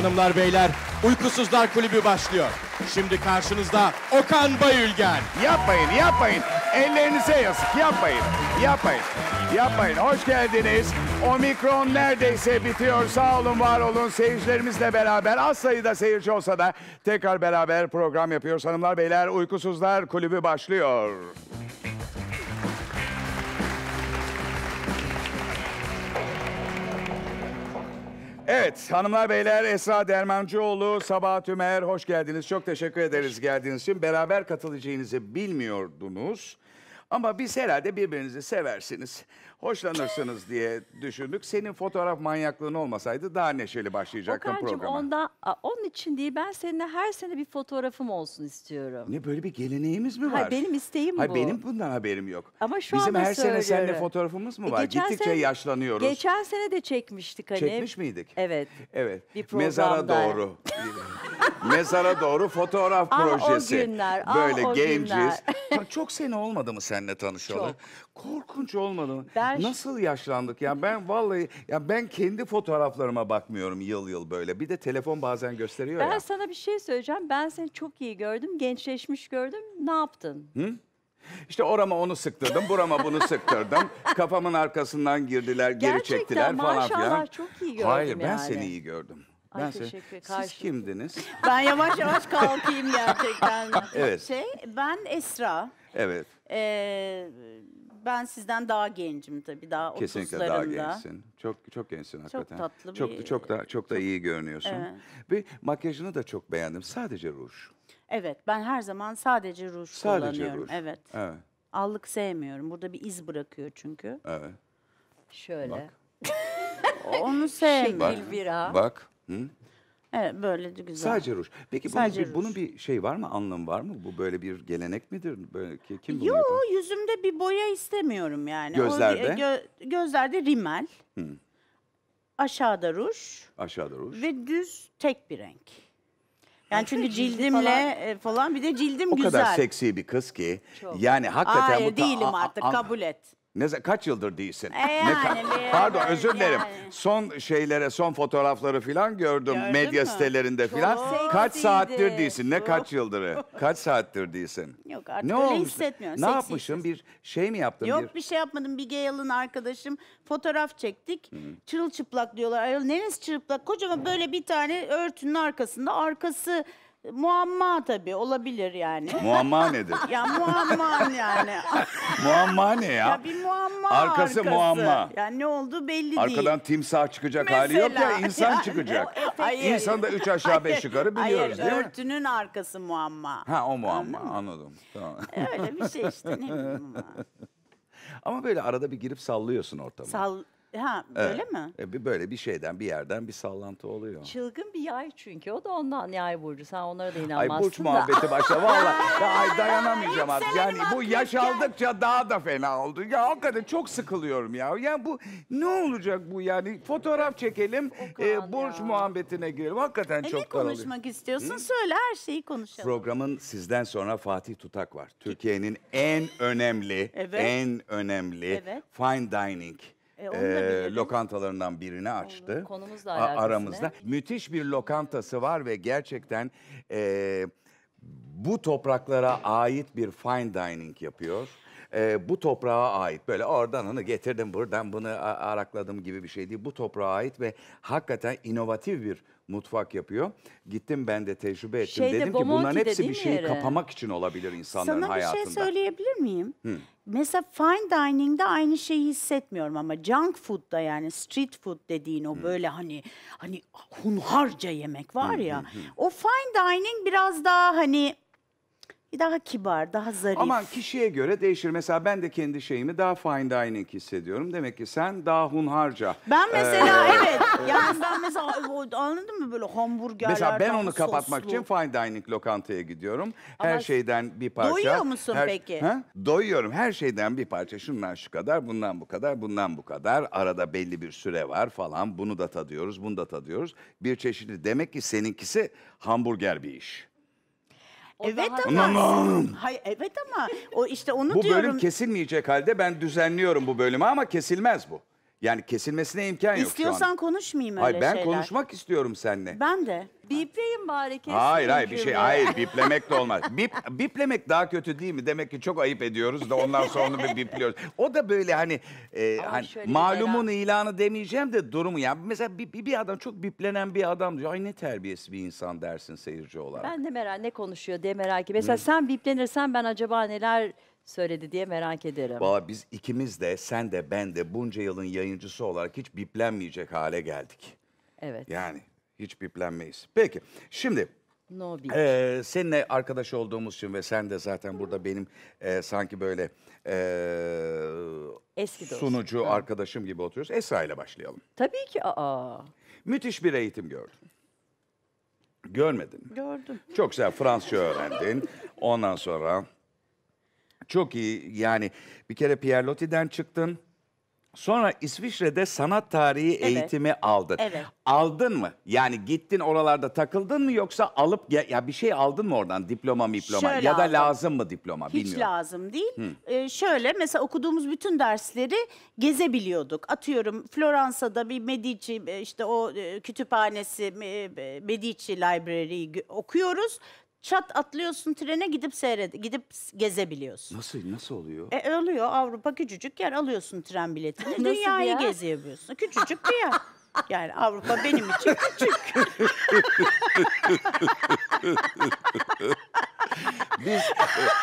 Hanımlar beyler Uykusuzlar Kulübü başlıyor. Şimdi karşınızda Okan Bayülgen. Yapmayın yapmayın. Ellerinize yazık yapmayın. Yapmayın. Yapmayın. Hoş geldiniz. Omikron neredeyse bitiyor. Sağ olun, var olun. Seyircilerimizle beraber az sayıda seyirci olsa da tekrar beraber program yapıyor Hanımlar, beyler, Uykusuzlar Kulübü başlıyor. Evet hanımlar beyler Esra Dermancıoğlu, Sabahat Ümer hoş geldiniz. Çok teşekkür ederiz geldiğiniz için. Beraber katılacağınızı bilmiyordunuz. Ama biz herhalde birbirinizi seversiniz hoşlanırsınız diye düşündük. Senin fotoğraf manyaklığın olmasaydı daha neşeli başlayacaktın Okan'cığım programa. ondan, onun için değil ben seninle her sene bir fotoğrafım olsun istiyorum. Ne böyle bir geleneğimiz mi var? Hayır benim isteğim Hayır, bu. benim bundan haberim yok. Ama şu Bizim anda her sene söylüyorum. seninle fotoğrafımız mı e, var? geçen Gittikçe sene- yaşlanıyoruz. Geçen sene de çekmiştik hani. Çekmiş miydik? Evet. Evet. Bir Mezara doğru. Mezara doğru fotoğraf Ah, o projesi. günler, ah, Böyle o gençiz. günler. Çok sene olmadı mı seninle tanışalım? Çok. Korkunç olmadı mı? Ben Teşekkürler. Nasıl yaşlandık? Ya ben vallahi ya ben kendi fotoğraflarıma bakmıyorum yıl yıl böyle. Bir de telefon bazen gösteriyor Ben ya. sana bir şey söyleyeceğim. Ben seni çok iyi gördüm, gençleşmiş gördüm. Ne yaptın? Hı? İşte orama onu sıktırdım, burama bunu sıktırdım. Kafamın arkasından girdiler, geri Gerçekten çektiler falan Gerçekten maşallah filan. çok iyi gördüm Hayır ben yani. seni iyi gördüm. ben seni... teşekkür, Siz kimdiniz? Ben yavaş yavaş kalkayım gerçekten. Evet. Şey, ben Esra. Evet. Ee, ben sizden daha gencim tabii daha Kesinlikle daha gençsin. Çok çok gençsin hakikaten. Çok tatlı çok, bir... Çok da, çok da iyi görünüyorsun. Evet. Ve makyajını da çok beğendim. Sadece ruj. Evet ben her zaman sadece ruj sadece kullanıyorum. Ruj. Evet. evet. Allık sevmiyorum. Burada bir iz bırakıyor çünkü. Evet. Şöyle. Bak. Onu sevmiyorum. Bak. Bak. Hı? Evet böyle de güzel. Sadece ruj. Peki bunun, Sadece bir, ruj. bunun bir şey var mı? Anlamı var mı? Bu böyle bir gelenek midir? Böyle ki, kim bunu Yo, yapar? yüzümde bir boya istemiyorum yani. E, gözlerde? O, gö, gözlerde rimel. Hı. Aşağıda ruj. Aşağıda ruj. Ve düz tek bir renk. Yani çünkü cildimle falan. E, falan bir de cildim o güzel. O kadar seksi bir kız ki. Çok. Yani hakikaten Hayır, bu değilim artık kabul et. Ne kaç yıldır değilsin? E yani ka- Pardon özür dilerim. yani. Son şeylere, son fotoğrafları filan gördüm Gördün medya mü? sitelerinde filan. Çok Kaç saattir değilsin? Ne kaç yıldır? Kaç saattir değilsin? Yok, artık öyle hissetmiyorum, Ne yapmışım? Bir şey mi yaptın? Yok bir şey yapmadım. Bir gay arkadaşım fotoğraf çektik. Çırılçıplak diyorlar. Ayol neresi çırılçıplak? Kocaman böyle bir tane örtünün arkasında arkası Muamma tabii olabilir yani. Muamma nedir? ya muamma yani. muamma ne ya? ya bir muamma arkası. muamma. Yani ne oldu belli değil. Arkadan timsah çıkacak hali yok ya insan yani. çıkacak. E, e, hayır. İnsan da üç aşağı beş yukarı biliyoruz Hayır, değil mi? örtünün arkası muamma. Ha o muamma anladım. Tamam. E, öyle bir şey işte ne bileyim ama. Ama böyle arada bir girip sallıyorsun ortamı. Sal Ha öyle mi? E, bir böyle bir şeyden bir yerden bir sallantı oluyor. Çılgın bir yay çünkü. O da ondan yay burcu. Sen onlara da inanmazsın Ay burç da. muhabbeti başla. Valla ya, ay dayanamayacağım artık. Yani bu yaş aldıkça daha da fena oldu. Ya o kadar çok sıkılıyorum ya. Yani bu ne olacak bu yani? Fotoğraf çekelim. E, burç ya. muhabbetine girelim. Hakikaten E, ne çok daralıyor. konuşmak istiyorsun? Söyle her şeyi konuşalım. Programın sizden sonra Fatih Tutak var. Türkiye'nin en önemli, Evet. en önemli Evet. fine dining e, e, lokantalarından birini açtı. konumuzla A- alakası aramızda. Müthiş bir lokantası var ve gerçekten e, bu topraklara ait bir fine dining yapıyor. E, bu toprağa ait böyle oradan onu getirdim buradan bunu arakladım gibi bir şey değil. Bu toprağa ait ve hakikaten inovatif bir mutfak yapıyor. Gittim ben de tecrübe ettim. Şeyde, Dedim ki bunların hepsi bir mi şeyi yeri? kapamak için olabilir insanların Sana hayatında. bir şey söyleyebilir miyim? Mesela fine dining'de aynı şeyi hissetmiyorum ama junk food'da yani street food dediğin o böyle hani hani hunharca yemek var ya. O fine dining biraz daha hani daha kibar, daha zarif. Ama kişiye göre değişir. Mesela ben de kendi şeyimi daha fine dining hissediyorum. Demek ki sen daha hunharca. Ben e, mesela ee, evet. Yani ben mesela anladın mı böyle hamburger? Mesela ben onu kapatmak soslu. için fine dining lokantaya gidiyorum. Ama her şeyden bir parça. Doyuyor musun her, peki? Ha? Doyuyorum. Her şeyden bir parça. Şundan şu kadar, bundan bu kadar, bundan bu kadar. Arada belli bir süre var falan. Bunu da tadıyoruz, bunu da tadıyoruz. Bir çeşitli. Demek ki seninkisi hamburger bir iş. Evet daha- ama. Aman. Hay- evet ama o işte onu Bu diyorum. bölüm kesilmeyecek halde ben düzenliyorum bu bölümü ama kesilmez bu. Yani kesilmesine imkan yok şu an. İstiyorsan konuşmayayım öyle Hayır ben şeyler. konuşmak istiyorum seninle. Ben de. Bipleyim bari kesin. Hayır hayır bir şey cümleyi. hayır biplemek de olmaz. Bip, biplemek daha kötü değil mi? Demek ki çok ayıp ediyoruz da ondan sonra onu bir bipliyoruz. O da böyle hani, e, hani şöyle bir malumun ilanı demeyeceğim de durumu yani. Mesela bir, bir- bir adam çok biplenen bir adam diyor. Ay ne terbiyesi bir insan dersin seyirci olarak. Ben de merak ne konuşuyor diye merak ediyorum. Mesela sen biplenirsen ben acaba neler söyledi diye merak ederim. Valla biz ikimiz de sen de ben de bunca yılın yayıncısı olarak hiç biplenmeyecek hale geldik. Evet. Yani hiç biplenmeyiz. Peki şimdi No beat. seninle arkadaş olduğumuz için ve sen de zaten burada benim e, sanki böyle e, Eski dost. sunucu Ha. arkadaşım gibi oturuyoruz. Esra ile başlayalım. Tabii ki aa. Müthiş bir eğitim gördüm. Görmedin mi? Gördüm. Çok güzel Fransızca öğrendin. Ondan sonra çok iyi yani bir kere Pierre Loti'den çıktın. Sonra İsviçre'de sanat tarihi evet. eğitimi aldın. Evet. Aldın mı? Yani gittin oralarda takıldın mı yoksa alıp ya, ya bir şey aldın mı oradan diploma diploma şöyle ya da aldım. lazım mı diploma Hiç bilmiyorum. Hiç lazım değil. Ee, şöyle mesela okuduğumuz bütün dersleri gezebiliyorduk. Atıyorum Floransa'da bir Medici e, işte o e, kütüphanesi e, Medici Library'yi okuyoruz çat atlıyorsun trene gidip seyred gidip gezebiliyorsun. Nasıl nasıl oluyor? E oluyor Avrupa küçücük yer alıyorsun tren biletini dünyayı geziyebiliyorsun. Küçücük bir yer. Yani Avrupa benim için küçük. Biz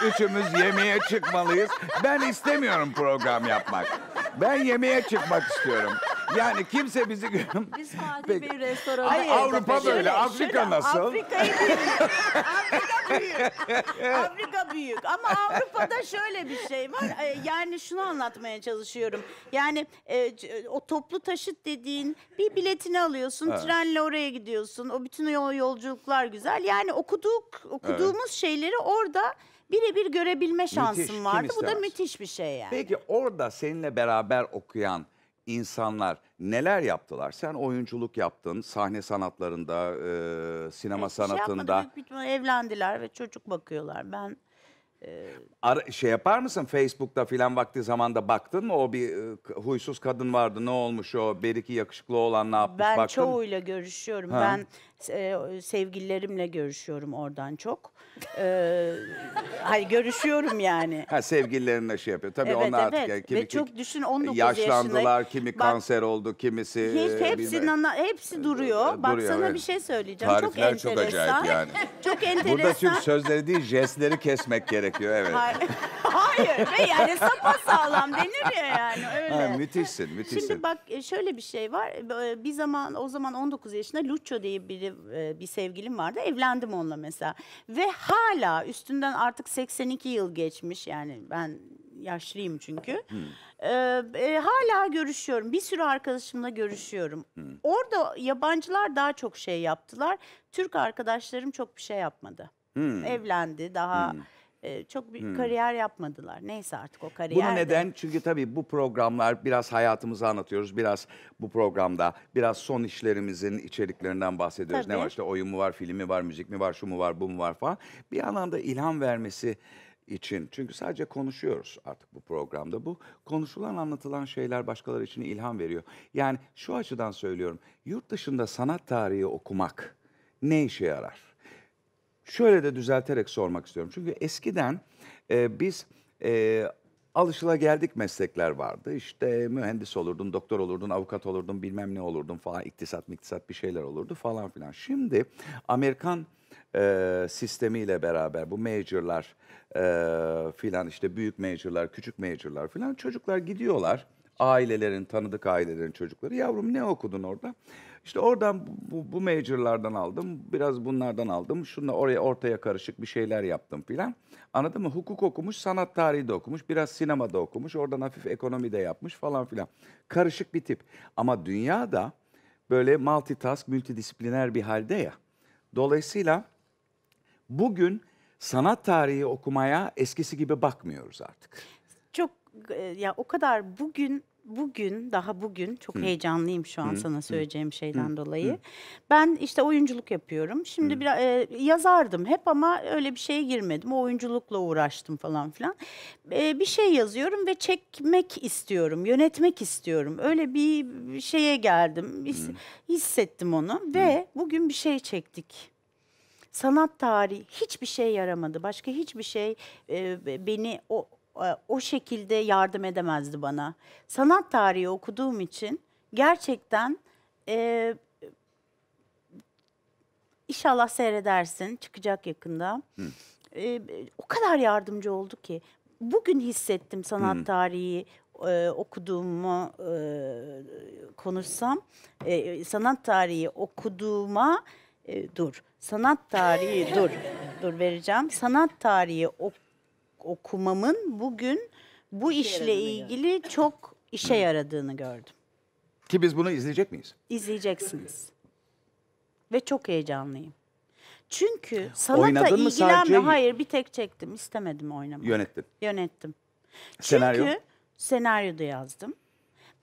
üçümüz yemeğe çıkmalıyız. Ben istemiyorum program yapmak. Ben yemeğe çıkmak istiyorum. Yani kimse bizi Biz Fatih Bey restorana Hayır, Avrupa böyle, Şöyle, Afrika şöyle, nasıl? Afrika büyük. Afrika büyük. Afrika büyük. Ama Avrupa'da şöyle bir şey var. Yani şunu anlatmaya çalışıyorum. Yani e, o toplu taşıt dediğin bir biletini alıyorsun, Evet. trenle oraya gidiyorsun. O bütün o yolculuklar güzel. Yani okuduk, okuduğumuz şeyleri orada birebir görebilme şansım vardı. Bu da müthiş bir şey yani. Peki orada seninle beraber okuyan insanlar neler yaptılar? Sen oyunculuk yaptın, sahne sanatlarında, e, sinema Hiçbir şey sanatında. Büyük bir evlendiler ve çocuk bakıyorlar. Ben ee, şey yapar mısın Facebook'ta filan vakti zamanda baktın mı o bir e, huysuz kadın vardı ne olmuş o bir iki yakışıklı olan ne yapmış ben baktın mı? çoğuyla görüşüyorum. Ha. Ben e, sevgililerimle görüşüyorum oradan çok. Ee, görüşüyorum yani. Ha sevgililerinle şey yapıyor. Tabii evet, onlar evet. artık kimi, Ve çok düşün 19 yaşlandılar, yaşında. kimi Bak, kanser oldu, kimisi hiç, hepsinin ana, hepsi e, duruyor. duruyor Bak sana evet. bir şey söyleyeceğim. Tarifler çok, çok acayip yani. çok enteresan. Burada tüm sözleri değil, jestleri kesmek gerekiyor evet. Hayır. Hayır ve yani sapasağlam denir ya yani öyle. Ha, müthişsin, müthişsin. Şimdi bak e, şöyle bir şey var. Bir zaman o zaman 19 yaşında Lucho diye biri biri e, bir sevgilim vardı. Evlendim onunla mesela. Ve hala üstünden artık 82 yıl geçmiş yani ben yaşlıyım çünkü. Hmm. Ee, e, hala görüşüyorum. Bir sürü arkadaşımla görüşüyorum. Hmm. Orada yabancılar daha çok şey yaptılar. Türk arkadaşlarım çok bir şey yapmadı. Hmm. Evlendi daha... Hmm ee, çok bir hmm. kariyer yapmadılar. Neyse artık o kariyer. Bunu neden? Çünkü tabii bu programlar biraz hayatımızı anlatıyoruz. Biraz bu programda biraz son işlerimizin içeriklerinden bahsediyoruz. Tabii. Ne var işte oyun mu var, filmi var, müzik mi var, şu mu var, bu mu var falan. Bir anlamda ilham vermesi için. Çünkü sadece konuşuyoruz artık bu programda. Bu konuşulan anlatılan şeyler başkaları için ilham veriyor. Yani şu açıdan söylüyorum. Yurt dışında sanat tarihi okumak ne işe yarar? şöyle de düzelterek sormak istiyorum. Çünkü eskiden e, biz e, alışılageldik meslekler vardı. İşte mühendis olurdun, doktor olurdun, avukat olurdun, bilmem ne olurdun falan, iktisat miktisat bir şeyler olurdu falan filan. Şimdi Amerikan e, sistemiyle beraber bu majorlar e, filan işte büyük majorlar, küçük majorlar filan çocuklar gidiyorlar. Ailelerin, tanıdık ailelerin çocukları. Yavrum ne okudun orada? İşte oradan bu, bu major'lardan aldım, biraz bunlardan aldım. Şunla oraya ortaya karışık bir şeyler yaptım filan. Anladın mı? Hukuk okumuş, sanat tarihi de okumuş, biraz sinema da okumuş, oradan hafif ekonomi de yapmış falan filan. Karışık bir tip. Ama dünyada böyle multitask, multidisipliner bir halde ya. Dolayısıyla bugün sanat tarihi okumaya eskisi gibi bakmıyoruz artık. Çok e, ya o kadar bugün bugün daha bugün çok Hı. heyecanlıyım şu an Hı. sana söyleyeceğim Hı. şeyden Hı. dolayı. Ben işte oyunculuk yapıyorum. Şimdi Hı. biraz e, yazardım hep ama öyle bir şeye girmedim. O oyunculukla uğraştım falan filan. E, bir şey yazıyorum ve çekmek istiyorum, yönetmek istiyorum. Öyle bir şeye geldim. His, hissettim onu Hı. ve bugün bir şey çektik sanat tarihi hiçbir şey yaramadı. Başka hiçbir şey e, beni o e, o şekilde yardım edemezdi bana. Sanat tarihi okuduğum için gerçekten e, inşallah seyredersin çıkacak yakında. E, o kadar yardımcı oldu ki bugün hissettim sanat Hı. tarihi e, okuduğumu e, konuşsam e, sanat tarihi okuduğuma e, dur sanat tarihi dur dur vereceğim sanat tarihi ok okumamın bugün bu işe işle ilgili yani. çok işe hmm. yaradığını gördüm. Ki biz bunu izleyecek miyiz? İzleyeceksiniz. Ve çok heyecanlıyım. Çünkü sanatla Oynadın ilgilenmiyor. Sadece... Hayır bir tek çektim. İstemedim oynamak. Yönettin. Yönettim. Senaryo? Çünkü senaryoda yazdım.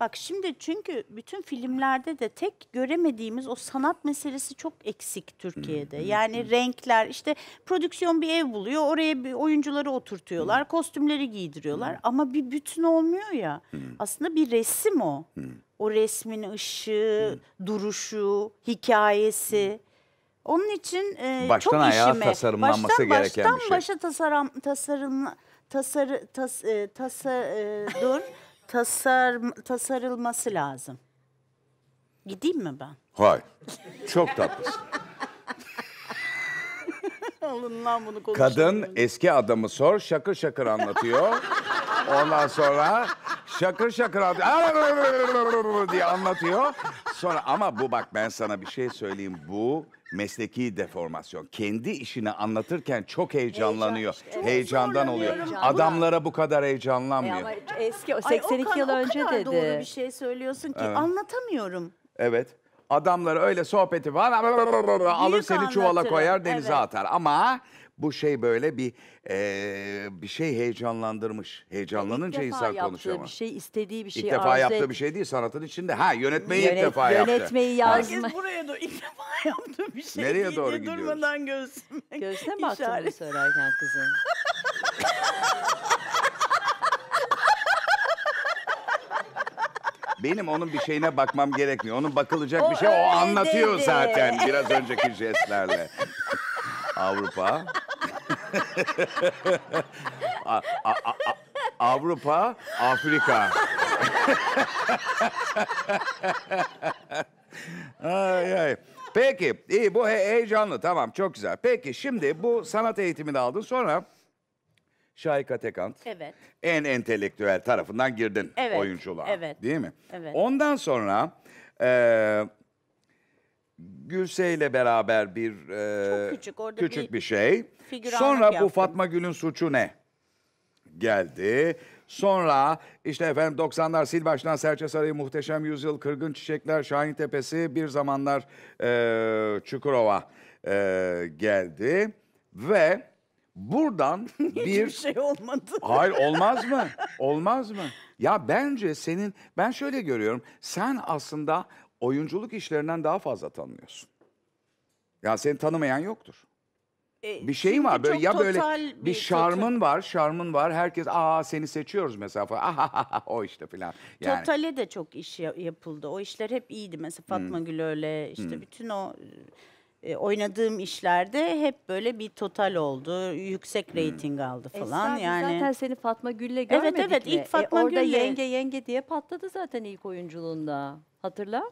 Bak şimdi çünkü bütün filmlerde de tek göremediğimiz o sanat meselesi çok eksik Türkiye'de. Hmm. Yani hmm. renkler işte prodüksiyon bir ev buluyor. Oraya bir oyuncuları oturtuyorlar. Hmm. Kostümleri giydiriyorlar. Hmm. Ama bir bütün olmuyor ya. Hmm. Aslında bir resim o. Hmm. O resmin ışığı, hmm. duruşu, hikayesi. Hmm. Onun için e, baştan çok ayağa işime, tasarımlanması baştan, gereken baştan bir şey. Baştan başa tasarım, tasarım, tasarı, tas, e, tasa, e, dur. tasar, tasarılması lazım. Gideyim mi ben? Hayır. Çok tatlısın. Alın lan bunu konuşalım. Kadın eski adamı sor şakır şakır anlatıyor. Ondan sonra şakır şakır diye anlatıyor. Sonra ama bu bak ben sana bir şey söyleyeyim. Bu mesleki deformasyon. Kendi işini anlatırken çok heyecanlanıyor. Heyecan işte. Heyecandan oluyor. Adamlara bu kadar E ama eski o Ay, 82 Okan, yıl önce O kadar dedi. doğru bir şey söylüyorsun ki anlatamıyorum. Evet. Adamları öyle sohbeti var alır seni çuvala koyar denize evet. atar. Ama bu şey böyle bir e, bir şey heyecanlandırmış. Heyecanlanınca ilk insan konuşuyor ama. bir şey, istediği bir şey. İlk defa yaptığı bir şey değil sanatın içinde. Ha yönetmeyi ilk Yönet- defa yaptı. Yönetmeyi yazma. Herkes buraya da ilk defa yaptığı bir şey Nereye değil doğru diye gidiyoruz? durmadan göğsüme Göğsüne mi baktın söylerken kızım. Benim onun bir şeyine bakmam gerekmiyor. Onun bakılacak O bir şey o anlatıyor dedi. zaten biraz önceki jestlerle. Avrupa. A- a- a- a- Avrupa, Afrika. Ay ay. Peki iyi bu he- heyecanlı tamam çok güzel. Peki şimdi bu sanat eğitimini aldın sonra Şahika Tekant. Evet. En entelektüel tarafından girdin evet. oyunculuğa. Evet. Değil mi? Evet. Ondan sonra e, Gülse ile beraber bir e, Çok küçük, orada küçük bir, bir şey. Sonra bu yaptım. Fatma Gül'ün suçu ne? Geldi. Sonra işte efendim 90'lar sil baştan Serçe Sarayı, Muhteşem Yüzyıl, Kırgın Çiçekler, Şahin Tepesi, bir zamanlar e, Çukurova e, geldi. Ve Buradan bir şey olmadı. hayır olmaz mı? Olmaz mı? Ya bence senin ben şöyle görüyorum. Sen aslında oyunculuk işlerinden daha fazla tanınıyorsun. Ya seni tanımayan yoktur. E, Bir şeyin var böyle ya böyle total bir, şarmın var, şarmın var. Herkes aa seni seçiyoruz mesela falan. o işte falan. Yani Totale de çok iş yapıldı. O işler hep iyiydi. Mesela hmm. Fatma Gül öyle işte hmm. bütün o e, e, oynadığım işlerde hep böyle bir total oldu. Yüksek hmm. reyting aldı falan. Esra, yani zaten seni Fatma Gül'le görmedik Evet evet mi? ilk e, Fatma e, orada Gül'le. yenge yenge diye patladı zaten ilk oyunculuğunda. Hatırla.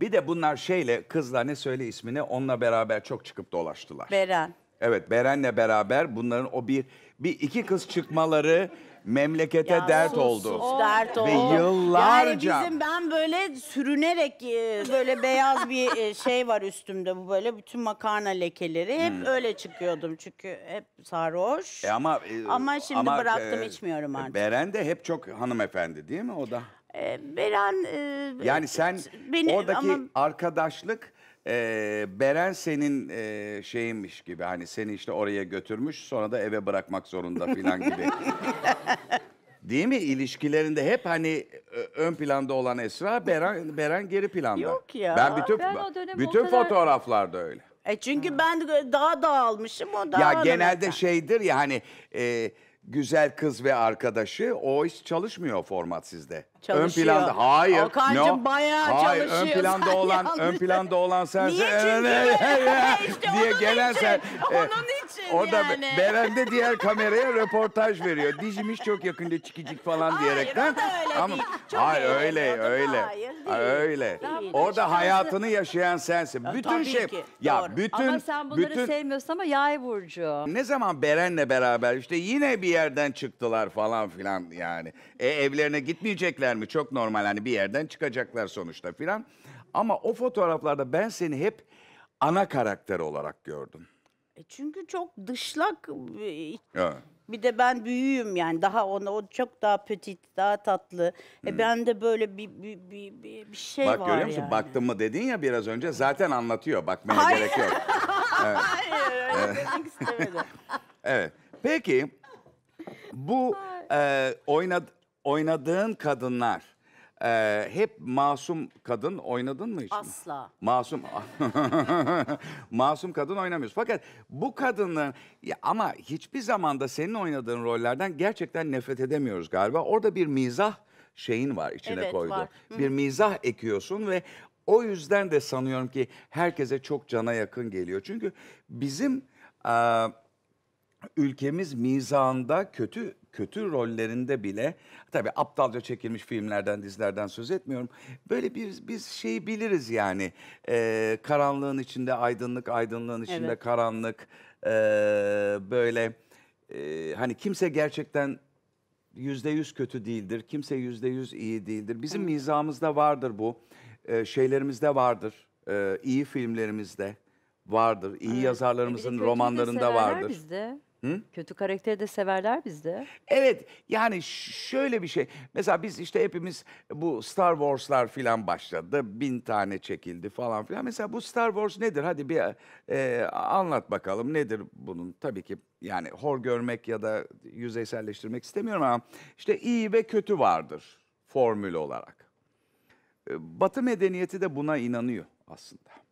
Bir de bunlar şeyle kızla ne söyle ismini onunla beraber çok çıkıp dolaştılar. Beren. Evet Beren'le beraber bunların o bir bir iki kız çıkmaları memlekete Ya dert sus, oldu. sus, dert Ve oldu. yıllarca Yani bizim ben böyle sürünerek e, böyle beyaz bir e, şey var üstümde bu böyle bütün makarna lekeleri hep hmm. öyle çıkıyordum çünkü hep sarhoş. E ama e, Ama şimdi bıraktım, içmiyorum artık. Beren de hep çok hanımefendi değil mi o da? E, Beren e, Yani sen Beni- oradaki ama- arkadaşlık e, Beren senin e, şeyinmiş gibi hani seni işte oraya götürmüş sonra da eve bırakmak zorunda filan gibi. Değil mi? İlişkilerinde hep hani ön planda olan Esra, Beren, Beren geri planda. Yok ya, Ben bütün ben bütün kadar- fotoğraflarda öyle. E çünkü ben daha dağılmışım o daha Ya genelde şeydir ya hani e, güzel kız ve arkadaşı o hiç çalışmıyor format sizde. Çalışıyor. Ön planda hayır. Okan'cım no. bayağı hayır, çalışıyor. Ön planda sen olan yalnız. ön planda olan sensin. Niye ee, çünkü? işte diye gelen için, sen. E, onun için o da yani. Beren de diğer kameraya röportaj veriyor. Dizimiş çok yakında çıkicik falan hayır, diyerekten. Hayır öyle değil. Çok hayır öyle öyle. Hayır, değil. öyle. Değil. Orada hayatını yaşayan sensin. Ya, bütün Tabii şey. Ki. Ya Doğru. bütün Ama sen bunları bütün... sevmiyorsun ama yay burcu. Ne zaman Beren'le beraber işte yine bir yerden çıktılar falan filan yani. E, evlerine gitmeyecekler değiller mi? Çok normal hani bir yerden çıkacaklar sonuçta filan. Ama o fotoğraflarda ben seni hep ana karakter olarak gördüm. E çünkü çok dışlak. E, evet. Bir de ben büyüğüm yani daha ona o çok daha petit, daha tatlı. E hmm. ben de böyle bir bir bir, bir bir şey Bak var görüyor musun? yani. Baktın mı dedin ya biraz önce zaten anlatıyor. Bakmaya Hayır. gerek yok. Hayır öyle istemedim. Evet. Peki bu e, oynad oynadığın kadınlar e, hep masum kadın oynadın mı hiç? mi? Asla. Masum masum kadın oynamıyoruz. Fakat bu kadının ya ama hiçbir zamanda senin oynadığın rollerden gerçekten nefret edemiyoruz galiba. Orada bir mizah şeyin var içine Evet, koydu. var. Bir mizah ekiyorsun ve o yüzden de sanıyorum ki herkese çok cana yakın geliyor. Çünkü bizim eee ülkemiz mizanda kötü kötü rollerinde bile tabi aptalca çekilmiş filmlerden dizilerden söz etmiyorum. Böyle bir biz şeyi biliriz yani e, karanlığın içinde aydınlık aydınlığın içinde evet. karanlık e, böyle e, hani kimse gerçekten yüzde yüz kötü değildir kimse yüzde yüz iyi değildir bizim Hı. mizamızda vardır bu e, şeylerimizde vardır e, iyi filmlerimizde vardır iyi evet. yazarlarımızın romanlarında vardır. Bizde. Hı? Kötü karakteri de severler bizde. Evet yani şöyle bir şey. Mesela biz işte hepimiz bu Star Wars'lar filan başladı. Bin tane çekildi falan filan. Mesela bu Star Wars nedir? Hadi bir e, anlat bakalım nedir bunun? Tabii ki yani hor görmek ya da yüzeyselleştirmek istemiyorum ama işte iyi ve kötü vardır formül olarak. E, Batı medeniyeti de buna inanıyor aslında.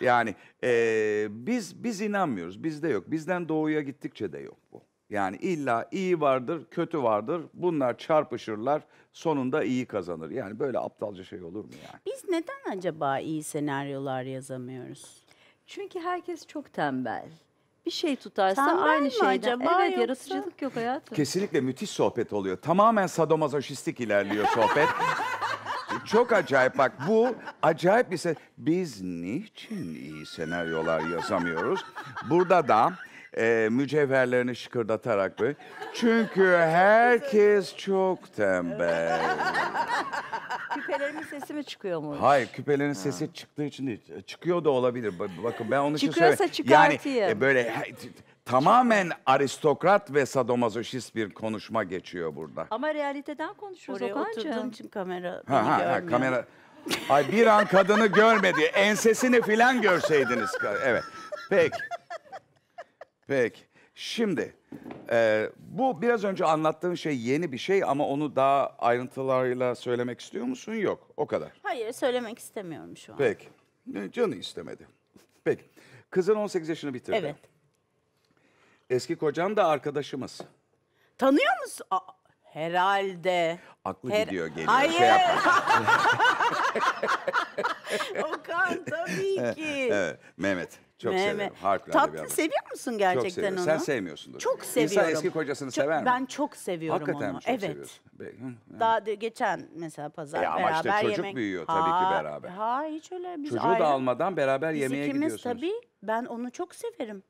Yani e, biz biz inanmıyoruz. Bizde yok. Bizden doğuya gittikçe de yok bu. Yani illa iyi vardır, kötü vardır. Bunlar çarpışırlar. Sonunda iyi kazanır. Yani böyle aptalca şey olur mu yani? Biz neden acaba iyi senaryolar yazamıyoruz? Çünkü herkes çok tembel. Bir şey tutarsa Tembel aynı şeyden. acaba evet yoksa- yaratıcılık yok hayatım. Kesinlikle müthiş sohbet oluyor. Tamamen sadomazoşistik ilerliyor sohbet. Çok acayip bak bu acayip bir ses. Biz niçin iyi senaryolar yazamıyoruz? Burada da e, mücevherlerini şıkırdatarak böyle. Çünkü herkes çok tembel. Küpelerin sesi mi çıkıyor mu? Hayır küpelerin sesi çıktığı için değil. E, çıkıyor da olabilir. Bakın ben onu için Çıkıyorsa söyleyeyim. Yani e, böyle tamamen aristokrat ve sadomazoşist bir konuşma geçiyor burada. Ama realiteden konuşuyoruz Oraya oturduğum Okan'cığım. için kamera Ha, ha, ha, kamera. Ay bir an kadını görmedi. Ensesini filan görseydiniz. Evet. Peki. Peki. Şimdi e, bu biraz önce anlattığın şey yeni bir şey ama onu daha ayrıntılarıyla söylemek istiyor musun? Yok. O kadar. Hayır söylemek istemiyorum şu an. Peki. E, canı istemedi. Peki. Kızın 18 yaşını bitirdi. Evet. Eski kocan da arkadaşımız. Tanıyor musun? Aa, herhalde. Aklı Her... gidiyor geliyor. Hayır. Şey Okan tabii ki. evet, Mehmet. Çok Mehmet. severim. Tatlı bir adam. seviyor musun gerçekten onu? Sen sevmiyorsundur. Çok seviyorum. İnsan eski kocasını çok, sever mi? Ben çok seviyorum Hakikaten onu. Hakikaten evet. seviyorsun? Daha de, geçen mesela pazar e beraber yemek. Ama işte çocuk yemek... büyüyor tabii ha, ki beraber. Ha hiç öyle. Biz Çocuğu ayrı... da almadan beraber Biz yemeğe ikimiz gidiyorsunuz. Biz tabii ben onu çok severim.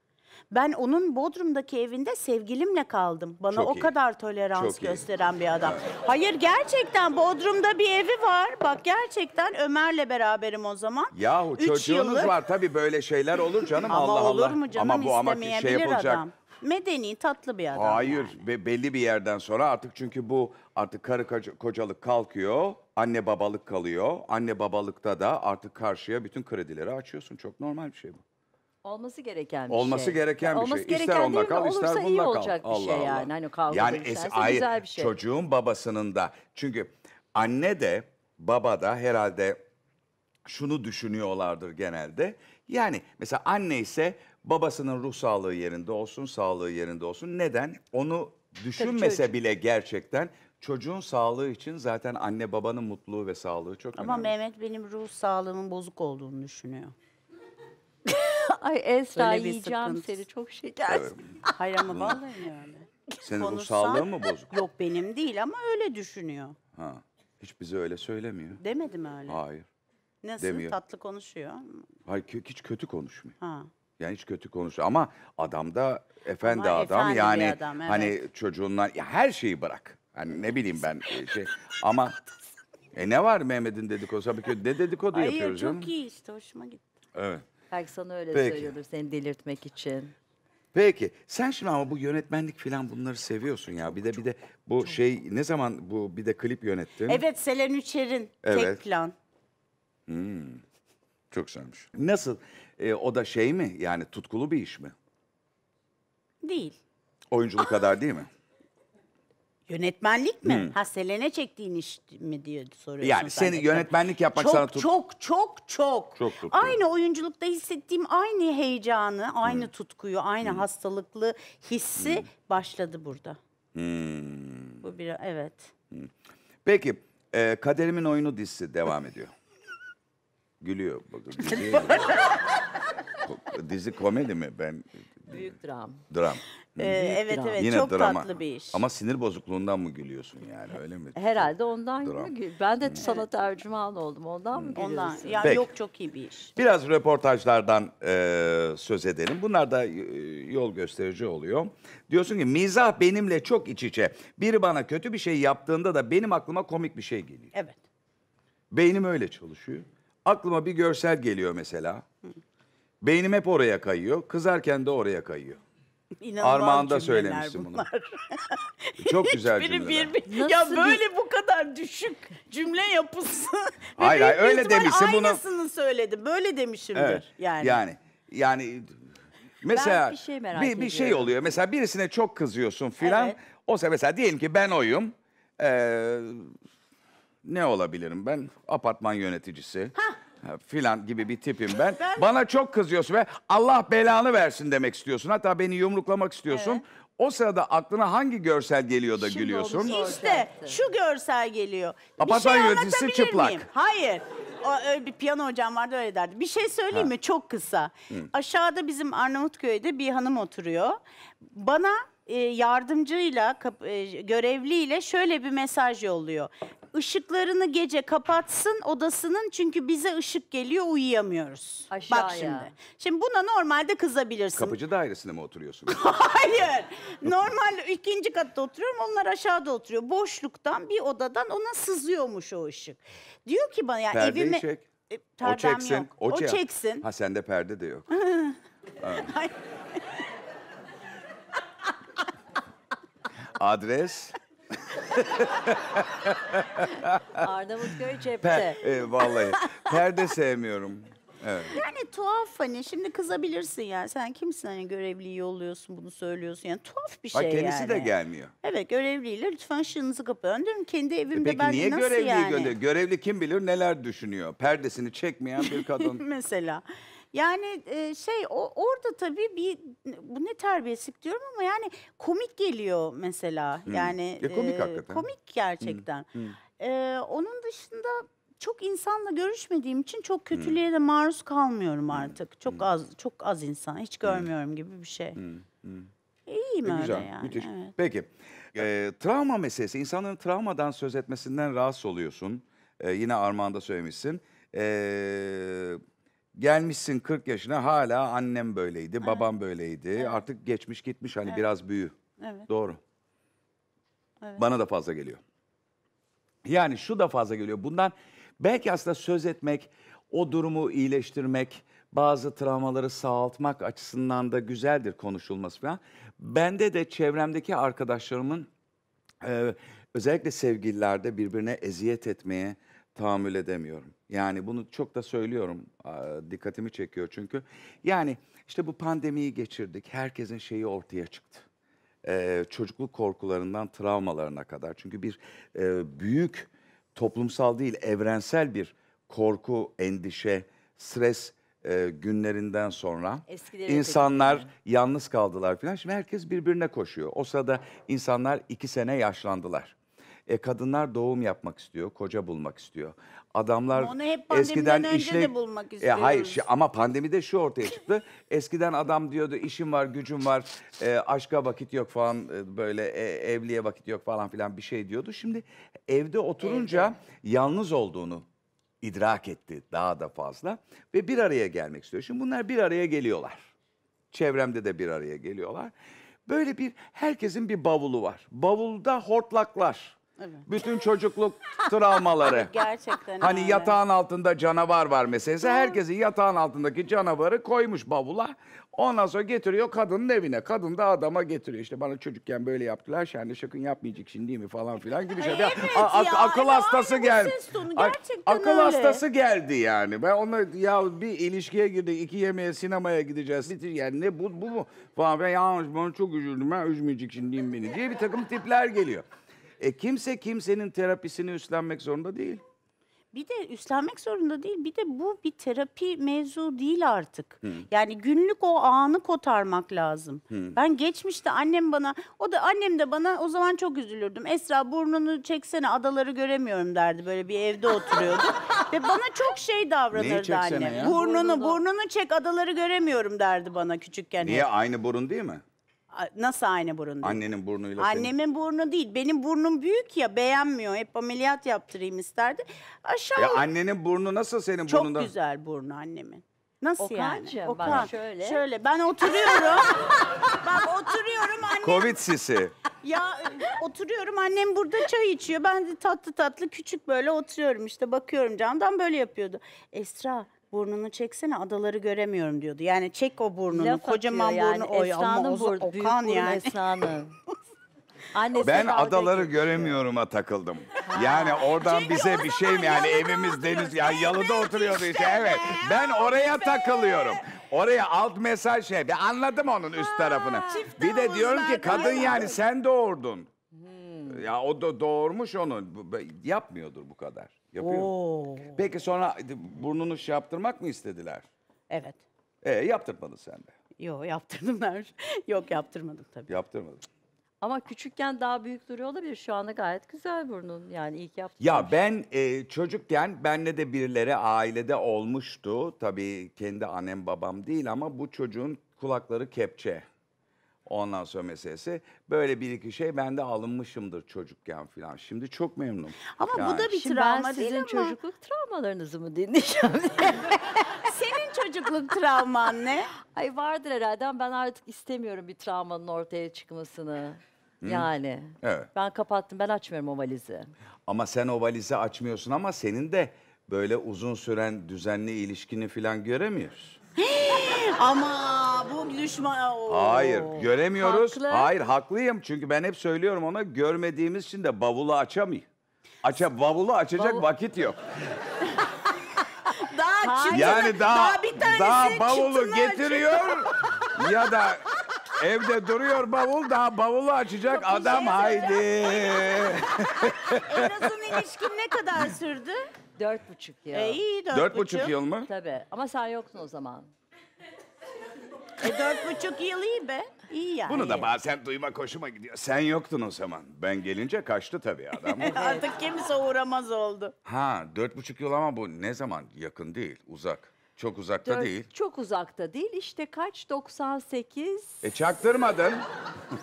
Ben onun Bodrum'daki evinde sevgilimle kaldım. Bana Çok o iyi. kadar tolerans Çok iyi. gösteren bir adam. Hayır gerçekten Bodrum'da bir evi var. Bak gerçekten Ömer'le beraberim o zaman. Yahu Üç çocuğunuz yıllık. var tabii böyle şeyler olur canım ama Allah olur Mu canım, ama bu ama şey yapılacak. Adam. Medeni, tatlı bir adam. Hayır, yani. belli bir yerden sonra artık çünkü bu artık karı kocalık kalkıyor, anne babalık kalıyor. Anne babalıkta da artık karşıya bütün kredileri açıyorsun. Çok normal bir şey bu. Olması gereken bir Olması şey. gereken bir Olması şey. Gereken ister onda kal, ister bunda iyi kal. olacak bir şey Allah şey Allah. yani. Hani kavga yani es, ay, güzel bir şey. Çocuğun babasının da çünkü anne de baba da herhalde şunu düşünüyorlardır genelde. Yani mesela anne ise babasının ruh sağlığı yerinde olsun, sağlığı yerinde olsun. Neden? Onu düşünmese bile gerçekten çocuğun sağlığı için zaten anne babanın mutluluğu ve sağlığı çok Ama önemli. Ama Mehmet benim ruh sağlığımın bozuk olduğunu düşünüyor. Ay Esra yiyeceğim sıkıntı. seni çok şekersin. Hayır ama vallahi yani. Senin ruh Konuşsan- sağlığın mı bozuk? Yok benim değil ama öyle düşünüyor. Ha. Hiç bize öyle söylemiyor. Demedim öyle. Hayır. Nasıl demiyor. tatlı konuşuyor. Hayır kö- hiç kötü konuşmuyor. Ha. Yani hiç kötü konuşuyor ama adam da efendi Ama adam efendi bir yani adam, evet. hani çocuğundan ya her şeyi bırak. Hani ne bileyim ben e, şey ama e ne var Mehmet'in dedikodusu? Tabii ki ne dedikodu Hayır yapıyoruz çok canım? iyi işte hoşuma gitti. Evet. Belki sana öyle Peki. söylüyordur seni delirtmek için. Peki. Sen şimdi ama bu yönetmenlik falan bunları seviyorsun ya. Bir de bir de bu şey ne zaman bu bir de klip yönettin? Evet Selen Üçer'in Evet. tek plan. Hmm. Çok sarmış. Nasıl? Ee, o da şey mi? Yani tutkulu bir iş mi? Değil. Oyunculuk kadar değil mi? Yönetmenlik mi? Hmm. Ha Selene çektiğin iş mi diye soruyorsun. Yani seni yönetmenlik yapmak çok, sana tut. Çok çok çok. Çok tuttu. Aynı oyunculukta hissettiğim aynı heyecanı, aynı hmm. tutkuyu, aynı hmm. hastalıklı hissi hmm. başladı burada. Hmm. Bu bir evet. Hmm. Peki e, Kaderimin Oyunu dizisi devam ediyor. Gülüyor bakın. Dizi komedi mi? Ben Büyük dram. Dram. Ee, Büyük evet dram. evet Yine çok drama. tatlı bir iş. Ama sinir bozukluğundan mı gülüyorsun yani öyle mi? Herhalde ondan dram. Ben de hmm. sana tercüman oldum ondan mı hmm. gülüyorsun? Ondan. Ya Peki. yok çok iyi bir iş. Biraz röportajlardan e, söz edelim. Bunlar da e, yol gösterici oluyor. Diyorsun ki mizah benimle çok iç içe. Biri bana kötü bir şey yaptığında da benim aklıma komik bir şey geliyor. Evet. Beynim öyle çalışıyor. Aklıma bir görsel geliyor mesela. Hı. Beynim hep oraya kayıyor. Kızarken de oraya kayıyor. İnanılmaz Armağan'da cümleler söylemiştim bunu. Çok güzel Hiçbiri cümleler. bir- Nasıl ya bir- böyle bu kadar düşük cümle yapısı. Hayır, hayır, öyle ihtimal demişsin bunu- Aynısını söyledim. Böyle demişimdir Evet. yani. Yani. yani mesela bir şey merak bir, bir şey oluyor. Mesela birisine çok kızıyorsun filan. Evet. Oysa mesela diyelim ki ben oyum. Ee, ne olabilirim ben? Apartman yöneticisi. Hah, filan gibi bir tipim ben. ben... Bana çok kızıyorsun ve Allah belanı versin demek istiyorsun. Hatta beni yumruklamak istiyorsun. Evet. O sırada aklına hangi görsel geliyor da Şimdi gülüyorsun? İşte şu görsel geliyor. Apartman şey yöneticisi çıplak. Miyim? Hayır. O, öyle bir piyano hocam vardı öyle derdi. Bir şey söyleyeyim ha. mi? Çok kısa. Hı. Aşağıda bizim Arnavutköy'de bir hanım oturuyor. Bana e, yardımcıyla, kap, e, görevliyle şöyle bir mesaj yolluyor ışıklarını gece kapatsın odasının çünkü bize ışık geliyor uyuyamıyoruz. Aşağıya. Bak şimdi. Şimdi buna normalde kızabilirsin. Kapıcı dairesine mi oturuyorsun? Hayır. Normal ikinci katta oturuyorum onlar aşağıda oturuyor. Boşluktan bir odadan ona sızıyormuş o ışık. Diyor ki bana ya yani Perdeyi evime... çek. E, o çeksin. Yok. O, o çeksin. Ha sende perde de yok. Adres... Arnavut köy cepte. Per, e, vallahi. Perde sevmiyorum. Evet. Yani tuhaf hani şimdi kızabilirsin yani sen kimsin hani görevliyi yolluyorsun bunu söylüyorsun yani tuhaf bir şey Hayır, kendisi yani. de gelmiyor. Evet görevliyle lütfen ışığınızı kapatın. Diyorum kendi e evimde Peki, ben niye nasıl görevliyi yani? görevli kim bilir neler düşünüyor. Perdesini çekmeyen bir kadın. Mesela yani e, şey o, orada tabii bir bu ne terbiyesizlik diyorum ama yani komik geliyor mesela. Hmm. Yani ya komik e, hakikaten. Komik hmm. gerçekten. Hmm. Hmm. E, onun dışında çok insanla görüşmediğim için çok hmm. kötülüğe de maruz kalmıyorum hmm. artık. Hmm. Çok hmm. az çok az insan hiç görmüyorum hmm. gibi bir şey. Hmm. Hmm. İyiyim e, öyle güzel, yani. Müthiş. Evet. Peki. E, travma meselesi. İnsanların travmadan söz etmesinden rahatsız oluyorsun. E, yine Armağan'da söylemişsin. Eee Gelmişsin 40 yaşına hala annem böyleydi, babam böyleydi. Artık geçmiş gitmiş hani biraz büyü. Evet. Doğru. Evet. Bana da fazla geliyor. Yani şu da fazla geliyor. Bundan belki aslında söz etmek, o durumu iyileştirmek, bazı travmaları sağaltmak açısından da güzeldir konuşulması falan. Bende de çevremdeki arkadaşlarımın e, özellikle sevgililerde birbirine eziyet etmeye, tahammül edemiyorum. Yani bunu çok da söylüyorum. Dikkatimi çekiyor çünkü. Yani işte bu pandemiyi geçirdik. Herkesin şeyi ortaya çıktı. Ee, çocukluk korkularından travmalarına kadar. Çünkü bir e, büyük toplumsal değil evrensel bir korku, endişe, stres e, günlerinden sonra Eskileri insanlar yalnız kaldılar falan. Şimdi herkes birbirine koşuyor. O sırada insanlar iki sene yaşlandılar. E, kadınlar doğum yapmak istiyor, koca bulmak istiyor. Adamlar Onu hep eskiden önce işle... de bulmak e, hayır ama pandemide şu ortaya çıktı. eskiden adam diyordu işim var, gücüm var, e, aşka vakit yok falan e, böyle e, evliye vakit yok falan filan bir şey diyordu. Şimdi evde oturunca yalnız olduğunu idrak etti daha da fazla ve bir araya gelmek istiyor. Şimdi bunlar bir araya geliyorlar. Çevremde de bir araya geliyorlar. Böyle bir herkesin bir bavulu var. Bavulda hortlaklar. Evet. Bütün çocukluk travmaları. Gerçekten. Hani öyle. yatağın altında canavar var meselesi. Herkesi yatağın altındaki canavarı koymuş bavula. Ondan sonra getiriyor kadının evine. Kadın da adama getiriyor. İşte bana çocukken böyle yaptılar. Şenli şakın yapmayacak şimdi değil mi falan filan gibi şey. Ya, Evet ya, akıl yani hastası geldi. ses tonu, akıl öyle. hastası geldi yani. Ben ona ya bir ilişkiye girdi. iki yemeğe, sinemaya gideceğiz. Bitir yani ne bu bu mu? Falan filan. Ya bana çok üzüldüm ben üzmeyecek şimdi değil mi beni diye bir takım tipler geliyor. E kimse kimsenin terapisini üstlenmek zorunda değil. Bir de üstlenmek zorunda değil. Bir de bu bir terapi mevzu değil artık. Hmm. Yani günlük o anı kotarmak lazım. Hmm. Ben geçmişte annem bana, o da annem de bana o zaman çok üzülürdüm. Esra burnunu çeksene adaları göremiyorum derdi. Böyle bir evde oturuyordu. Ve bana çok şey davranırdı annem. Ya? Burnunu, burnunu çek adaları göremiyorum derdi bana küçükken. Niye? Aynı burun değil mi? Nasıl aynı burun değil? Annenin burnuyla Annemin senin. burnu değil. Benim burnum büyük ya beğenmiyor. Hep ameliyat yaptırayım isterdi. Aşağı Ya annenin burnu nasıl senin Çok burnundan? güzel burnu annemin. Nasıl Okan'cığım, yani? bak şöyle. Şöyle ben oturuyorum. bak oturuyorum annem. Covid sisi. Ya oturuyorum annem burada çay içiyor. Ben de tatlı tatlı küçük böyle oturuyorum işte bakıyorum camdan böyle yapıyordu. Esra Burnunu çeksene adaları göremiyorum diyordu. Yani çek o burnunu. Laf Kocaman burnu yani. oy ama o, burnu, Okan yani. Esna'nın. Annesi ben adaları göremiyorum'a takıldım. Yani oradan Çünkü bize bir şey mi yani evimiz deniz ya yani yalıda oturuyordu işte, işte evet. Ben oraya be. takılıyorum. Oraya alt mesaj şey. Ben anladım onun üst tarafını. Çift bir de diyorum ki kadın yani sen doğurdun. Hmm. Ya o da doğurmuş onu. Yapmıyordur bu kadar. Yapıyor. Oo. Peki sonra burnunu şey yaptırmak mı istediler? Evet. E, yaptırmadın sen de. Yok yaptırdım Yok yaptırmadım tabii. Yaptırmadın. Ama küçükken daha büyük duruyor olabilir. Şu anda gayet güzel burnun. Yani ilk yaptığım Ya ben e, çocukken benle de birileri ailede olmuştu. Tabii kendi annem babam değil ama bu çocuğun kulakları kepçe. Ondan sonra meselesi. Böyle bir iki şey ben de alınmışımdır çocukken filan. Şimdi çok memnunum. Ama yani. bu da bir Şimdi travma ben sizin ama. çocukluk travmalarınızı mı dinleyeceğim? Senin çocukluk travman ne? Ay vardır herhalde ben artık istemiyorum bir travmanın ortaya çıkmasını. Hı? Yani evet. ben kapattım ben açmıyorum o valizi. Ama sen o valizi açmıyorsun ama senin de böyle uzun süren düzenli ilişkini filan göremiyoruz. Ama bu düşman. Oo. Hayır göremiyoruz. Haklı. Hayır haklıyım çünkü ben hep söylüyorum ona görmediğimiz için de bavulu açamıyor. Aça, bavulu açacak Bavul- vakit yok. Daha çıtını, Yani daha daha, bir tanesi daha bavulu getiriyor ya da evde duruyor bavul daha bavulu açacak bir adam şey haydi. En azın ilişkin ne kadar sürdü? Dört buçuk yıl. E, iyi dört, Dört buçuk yıl mı? Tabii ama sen yoksun o zaman. E dört buçuk yıl iyi be. İyi yani. Bunu da bazen duyma hoşuma gidiyor. Sen yoktun o zaman. Ben gelince kaçtı tabii adam. Artık kimse uğramaz oldu. ha dört buçuk yıl ama bu ne zaman? Yakın değil, uzak. Çok uzakta Dört- değil. Çok uzakta değil. İşte kaç? 98 E çaktırmadın.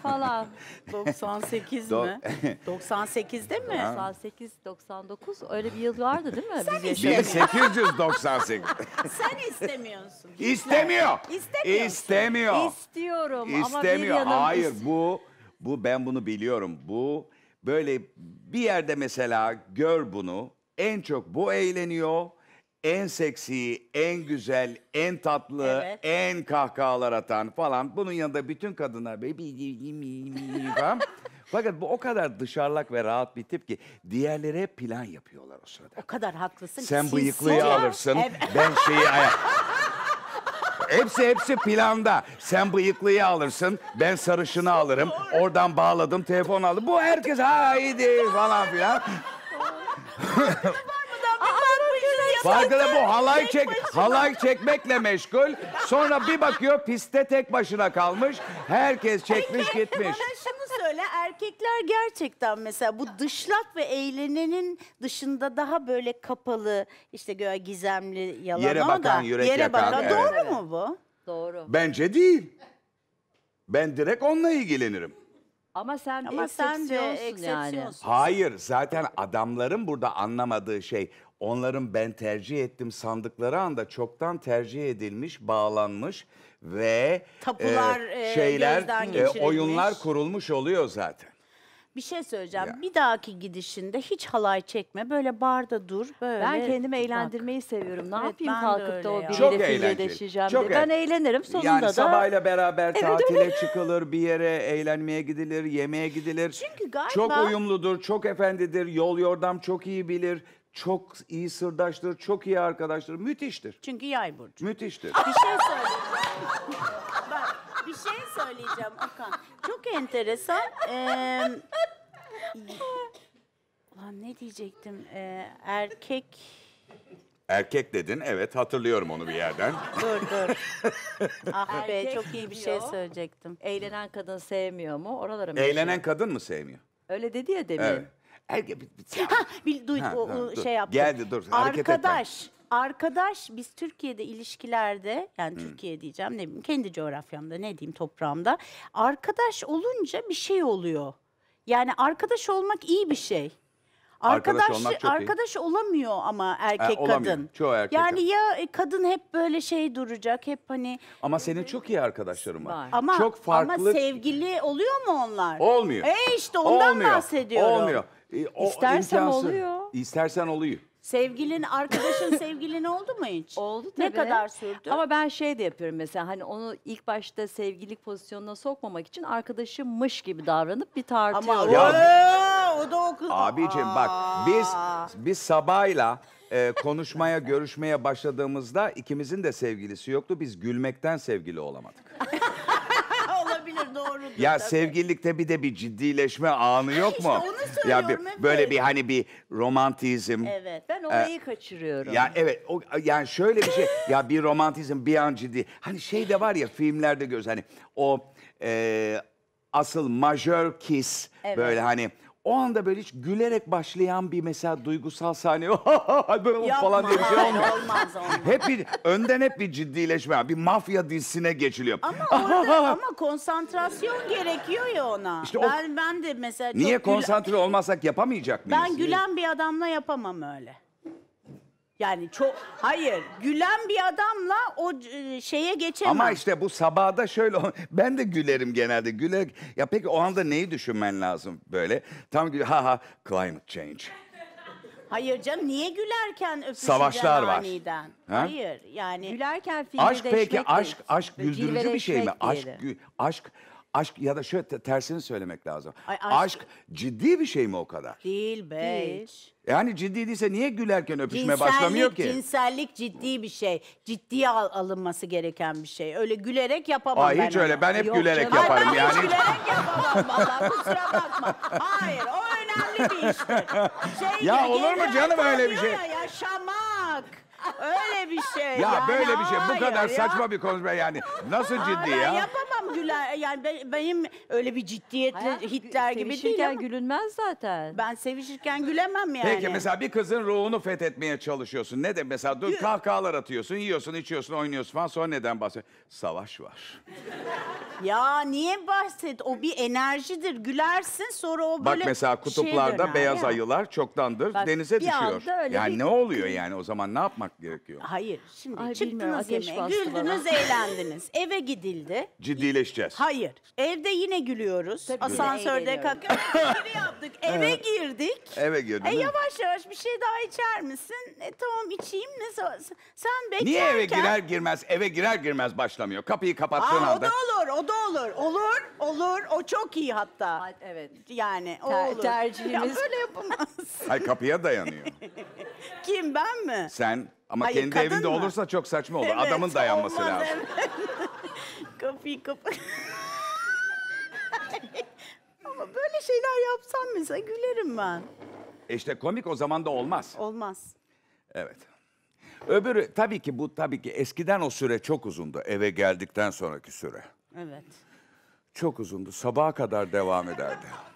falan. 98 Do- mi? 98'de mi? 98, 99 öyle bir yıl vardı değil mi? Sen Biz işte- yaşadık. 1898. Sen istemiyorsun. İstemiyor. İstemiyorsun. İstemiyor. İstiyorum ama bir İstemiyor. yanım Hayır bu bu ben bunu biliyorum. Bu böyle bir yerde mesela gör bunu. En çok bu eğleniyor en seksi, en güzel, en tatlı, Evet. en kahkahalar atan falan. Bunun yanında bütün kadınlar böyle bi- bi- bi- falan. Fakat bu o kadar dışarılak ve rahat bir tip ki diğerlere plan yapıyorlar o sırada. O kadar haklısın. Sen siz- bıyıklıyı Sonra- alırsın, Evet. ben şeyi ayak. Hepsi hepsi planda. Sen bıyıklıyı alırsın, ben sarışını alırım. Oradan bağladım, telefon aldım. Bu herkes haydi falan filan. Farkında bu halay çek halay çekmekle meşgul. Sonra bir bakıyor piste tek başına kalmış. Herkes çekmiş Peki, gitmiş. Bana şunu söyle erkekler gerçekten mesela bu dışlak ve eğlenenin dışında daha böyle kapalı işte göğe gizemli yalan Yere ama bakan, da yürek yere yakan, bakan. evet. Doğru mu bu? Doğru. Bence değil. Ben direkt onunla ilgilenirim. Ama sen Ama sen de eksepsiyonsun yani. Hayır zaten adamların burada anlamadığı şey onların ben tercih ettim sandıkları anda çoktan tercih edilmiş, bağlanmış ve Tapular, e, e şeyler, e, oyunlar kurulmuş oluyor zaten. Bir şey söyleyeceğim. Ya. Bir dahaki gidişinde hiç halay çekme. Böyle barda dur. Böyle Ben kendimi bak. eğlendirmeyi seviyorum. Ne Evet, yapayım kalkıp da o ya. Çok biriyle eğlenceli, çok diye. Ben eğlenceli. eğlenirim sonunda yani da. sabahla beraber tatile çıkılır, bir yere eğlenmeye gidilir, yemeğe gidilir. Çünkü galiba- Çok uyumludur, çok efendidir, yol yordam çok iyi bilir, çok iyi sırdaştır, çok iyi arkadaştır. Müthiştir. Çünkü yay burcu. Müthiştir. Bir şey söyleyeceğim. Bak bir şey söyleyeceğim Okan. Çok enteresan. Ee, ulan ne diyecektim? Ee, erkek... Erkek dedin, evet hatırlıyorum onu bir yerden. Dur dur. Ah be çok iyi bir şey söyleyecektim. Eğlenen kadın sevmiyor mu? Oralara mı? Eğlenen kadın mı sevmiyor? Öyle dedi ya demin. Evet. Herkes Ha, bir duy, Ha, o, ha, dur. şey yaptı. Geldi, dur, Arkadaş, arkadaş biz Türkiye'de ilişkilerde yani hmm. Türkiye diyeceğim ne bileyim kendi coğrafyamda ne diyeyim toprağımda arkadaş olunca bir şey oluyor. Yani arkadaş olmak iyi bir şey. Arkadaş Arkadaş, olmak çok iyi. olamıyor ama erkek olamıyor. kadın. Çoğu erkek yani ya e, kadın hep böyle şey duracak, hep hani Ama senin çok iyi arkadaşların var. ama çok farklı ama sevgili oluyor mu onlar? Olmuyor. E işte ondan bahsediyorum. Olmuyor. E, o İstersem imkansız. oluyor. İstersen oluyor. Sevgilin, arkadaşın sevgilin oldu mu hiç? Oldu tabii. Ne kadar sürdü? Ama ben şey de yapıyorum mesela hani onu ilk başta sevgilik pozisyonuna sokmamak için arkadaşımmış gibi davranıp bir tartıyorum. Ama Ya- o da o kız. Abicim bak biz biz sabahla e, konuşmaya, görüşmeye başladığımızda ikimizin de sevgilisi yoktu. Biz gülmekten sevgili olamadık. doğrudur. Ya tabii. sevgililikte bir de bir ciddileşme anı yok işte mu? onu Ya bir, böyle bir hani bir romantizm. Evet ben e, orayı kaçırıyorum. Ya evet o yani şöyle bir şey ya bir romantizm bir an ciddi. Hani şey de var ya filmlerde göz hani o e, asıl majör kiss Evet. böyle hani o anda böyle hiç gülerek başlayan bir mesela duygusal sahne böyle falan diye bir şey hayır, olmaz. olmaz olmaz. Hep bir, önden hep bir ciddileşme, bir mafya dizisine geçiliyor. Ama orada ama konsantrasyon gerekiyor ya ona. İşte o- ben ben de mesela çok Niye gül- konsantre olmazsak yapamayacak mıyız? Ben gülen bir adamla yapamam öyle. Yani çok hayır gülen bir adamla o e, şeye geçemez. Ama işte bu sabahda şöyle ben de gülerim genelde güler. Ya peki o anda neyi düşünmen lazım böyle? Tam gül ha ha climate change. Hayır canım niye gülerken öpüşeceksin Savaşlar var. aniden? Ha? Hayır yani. Gülerken filmde Aşk peki aşk aşk güldürücü bir şey mi? Aşk aşk aşk ya da şöyle tersini söylemek lazım. Ay, aşk... aşk ciddi bir şey mi o kadar? Değil be. Değil. Yani ciddi değilse niye gülerken öpüşme cinsellik, başlamıyor ki? Cinsellik ciddi bir şey. Ciddiye al alınması gereken bir şey. Öyle gülerek yapamam Aa, ben. Hiç onu. öyle ben hep Yok gülerek canım. yaparım Ay, ben yani. Hiç gülerek yapamam valla kusura bakma. Hayır o önemli bir iş. Şey ya olur mu canım öyle bir şey? Ya, yaşamak. Öyle bir şey. Ya yani, böyle bir şey. Bu kadar ya. saçma bir konuşma yani. Nasıl ciddi ya? Ben yapamam Güler. Yani benim öyle bir ciddiyetle Hayat, Hitler gibi değil ama. gülünmez zaten. Ben sevişirken gülemem yani. Peki mesela bir kızın ruhunu fethetmeye çalışıyorsun. Ne de mesela dur kahkahalar atıyorsun, yiyorsun, içiyorsun, oynuyorsun falan. Sonra neden bahsediyorsun? Savaş var. Ya niye bahset? O bir enerjidir. Gülersin sonra o böyle Bak mesela kutuplarda şey beyaz ya. ayılar çoktandır Bak, denize düşüyor. anda Yani bir- ne oluyor yani o zaman ne yapmak yapmak gerekiyor. Hayır. Şimdi Ay, çıktınız yemeğe, bastı güldünüz, eğlendiniz. Eve gidildi. Ciddileşeceğiz. Hayır. Evde yine gülüyoruz. Tabii Asansörde eğleniyorum. kalkıyoruz. Biri şey yaptık. Eve girdik. Eve girdik. E yavaş yavaş bir şey daha içer misin? E tamam içeyim mi? So- Sen beklerken... Niye eve girer girmez, eve girer girmez başlamıyor? Kapıyı kapattığın Aa, o da olur, o da olur. Olur, olur. O çok iyi hatta. Ay, Evet. Yani o Ter- olur. tercihimiz- Ya böyle yapamazsın. Ay kapıya dayanıyor. Kim ben mi? Sen ama Hayır, kendi evinde mı? olursa çok saçma olur. Evet, Adamın dayanması olmaz, lazım. Evet. Kapıyı kap. Ama böyle şeyler yapsam mesela gülerim ben. E işte komik o zaman da olmaz. Olmaz. Evet. Öbürü tabii ki bu tabii ki eskiden o süre çok uzundu eve geldikten sonraki süre. Evet. Çok uzundu. Sabaha kadar devam ederdi.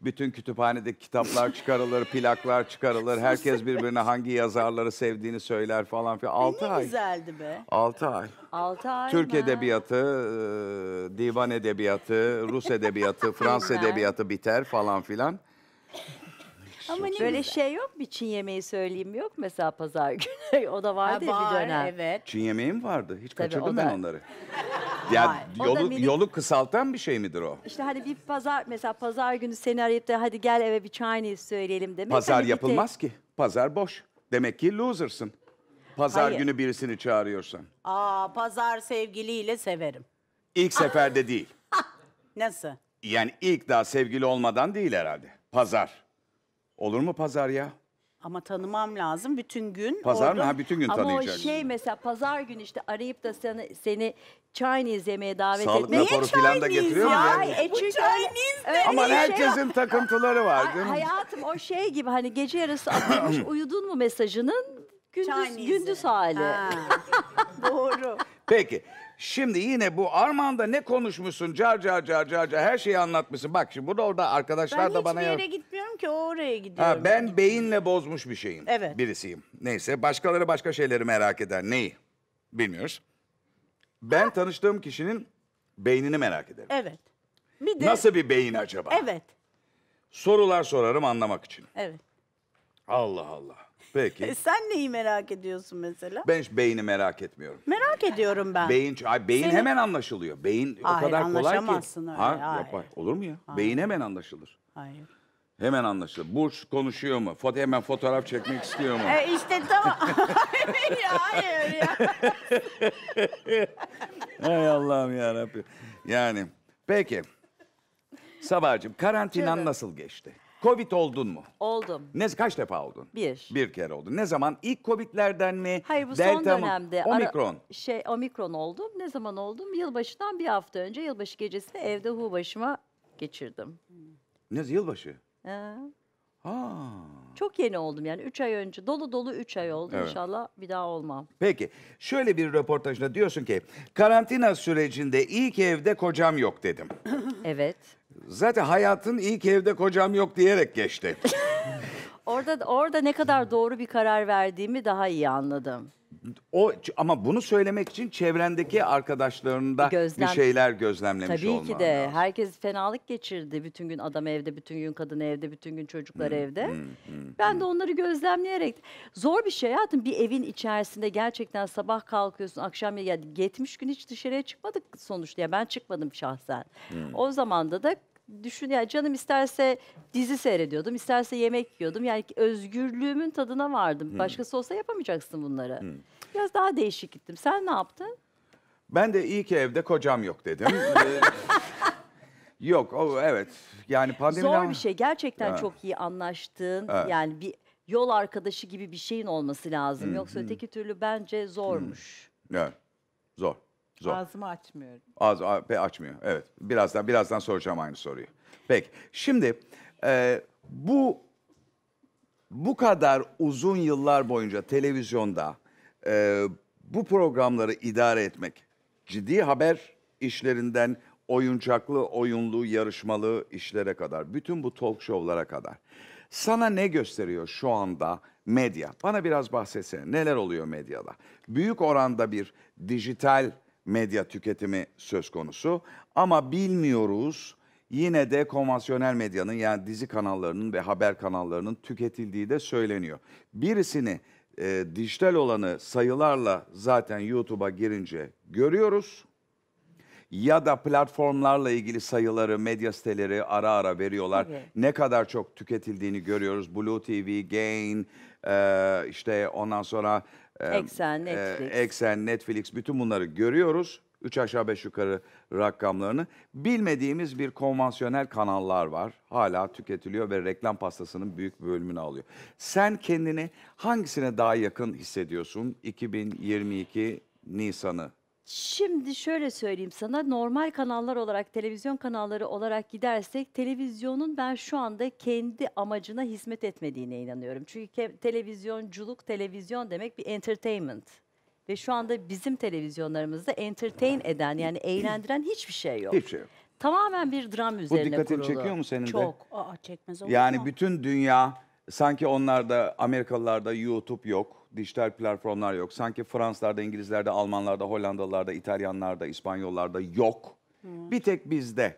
Bütün kütüphane'de kitaplar çıkarılır, plaklar çıkarılır. Herkes birbirine hangi yazarları sevdiğini söyler falan filan. 6 e, ay. güzeldi be. 6 ay. Altı ay Türk mı? edebiyatı, e, divan edebiyatı, Rus edebiyatı, Fransız Güzel. edebiyatı biter falan filan. Ama ne Böyle güzel. şey yok mu? Çin yemeği söyleyeyim yok mesela pazar günü. o da vardı ya bir dönem. evet. Çin yemeği mi vardı? Hiç Tabii kaçırdım ben onlar- onları. Yani Hayır. yolu, yolu kısaltan bir şey midir o? İşte hani bir pazar mesela pazar günü seni arayıp da hadi gel eve bir Chinese söyleyelim demek. Pazar Hani yapılmaz ki. Pazar boş. Demek ki loser'sın. Pazar Hayır. günü birisini çağırıyorsan. Aa pazar sevgiliyle severim. İlk seferde değil. Nasıl? Yani ilk daha sevgili olmadan değil herhalde. Pazar. Olur mu pazar ya? Ama tanımam lazım bütün gün. Pazar orada. mı? Ha, bütün gün Ama tanıyacak. Ama şey mesela pazar günü işte arayıp da seni, seni Chinese yemeğe davet Sağlık etmek. Sağlık raporu filan da getiriyor ya? mu? E çünkü Chinese hani öyle, Ama şey herkesin var. takıntıları var değil mi? Hayatım o şey gibi hani gece yarısı atılmış uyudun mu mesajının gündüz, Chinese. gündüz hali. Ha. Doğru. Peki. Şimdi yine bu Arman'da ne konuşmuşsun car car car car car her şeyi anlatmışsın. Bak şimdi burada orada arkadaşlar Ben da bana... Ben hiçbir yere gitmiyorum ki o oraya gidiyor. Ha, ben beyinle bozmuş bir şeyim. Evet. Birisiyim. Neyse başkaları başka şeyleri merak eder. Neyi? Bilmiyoruz. Ben tanıştığım kişinin beynini merak ederim. Evet. Bir de... Nasıl bir beyin acaba? Evet. Sorular sorarım anlamak için. Evet. Allah Allah. Peki. E sen neyi merak ediyorsun mesela? Ben hiç beyni merak etmiyorum. Merak ediyorum ben. Beyin, ay beyin Senin- hemen anlaşılıyor. Beyin Hayır, o kadar kolay ki. anlaşamazsın öyle, Ha, hayır. yapar. Olur mu ya? Beyin hemen anlaşılır. Hayır. Hemen anlaşılır. Burç konuşuyor mu? Foto hemen fotoğraf çekmek istiyor mu? E işte tamam. hayır ya, hayır ya. Hay Allah'ım ya Yani peki. Sabahcığım karantinan nasıl geçti? Covid oldun mu? Oldum. Ne kaç defa oldun? Bir. Bir kere oldun. Ne zaman? İlk Covid'lerden mi? Hayır bu Delta son dönemde. Mı? Omikron. Ara, şey omikron oldum. Ne zaman oldum? Yılbaşından bir hafta önce yılbaşı gecesi evde hu başıma geçirdim. Ne yılbaşı? Ee, Ha. Çok yeni oldum yani 3 ay önce dolu dolu 3 ay oldu evet. inşallah bir daha olmam. Peki şöyle bir röportajda diyorsun ki karantina sürecinde ilk evde kocam yok dedim. evet. Zaten hayatın ilk evde kocam yok diyerek geçti. orada orada ne kadar doğru bir karar verdiğimi daha iyi anladım. O ama bunu söylemek için çevrendeki arkadaşlarında Gözlem- bir şeyler gözlemlemiş olmalı. Tabii ki de lazım. herkes fenalık geçirdi. Bütün gün adam evde, bütün gün kadın evde, bütün gün çocuklar evde. ben de onları gözlemleyerek zor bir şey hayatım. Bir evin içerisinde gerçekten sabah kalkıyorsun, akşam ya 70 gün hiç dışarıya çıkmadık sonuçta. Ya ben çıkmadım şahsen. O zamanda da düşün yani canım isterse dizi seyrediyordum, isterse yemek yiyordum. Yani özgürlüğümün tadına vardım. Hmm. Başkası olsa yapamayacaksın bunları. Hmm. Biraz daha değişik gittim. Sen ne yaptın? Ben de iyi ki evde kocam yok dedim. Ee, yok, o evet. Yani pandemi zor bir şey. Gerçekten evet. çok iyi anlaştığın evet. yani bir yol arkadaşı gibi bir şeyin olması lazım. Hmm. Yoksa hmm. öteki türlü bence zormuş. Hmm. Evet. Zor. Zor. Ağzımı açmıyorum. Ağız pe- açmıyor. Evet. Birazdan birazdan soracağım aynı soruyu. Peki. Şimdi e, bu bu kadar uzun yıllar boyunca televizyonda e, bu programları idare etmek ciddi haber işlerinden oyuncaklı, oyunlu, yarışmalı işlere kadar, bütün bu talk show'lara kadar. Sana ne gösteriyor şu anda medya? Bana biraz bahsetsene. Neler oluyor medyada? Büyük oranda bir dijital medya tüketimi söz konusu. Ama bilmiyoruz yine de konvansiyonel medyanın yani dizi kanallarının ve haber kanallarının tüketildiği de söyleniyor. Birisini e, dijital olanı sayılarla zaten YouTube'a girince görüyoruz. Ya da platformlarla ilgili sayıları, medya siteleri ara ara veriyorlar. Evet. Ne kadar çok tüketildiğini görüyoruz. Blue TV, Gain, e, işte ondan sonra Eksen, e, Netflix. Eksen, Netflix bütün bunları görüyoruz. Üç aşağı beş yukarı rakamlarını. Bilmediğimiz bir konvansiyonel kanallar var. Hala tüketiliyor ve reklam pastasının büyük bölümünü alıyor. Sen kendini hangisine daha yakın hissediyorsun 2022 Nisan'ı Şimdi şöyle söyleyeyim sana normal kanallar olarak televizyon kanalları olarak gidersek televizyonun ben şu anda kendi amacına hizmet etmediğine inanıyorum. Çünkü televizyonculuk televizyon demek bir entertainment. Ve şu anda bizim televizyonlarımızda entertain eden yani eğlendiren hiçbir şey yok. Hiçbir şey yok. Tamamen bir dram Bu dikkatini kurulu. çekiyor mu senin de? Çok. Aa çekmez olur mu? Yani bütün dünya sanki onlarda Amerikalılarda YouTube yok dijital platformlar yok. Sanki Franslarda, İngilizlerde, Almanlarda, Hollandalılarda, İtalyanlarda, İspanyollarda yok. Bir tek bizde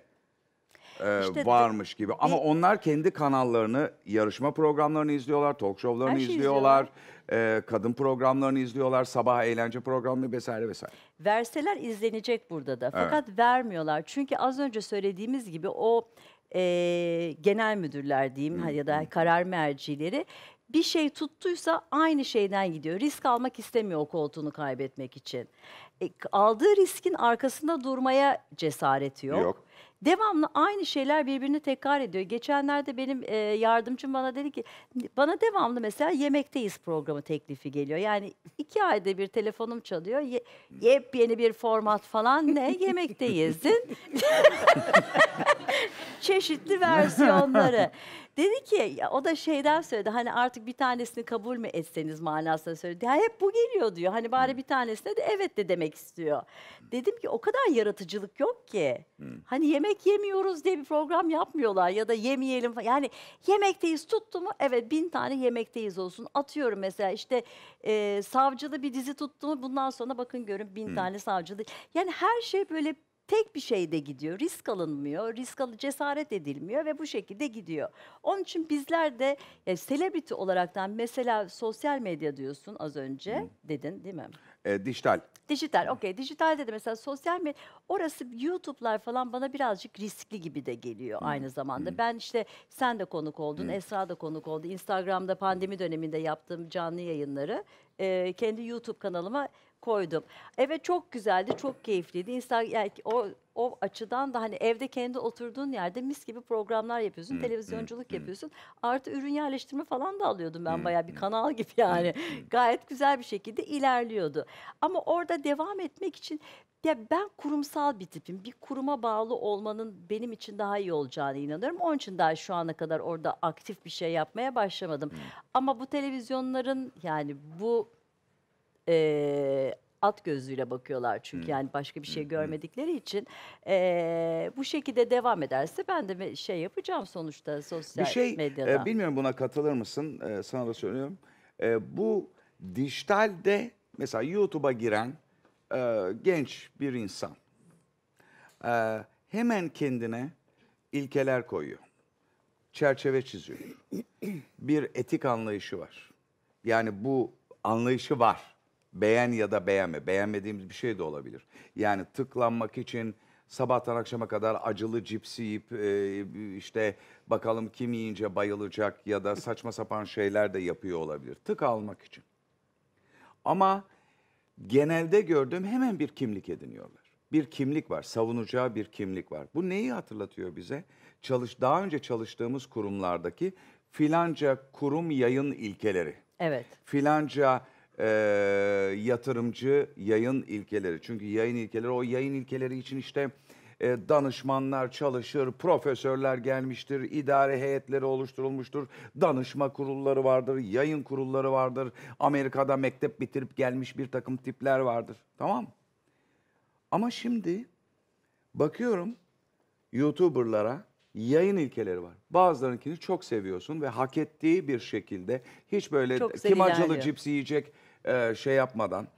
e, İşte varmış gibi. Ama onlar kendi kanallarını, yarışma programlarını izliyorlar, talk show'larını Her izliyorlar, e, kadın programlarını izliyorlar, sabah eğlence programını vesaire vesaire. Verseler izlenecek burada da. Fakat vermiyorlar. Çünkü az önce söylediğimiz gibi o e, genel müdürler diyeyim ya da karar mercileri bir şey tuttuysa aynı şeyden gidiyor. Risk almak istemiyor o koltuğunu kaybetmek için. E, aldığı riskin arkasında durmaya cesaret yok. Yok. Devamlı aynı şeyler birbirini tekrar ediyor. Geçenlerde benim e, yardımcım bana dedi ki bana devamlı mesela yemekteyiz programı teklifi geliyor. Yani iki ayda bir telefonum çalıyor. Ye, yepyeni bir format falan ne yemekteyiz'in çeşitli versiyonları. Dedi ki ya, o da şeyden söyledi hani artık bir tanesini kabul mü etseniz manasında söyledi. Ya hep bu geliyor diyor. Hani bari bir tanesine de evet de demek istiyor. Dedim ki o kadar yaratıcılık yok ki. Hani yemek yemiyoruz diye bir program yapmıyorlar ya da yemeyelim falan. Yani yemekteyiz tuttu mu? Evet bin tane yemekteyiz olsun. Atıyorum mesela işte e, savcılı bir dizi tuttu mu? Bundan sonra bakın görün bin tane savcılı. Yani her şey böyle tek bir şeyde gidiyor. Risk alınmıyor, risk alı cesaret edilmiyor ve bu şekilde gidiyor. Onun için bizler de yani e, celebrity olaraktan mesela sosyal medya diyorsun az önce Hı. dedin değil mi? E, dijital. Dijital, okey. Dijitalde de mesela sosyal medya, orası YouTube'lar falan bana birazcık riskli gibi de geliyor hmm. aynı zamanda. Hmm. Ben işte sen de konuk oldun, hmm. Esra da konuk oldu. Instagram'da pandemi döneminde yaptığım canlı yayınları e, kendi YouTube kanalıma koydum. Evet çok güzeldi, çok keyifliydi. Insta yani o o açıdan da hani evde kendi oturduğun yerde mis gibi programlar yapıyorsun, hmm, televizyonculuk hmm, yapıyorsun. Artı ürün yerleştirme falan da alıyordum ben hmm, bayağı bir kanal gibi yani. Hmm. Gayet güzel bir şekilde ilerliyordu. Ama orada devam etmek için ya ben kurumsal bir tipim. Bir kuruma bağlı olmanın benim için daha iyi olacağını inanıyorum. Onun için daha şu ana kadar orada aktif bir şey yapmaya başlamadım. Hmm. Ama bu televizyonların yani bu e, at gözlüğüyle bakıyorlar çünkü yani başka bir şey görmedikleri için e, bu şekilde devam ederse ben de şey yapacağım sonuçta sosyal Bir şey, medyada. e, bilmiyorum buna katılır mısın? E, sana da söylüyorum. E, bu dijitalde mesela YouTube'a giren e, genç bir insan e, hemen kendine ilkeler koyuyor. Çerçeve çiziyor. bir etik anlayışı var. Yani bu anlayışı var Beğen ya da beğenme. Beğenmediğimiz bir şey de olabilir. Yani tıklanmak için sabahtan akşama kadar acılı cips yiyip e, işte bakalım kim yiyince bayılacak ya da saçma sapan şeyler de yapıyor olabilir. Tık almak için. Ama genelde gördüğüm hemen bir kimlik ediniyorlar. Bir kimlik var, savunacağı bir kimlik var. Bu neyi hatırlatıyor bize? Çalış, daha önce çalıştığımız kurumlardaki filanca kurum yayın ilkeleri. Evet. Filanca e, yatırımcı yayın ilkeleri. Çünkü yayın ilkeleri o yayın ilkeleri için işte e, danışmanlar çalışır, profesörler gelmiştir, idare heyetleri oluşturulmuştur, danışma kurulları vardır, yayın kurulları vardır, Amerika'da mektep bitirip gelmiş bir takım tipler vardır. Tamam Ama şimdi bakıyorum YouTuber'lara yayın ilkeleri var. Bazılarınkini çok seviyorsun ve hak ettiği bir şekilde hiç böyle çok kim acılı cips yiyecek e, şey yapmadan,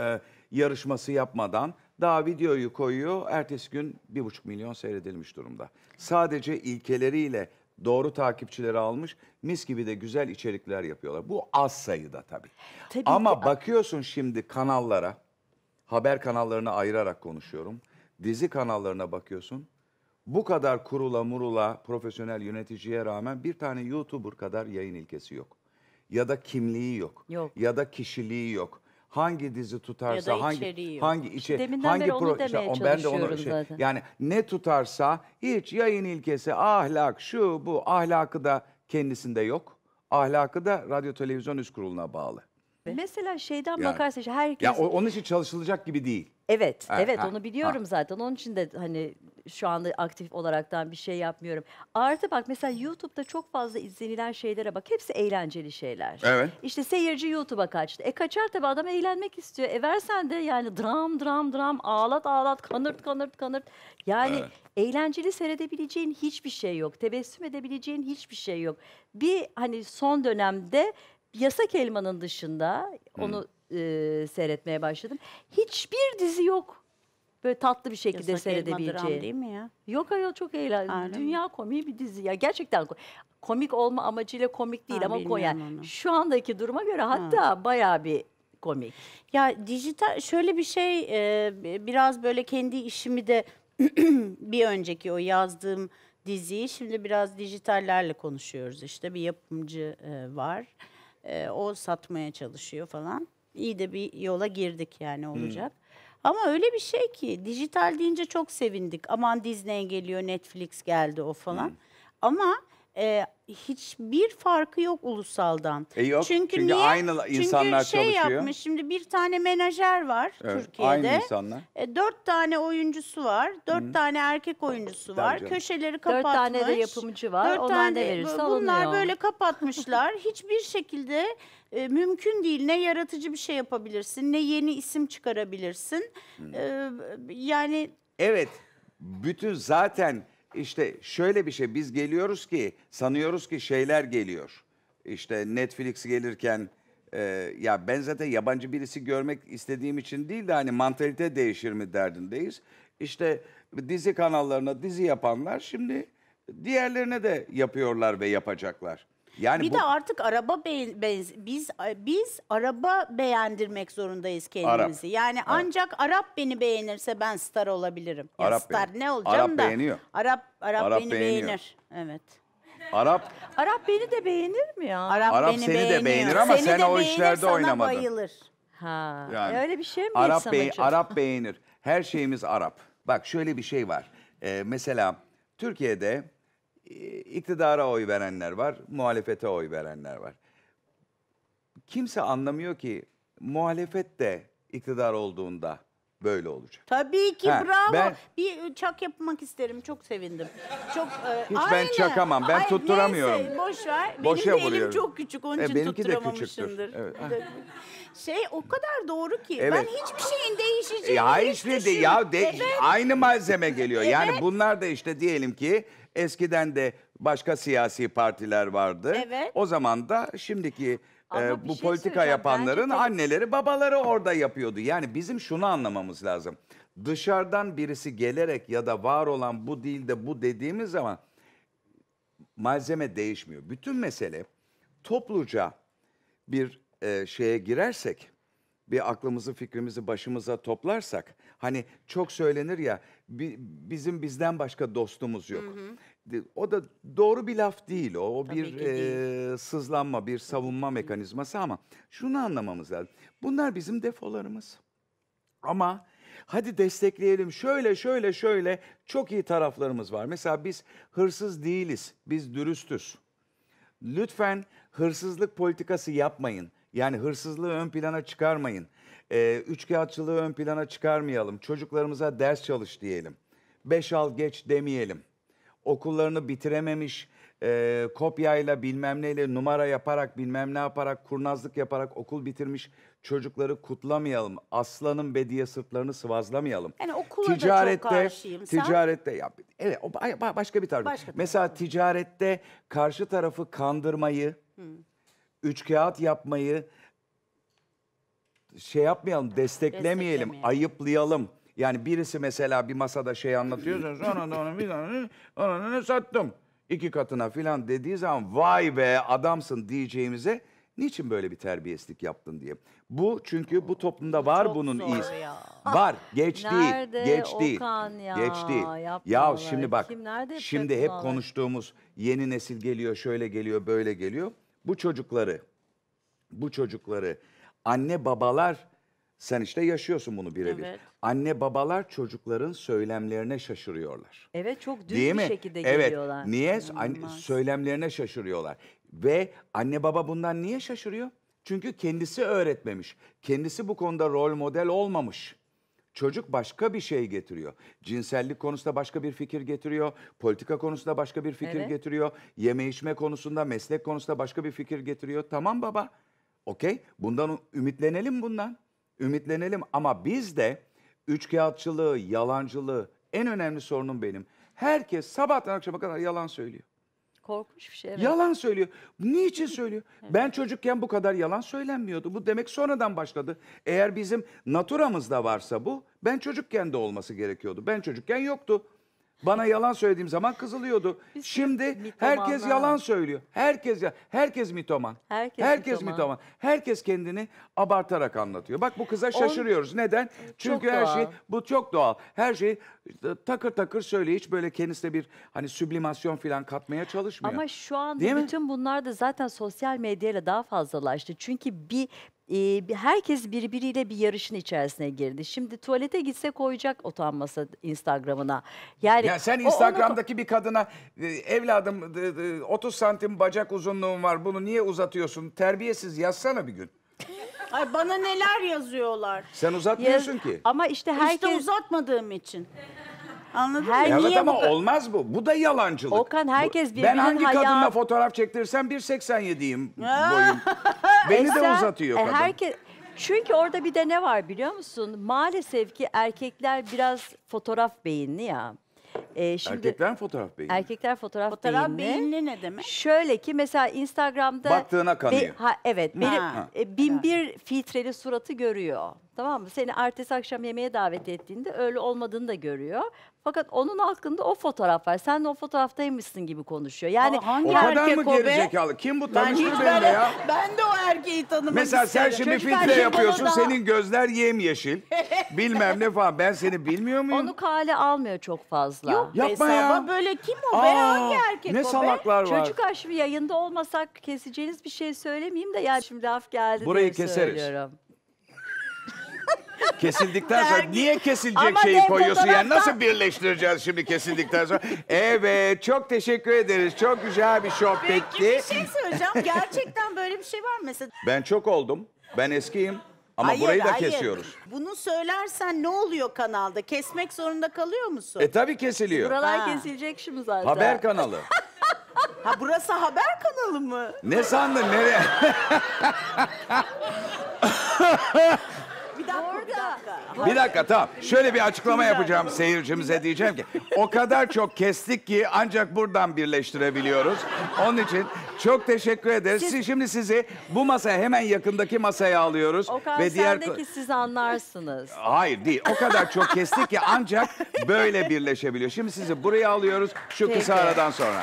e, yarışması yapmadan daha videoyu koyuyor. Ertesi gün bir buçuk milyon seyredilmiş durumda. Sadece ilkeleriyle doğru takipçileri almış, mis gibi de güzel içerikler yapıyorlar. Bu az sayıda tabii. tabii Ama ki. bakıyorsun şimdi kanallara, haber kanallarını ayırarak konuşuyorum. Dizi kanallarına bakıyorsun. Bu kadar kurula murula profesyonel yöneticiye rağmen bir tane YouTuber kadar yayın ilkesi yok ya da kimliği yok. Yok. Ya da kişiliği yok. Hangi dizi tutarsa hangi hangi içe hangi pro onu ben de çalışıyorum şey, zaten. yani ne tutarsa hiç yayın ilkesi ahlak şu bu ahlakı da kendisinde yok. Ahlakı da radyo televizyon üst kuruluna bağlı. Mesela şeyden Yani. bakarsa herkes Ya onun için çalışılacak gibi değil. evet Ha, evet ha, onu biliyorum zaten. Onun için de hani şu anda aktif olaraktan bir şey yapmıyorum. Artı bak mesela YouTube'da çok fazla izlenilen şeylere bak. Hepsi eğlenceli şeyler. Evet. İşte seyirci YouTube'a kaçtı. E kaçar tabii adam eğlenmek istiyor. E versen de yani dram dram dram ağlat ağlat kanırt kanırt kanırt. Yani evet. eğlenceli seyredebileceğin hiçbir şey yok. Tebessüm edebileceğin hiçbir şey yok. Bir hani son dönemde yasak elmanın dışında onu hmm. e, seyretmeye başladım. Hiçbir dizi yok böyle tatlı bir şekilde Yasak seyredebileceği. değil mi ya? Yok ayol çok eğlenceli. Dünya komiği bir dizi ya. Gerçekten komik olma amacıyla komik değil ha, ama koya. Yani. Şu andaki duruma göre hatta ha. bayağı bir komik. Ya dijital şöyle bir şey e, biraz böyle kendi işimi de bir önceki o yazdığım diziyi şimdi biraz dijitallerle konuşuyoruz işte bir yapımcı e, var e, o satmaya çalışıyor falan iyi de bir yola girdik yani hmm. olacak. Ama öyle bir şey ki dijital deyince çok sevindik. Aman Disney geliyor, Netflix geldi o falan. Hmm. Ama e, hiçbir farkı yok ulusaldan. E yok çünkü, çünkü niye? aynı insanlar çünkü şey çalışıyor. yapmış şimdi bir tane menajer var Evet, Türkiye'de. aynı insanlar. E, dört tane oyuncusu var. Dört tane erkek oyuncusu var. Köşeleri kapatmış. Dört tane de yapımcı var. Onlar da verirse Bunlar alınıyor. böyle kapatmışlar. Hiçbir şekilde e, mümkün değil. Ne yaratıcı bir şey yapabilirsin, ne yeni isim çıkarabilirsin. E, yani Evet, bütün zaten işte şöyle bir şey biz geliyoruz ki sanıyoruz ki şeyler geliyor. İşte Netflix gelirken e, ya ben zaten yabancı birisi görmek istediğim için değil de hani mantalite değişir mi derdindeyiz. İşte dizi kanallarına dizi yapanlar şimdi diğerlerine de yapıyorlar ve yapacaklar. Yani bir bu... de artık araba be, benz biz biz araba beğendirmek zorundayız kendimizi. Arap. Yani Arap. ancak Arap beni beğenirse ben star olabilirim. Ya Arap star beğen. ne olacağım Arap da? Beğeniyor. Arap Arap, Arap beni beğeniyor. beğenir. Evet. Arap Arap beni de beğenir mi ya? Arap, Arap beni seni beğeniyor. de beğenir ama seni sen de o beğenir, işlerde sana oynamadın. bayılır. Ha. Yani. öyle bir şey mi Arap be Arap beğenir. Her şeyimiz Arap. Bak şöyle bir şey var. Ee, mesela Türkiye'de iktidara oy verenler var, muhalefete oy verenler var. Kimse anlamıyor ki muhalefet de iktidar olduğunda böyle olacak. Tabii ki ha, bravo. Ben, bir çak yapmak isterim. Çok sevindim. Çok e, Hiç aynı. ben çakamam. Ben Ay, tutturamıyorum. Neyse, boş ver. Boşa Benim vuruyorum. elim çok küçük. Onun e, için benimki tutturamamışımdır. De evet. şey o kadar doğru ki evet. ben hiçbir şeyin değişeceğini ya hiç hiçbir de, ya de, evet. aynı malzeme geliyor. Evet. Yani bunlar da işte diyelim ki Eskiden de başka siyasi partiler vardı. Evet. O zaman da şimdiki e, bu şey politika yapanların Bence anneleri babaları orada yapıyordu. Yani bizim şunu anlamamız lazım. Dışarıdan birisi gelerek ya da var olan bu değil de bu dediğimiz zaman malzeme değişmiyor. Bütün mesele topluca bir e, şeye girersek bir aklımızı fikrimizi başımıza toplarsak hani çok söylenir ya bizim bizden başka dostumuz yok. Hı hı. O da doğru bir laf değil o, o bir e, sızlanma bir savunma mekanizması ama şunu anlamamız lazım. Bunlar bizim defolarımız ama hadi destekleyelim şöyle şöyle şöyle çok iyi taraflarımız var. Mesela biz hırsız değiliz biz dürüstüz. Lütfen hırsızlık politikası yapmayın yani hırsızlığı ön plana çıkarmayın. E, üçkağıtçılığı ön plana çıkarmayalım. Çocuklarımıza ders çalış diyelim. Beş al geç demeyelim. Okullarını bitirememiş, e, kopyayla bilmem neyle numara yaparak bilmem ne yaparak kurnazlık yaparak okul bitirmiş çocukları kutlamayalım. Aslanın bediye sırtlarını sıvazlamayalım. Yani okula ticarette, da çok karşıyım. Ticarette, sen... ya, evet, o, başka bir tarz. Başka Mesela tarz. ticarette karşı tarafı kandırmayı, Hı üç kağıt yapmayı şey yapmayalım, desteklemeyelim, Desteklemeyelim. ayıplayalım. Yani birisi mesela bir masada şey anlatıyorsunuz, ona da onu bir onu onu ne sattım. iki katına filan dediği zaman vay be adamsın diyeceğimize niçin böyle bir terbiyesizlik yaptın diye. Bu çünkü bu toplumda var bunun zor iyisi. Var, geç Nerede değil, geç değil. ya? Geç değil. Ya şimdi bak, Kim şimdi hep konuştuğumuz yeni nesil geliyor, şöyle geliyor, böyle geliyor bu çocukları, bu çocukları anne babalar sen işte yaşıyorsun bunu birebir. Evet. Anne babalar çocukların söylemlerine şaşırıyorlar. Evet çok düz Değil bir mi? şekilde evet. geliyorlar. Niye? Anne, söylemlerine şaşırıyorlar. Ve anne baba bundan niye şaşırıyor? Çünkü kendisi öğretmemiş. Kendisi bu konuda rol model olmamış. Çocuk başka bir şey getiriyor. Cinsellik konusunda başka bir fikir getiriyor. Politika konusunda başka bir fikir Evet. getiriyor. Yeme içme konusunda, meslek konusunda başka bir fikir getiriyor. Tamam baba. Okey. Bundan ümitlenelim bundan. Ümitlenelim ama biz de üçkağıtçılığı, yalancılığı en önemli sorunum benim. Herkes sabahtan akşama kadar yalan söylüyor. Korkunç bir şey. Evet. Yalan söylüyor. Niçin söylüyor? evet. Ben çocukken bu kadar yalan söylenmiyordu. Bu demek sonradan başladı. Eğer bizim naturamızda varsa bu, ben çocukken de olması gerekiyordu. Ben çocukken yoktu. Bana yalan söylediğim zaman kızılıyordu. Şimdi herkes yalan söylüyor. Herkes ya herkes mitoman. Herkes, mitoman. Herkes kendini abartarak anlatıyor. Bak bu kıza şaşırıyoruz. Neden? Çünkü her doğal. şey bu çok doğal. Her şey takır takır söylüyor. Hiç böyle kendisine bir hani süblimasyon falan katmaya çalışmıyor. Ama şu anda Değil mi? bütün bunlar da zaten sosyal medyayla daha fazlalaştı. Çünkü bir herkes birbiriyle bir yarışın içerisine girdi. Şimdi tuvalete gitse koyacak utanmasa Instagram'ına. Yani ya sen Instagram'daki onu... bir kadına evladım 30 santim bacak uzunluğum var bunu niye uzatıyorsun? Terbiyesiz yazsana bir gün. Ay bana neler yazıyorlar. Sen uzatmıyorsun Yaz... ki. Ama işte herkes... İşte uzatmadığım için. Anladın Her mı? Evet ama bu- olmaz bu. Bu da yalancılık. Okan, herkes Bu- Ben hangi hayal- kadınla fotoğraf çektirsem 1.87'yim boyum. Beni de Sen- uzatıyor e, kadın. çünkü orada bir de ne var biliyor musun? Maalesef ki erkekler biraz fotoğraf beyinli ya. E, şimdi erkekler, mi fotoğraf beğeniyor? fotoğraf, Fotoğraf beyinli ne demek? Şöyle ki mesela Instagram'da Baktığına kanıyor. ha, evet. Benim Ha. e, bin bir filtreli suratı görüyor. Tamam mı? Seni ertesi akşam yemeğe davet ettiğinde öyle olmadığını da görüyor. Fakat onun hakkında o fotoğraf var. Sen de o fotoğraftaymışsın gibi konuşuyor. Yani Aa, hangi o kadar mı erkek o be? gerizekalı? Kim bu tanıştı hiç benimle ya? Ben de o erkeği tanımak Mesela sen şimdi Çocuk filtre yapıyorsun. daha- Senin gözler yemyeşil. Bilmem ne falan. Ben seni bilmiyor muyum? Onu kale almıyor çok fazla. Yok Yapma ya. böyle kim o be? Aa, hangi erkek ne o be? salaklar var. Çocuk aşkı yayında olmasak keseceğiniz bir şey söylemeyeyim de yani şimdi laf geldi Burayı diye keseriz. söylüyorum. Kesildikten sonra Vergi. niye kesilecek Ama şeyi ben koyuyorsun? Yani nasıl birleştireceğiz şimdi kesildikten sonra? Evet, çok teşekkür ederiz. Çok güzel bir şok Peki sohbetti. bir şey söyleyeceğim Gerçekten böyle bir şey var mı mesela? Ben çok oldum. Ben eskiyim. Ama Hayır, burayı da hayır. kesiyoruz. Bunu söylersen ne oluyor kanalda? Kesmek zorunda kalıyor musun? E tabii kesiliyor. Buralar Ha. kesilecek şimdi zaten. Haber kanalı. Ha burası haber kanalı mı? Ne sandın? Nereye? bir dakika, bir dakika. Bir dakika tamam. Şöyle bir açıklama yapacağım seyircimize diyeceğim ki o kadar çok kestik ki ancak buradan birleştirebiliyoruz. Onun için çok teşekkür ederiz. Siz- şimdi sizi bu masaya hemen yakındaki masaya alıyoruz Okan ve diğer sendeki siz anlarsınız. Hayır değil. O kadar çok kestik ki ancak böyle birleşebiliyor. Şimdi sizi buraya alıyoruz şu kısa Peki. aradan sonra.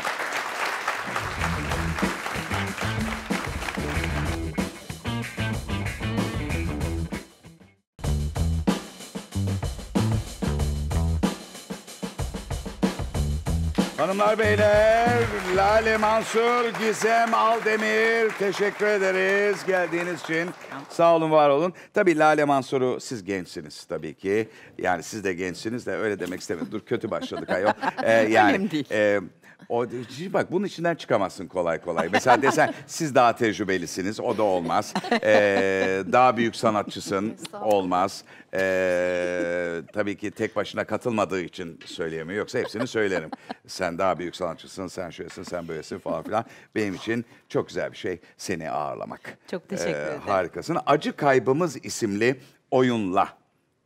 Hanımlar beyler, Lale Mansur, Gizem Aldemir teşekkür ederiz geldiğiniz için. Sağ olun, var olun. Tabii Lale Mansur'u siz gençsiniz tabii ki. Yani siz de gençsiniz de öyle demek istemedim. Dur kötü başladık ayol. Ee, yani, Önemli değil. E, o, bak bunun içinden çıkamazsın kolay kolay. Mesela desen siz daha tecrübelisiniz o da olmaz. Ee, daha büyük sanatçısın olmaz. Ee, tabii ki tek başına katılmadığı için söyleyemiyor. Yoksa hepsini söylerim. sen daha büyük sanatçısın, sen şöylesin, sen böylesin falan filan. Benim için çok güzel bir şey seni ağırlamak. Çok teşekkür ee, ederim. Harikasın. Acı Kaybımız isimli oyunla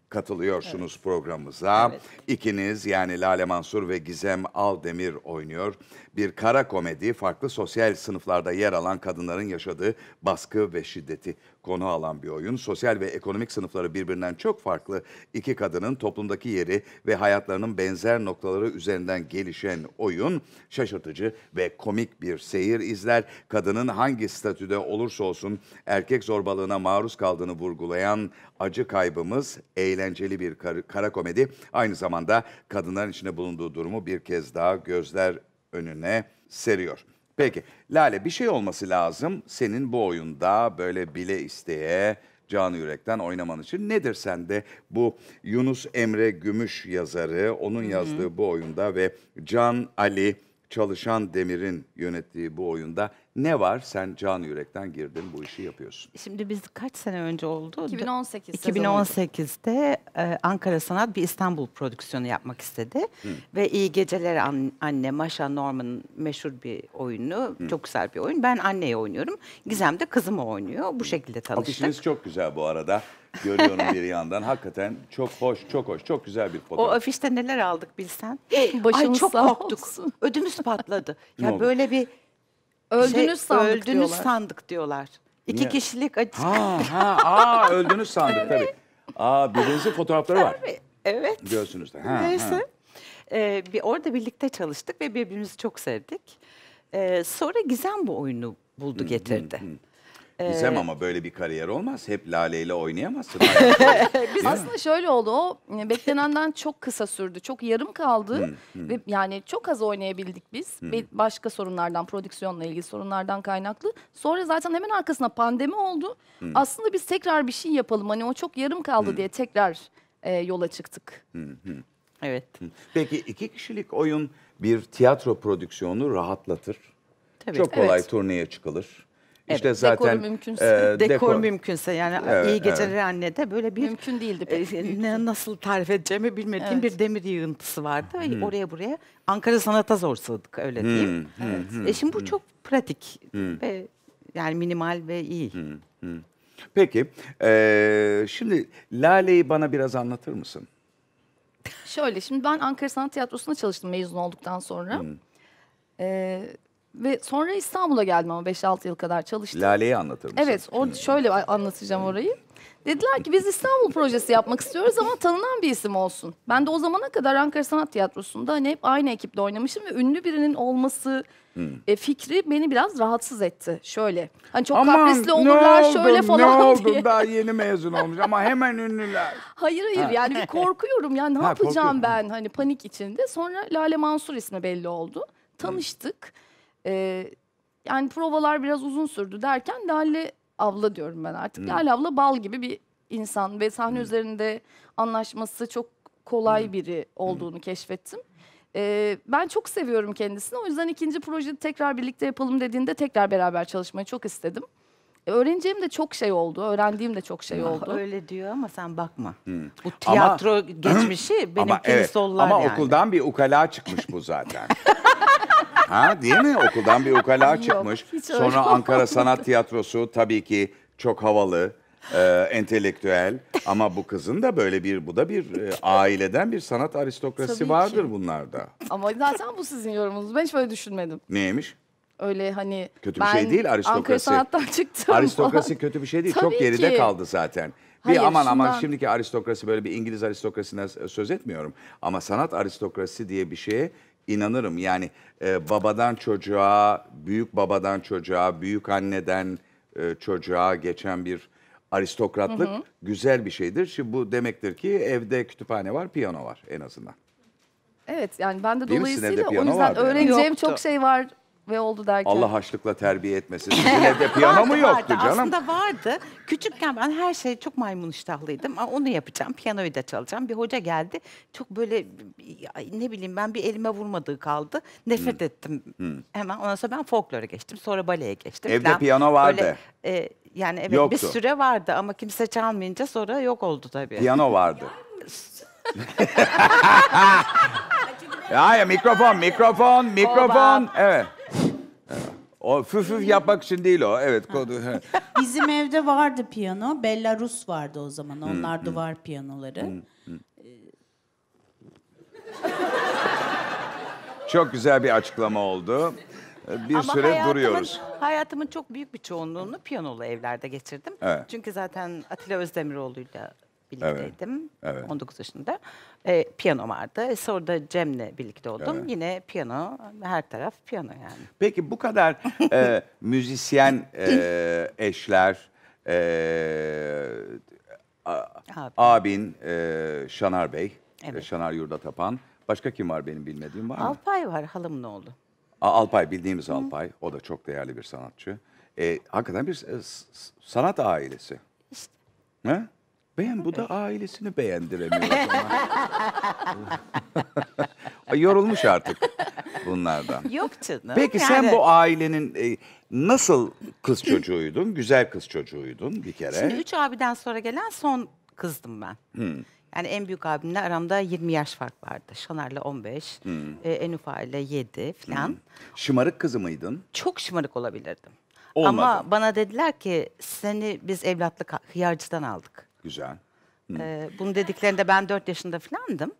katılıyorsunuz evet. programımıza. Evet. İkiniz yani Lale Mansur ve Gizem Aldemir oynuyor. Bir kara komedi farklı sosyal sınıflarda yer alan kadınların yaşadığı baskı ve şiddeti konu alan bir oyun. Sosyal ve ekonomik sınıfları birbirinden çok farklı iki kadının toplumdaki yeri ve hayatlarının benzer noktaları üzerinden gelişen oyun şaşırtıcı ve komik bir seyir izler. Kadının hangi statüde olursa olsun erkek zorbalığına maruz kaldığını vurgulayan acı kaybımız eğlenceli bir kara komedi. Aynı zamanda kadınların içinde bulunduğu durumu bir kez daha gözler önüne seriyor. Peki Lale bir şey olması lazım senin bu oyunda böyle bile isteye canı yürekten oynaman için. Nedir sende bu Yunus Emre Gümüş yazarı, onun yazdığı bu oyunda ve Can Ali Çalışan Demir'in yönettiği bu oyunda ne var? Sen can yürekten girdin bu işi yapıyorsun. Şimdi biz kaç sene önce oldu? 2018 2018'de e, Ankara Sanat bir İstanbul prodüksiyonu yapmak istedi. Hı. Ve İyi Geceler An Anne, Maşa Norman'ın meşhur bir oyunu. Hı. Çok güzel bir oyun. Ben anneyi oynuyorum. Gizem de kızımı oynuyor. Bu şekilde tanıştık. Afişiniz çok güzel bu arada. Görüyorum bir yandan. Hakikaten çok hoş, çok hoş, çok güzel bir fotoğraf. O afişte neler aldık bilsen. Başımız Ay çok korktuk. Olsun. Ödümüz patladı. ya böyle bir şey, öldünüz sandık öldünüz diyorlar. sandık diyorlar. İki Niye? kişilik açık. Ha ha aa öldünüz sandık tabii. Aa birbirinizin fotoğrafları var. Tabii, Evet. Göğsünüzde. Ha, Neyse. ha. Ee, bir orada birlikte çalıştık ve birbirimizi çok sevdik. Ee, sonra Gizem bu oyunu buldu getirdi. Gizem ee, ama böyle bir kariyer olmaz. Hep Lale ile oynayamazsın. Biz aslında şöyle oldu o e, beklenenden çok kısa sürdü. Çok yarım kaldı hmm, hmm. ve yani çok az oynayabildik biz. Hmm. Ve başka sorunlardan, prodüksiyonla ilgili sorunlardan kaynaklı. Sonra zaten hemen arkasına pandemi oldu. Aslında biz tekrar bir şey yapalım. Hani o çok yarım kaldı diye tekrar e, yola çıktık. Evet. Peki iki kişilik oyun bir tiyatro prodüksiyonu rahatlatır. Tabii. Çok kolay Evet. turneye çıkılır. İşte zaten dekor mümkünse, e, dekor, dekor mümkünse yani evet, iyi geceler evet. anne de böyle bir mümkün değildi. E, ne, nasıl tarif edeceğimi bilmediğim evet. bir demir yığıntısı vardı. Hmm. Oraya buraya Ankara sanata zor sığdık öyle hmm, diyeyim. Hmm. Evet. Hmm. E şimdi bu hmm. çok pratik hmm. ve yani minimal ve iyi. Hmm. Hmm. Peki e, şimdi Lale'yi bana biraz anlatır mısın? Şöyle şimdi ben Ankara Sanat Tiyatrosu'nda çalıştım mezun olduktan sonra. Hmm. E, ve sonra İstanbul'a geldim ama 5-6 yıl kadar çalıştım. Lale'yi anlatır mısın? Evet, or şöyle anlatacağım orayı. Dediler ki biz İstanbul projesi yapmak istiyoruz ama tanınan bir isim olsun. Ben de o zamana kadar Ankara Sanat Tiyatrosu'nda hani hep aynı ekiple oynamışım ve ünlü birinin olması e, fikri beni biraz rahatsız etti. Şöyle hani çok Aman, kaprisli olurlar oldum, şöyle falan ne oldum, diye. Ne daha yeni mezun olmuş ama hemen ünlüler. Hayır hayır ha. yani bir korkuyorum ya ne ha, yapacağım korkuyorum. ben hani panik içinde. Sonra Lale Mansur ismi belli oldu. Tanıştık. Hmm e, yani provalar biraz uzun sürdü derken Lale abla diyorum ben artık. Hmm. Lale abla bal gibi bir insan ve sahne hmm. üzerinde anlaşması çok kolay hmm. biri hmm. olduğunu hmm. keşfettim. Ee, ben çok seviyorum kendisini. O yüzden ikinci projeyi tekrar birlikte yapalım dediğinde tekrar beraber çalışmayı çok istedim. E, öğreneceğim de çok şey oldu. Öğrendiğim de çok şey ah, oldu. Öyle diyor ama sen bakma. Hmm. Bu tiyatro ama, geçmişi benimkini evet, sollar ama yani. Ama okuldan bir ukala çıkmış bu zaten. Ha değil mi? Okuldan bir ukala çıkmış. Sonra Ankara Sanat Tiyatrosu tabii ki çok havalı, e, entelektüel. Ama bu kızın da böyle bir, bu da bir e, aileden bir sanat aristokrasi Tabii ki. vardır bunlarda. Ama zaten bu sizin yorumunuz. Ben hiç böyle düşünmedim. Neymiş? Öyle hani Kötü bir şey ben şey değil aristokrasi. Ankara sanattan çıktım. Aristokrasi kötü bir şey değil. Tabii çok geride ki. kaldı zaten. Bir Hayır, aman aman şimdiki aristokrasi böyle bir İngiliz aristokrasinden söz etmiyorum. Ama sanat aristokrasi diye bir şeye inanırım. Yani e, babadan çocuğa, büyük babadan çocuğa, büyük anneden e, çocuğa geçen bir aristokratlık hı hı. güzel bir şeydir. Şimdi bu demektir ki evde kütüphane var, piyano var en azından. Evet yani ben de Değil dolayısıyla de o yüzden öğreneceğim Yoktu. çok şey var ve oldu derken. Allah haşlıkla terbiye etmesin. Sizin evde piyano mu yoktu vardı. canım? Aslında vardı. Küçükken ben her şey çok maymun iştahlıydım. Aa, Onu yapacağım, piyanoyu da çalacağım. Bir hoca geldi. Çok böyle ne bileyim ben bir elime vurmadığı kaldı. Nefret ettim. Hemen ondan sonra ben folklora geçtim. Sonra baleye geçtim. Evde falan. piyano vardı. Böyle, e, yani evet Yoktu. bir süre vardı ama kimse çalmayınca sonra yok oldu tabii. Piyano vardı. Ya, ya mikrofon, mikrofon, mikrofon. Evet. O füf füf yapmak için değil o. Evet. kodu. Bizim evde vardı piyano. Belarus vardı o zaman. Onlar duvar piyanoları. Çok güzel bir açıklama oldu. Bir Ama süre hayatımın, duruyoruz. Hayatımın çok büyük bir çoğunluğunu piyanolu evlerde geçirdim. Evet. Çünkü zaten Atilla Özdemiroğlu'yla birlikteydim. Evet. Evet. 19 yaşında. E, piyano vardı. E, sonra da Cem'le birlikte oldum. Evet. Yine piyano, her taraf piyano yani. Peki bu kadar e, müzisyen e, eşler, e, a, Abi. abin e, Şanar Bey, e, evet. Şanar Yurda Tapan. Başka kim var benim bilmediğim var mı? Alpay var, halamın oğlu. A, Alpay, bildiğimiz Hı. Alpay. O da çok değerli bir sanatçı. E, hakikaten bir sanat ailesi. İşte. Ne? Ben bu da ailesini beğendiremiyor. Yorulmuş artık bunlardan. Yok canım. Peki sen bu ailenin e, nasıl kız çocuğuydun? Güzel kız çocuğuydun bir kere. Şimdi üç abiden sonra gelen son kızdım ben. Hmm. Yani en büyük abimle aramda 20 yaş fark vardı. Şanar'la 15, hmm. e, en ufağıyla 7 falan. Hmm. Şımarık kızı mıydın? Çok şımarık olabilirdim. Olmadı. Ama bana dediler ki seni biz evlatlık ha- hıyarcıdan aldık. Güzel. Hı. Ee, bunu dediklerinde ben 4 yaşında filandım.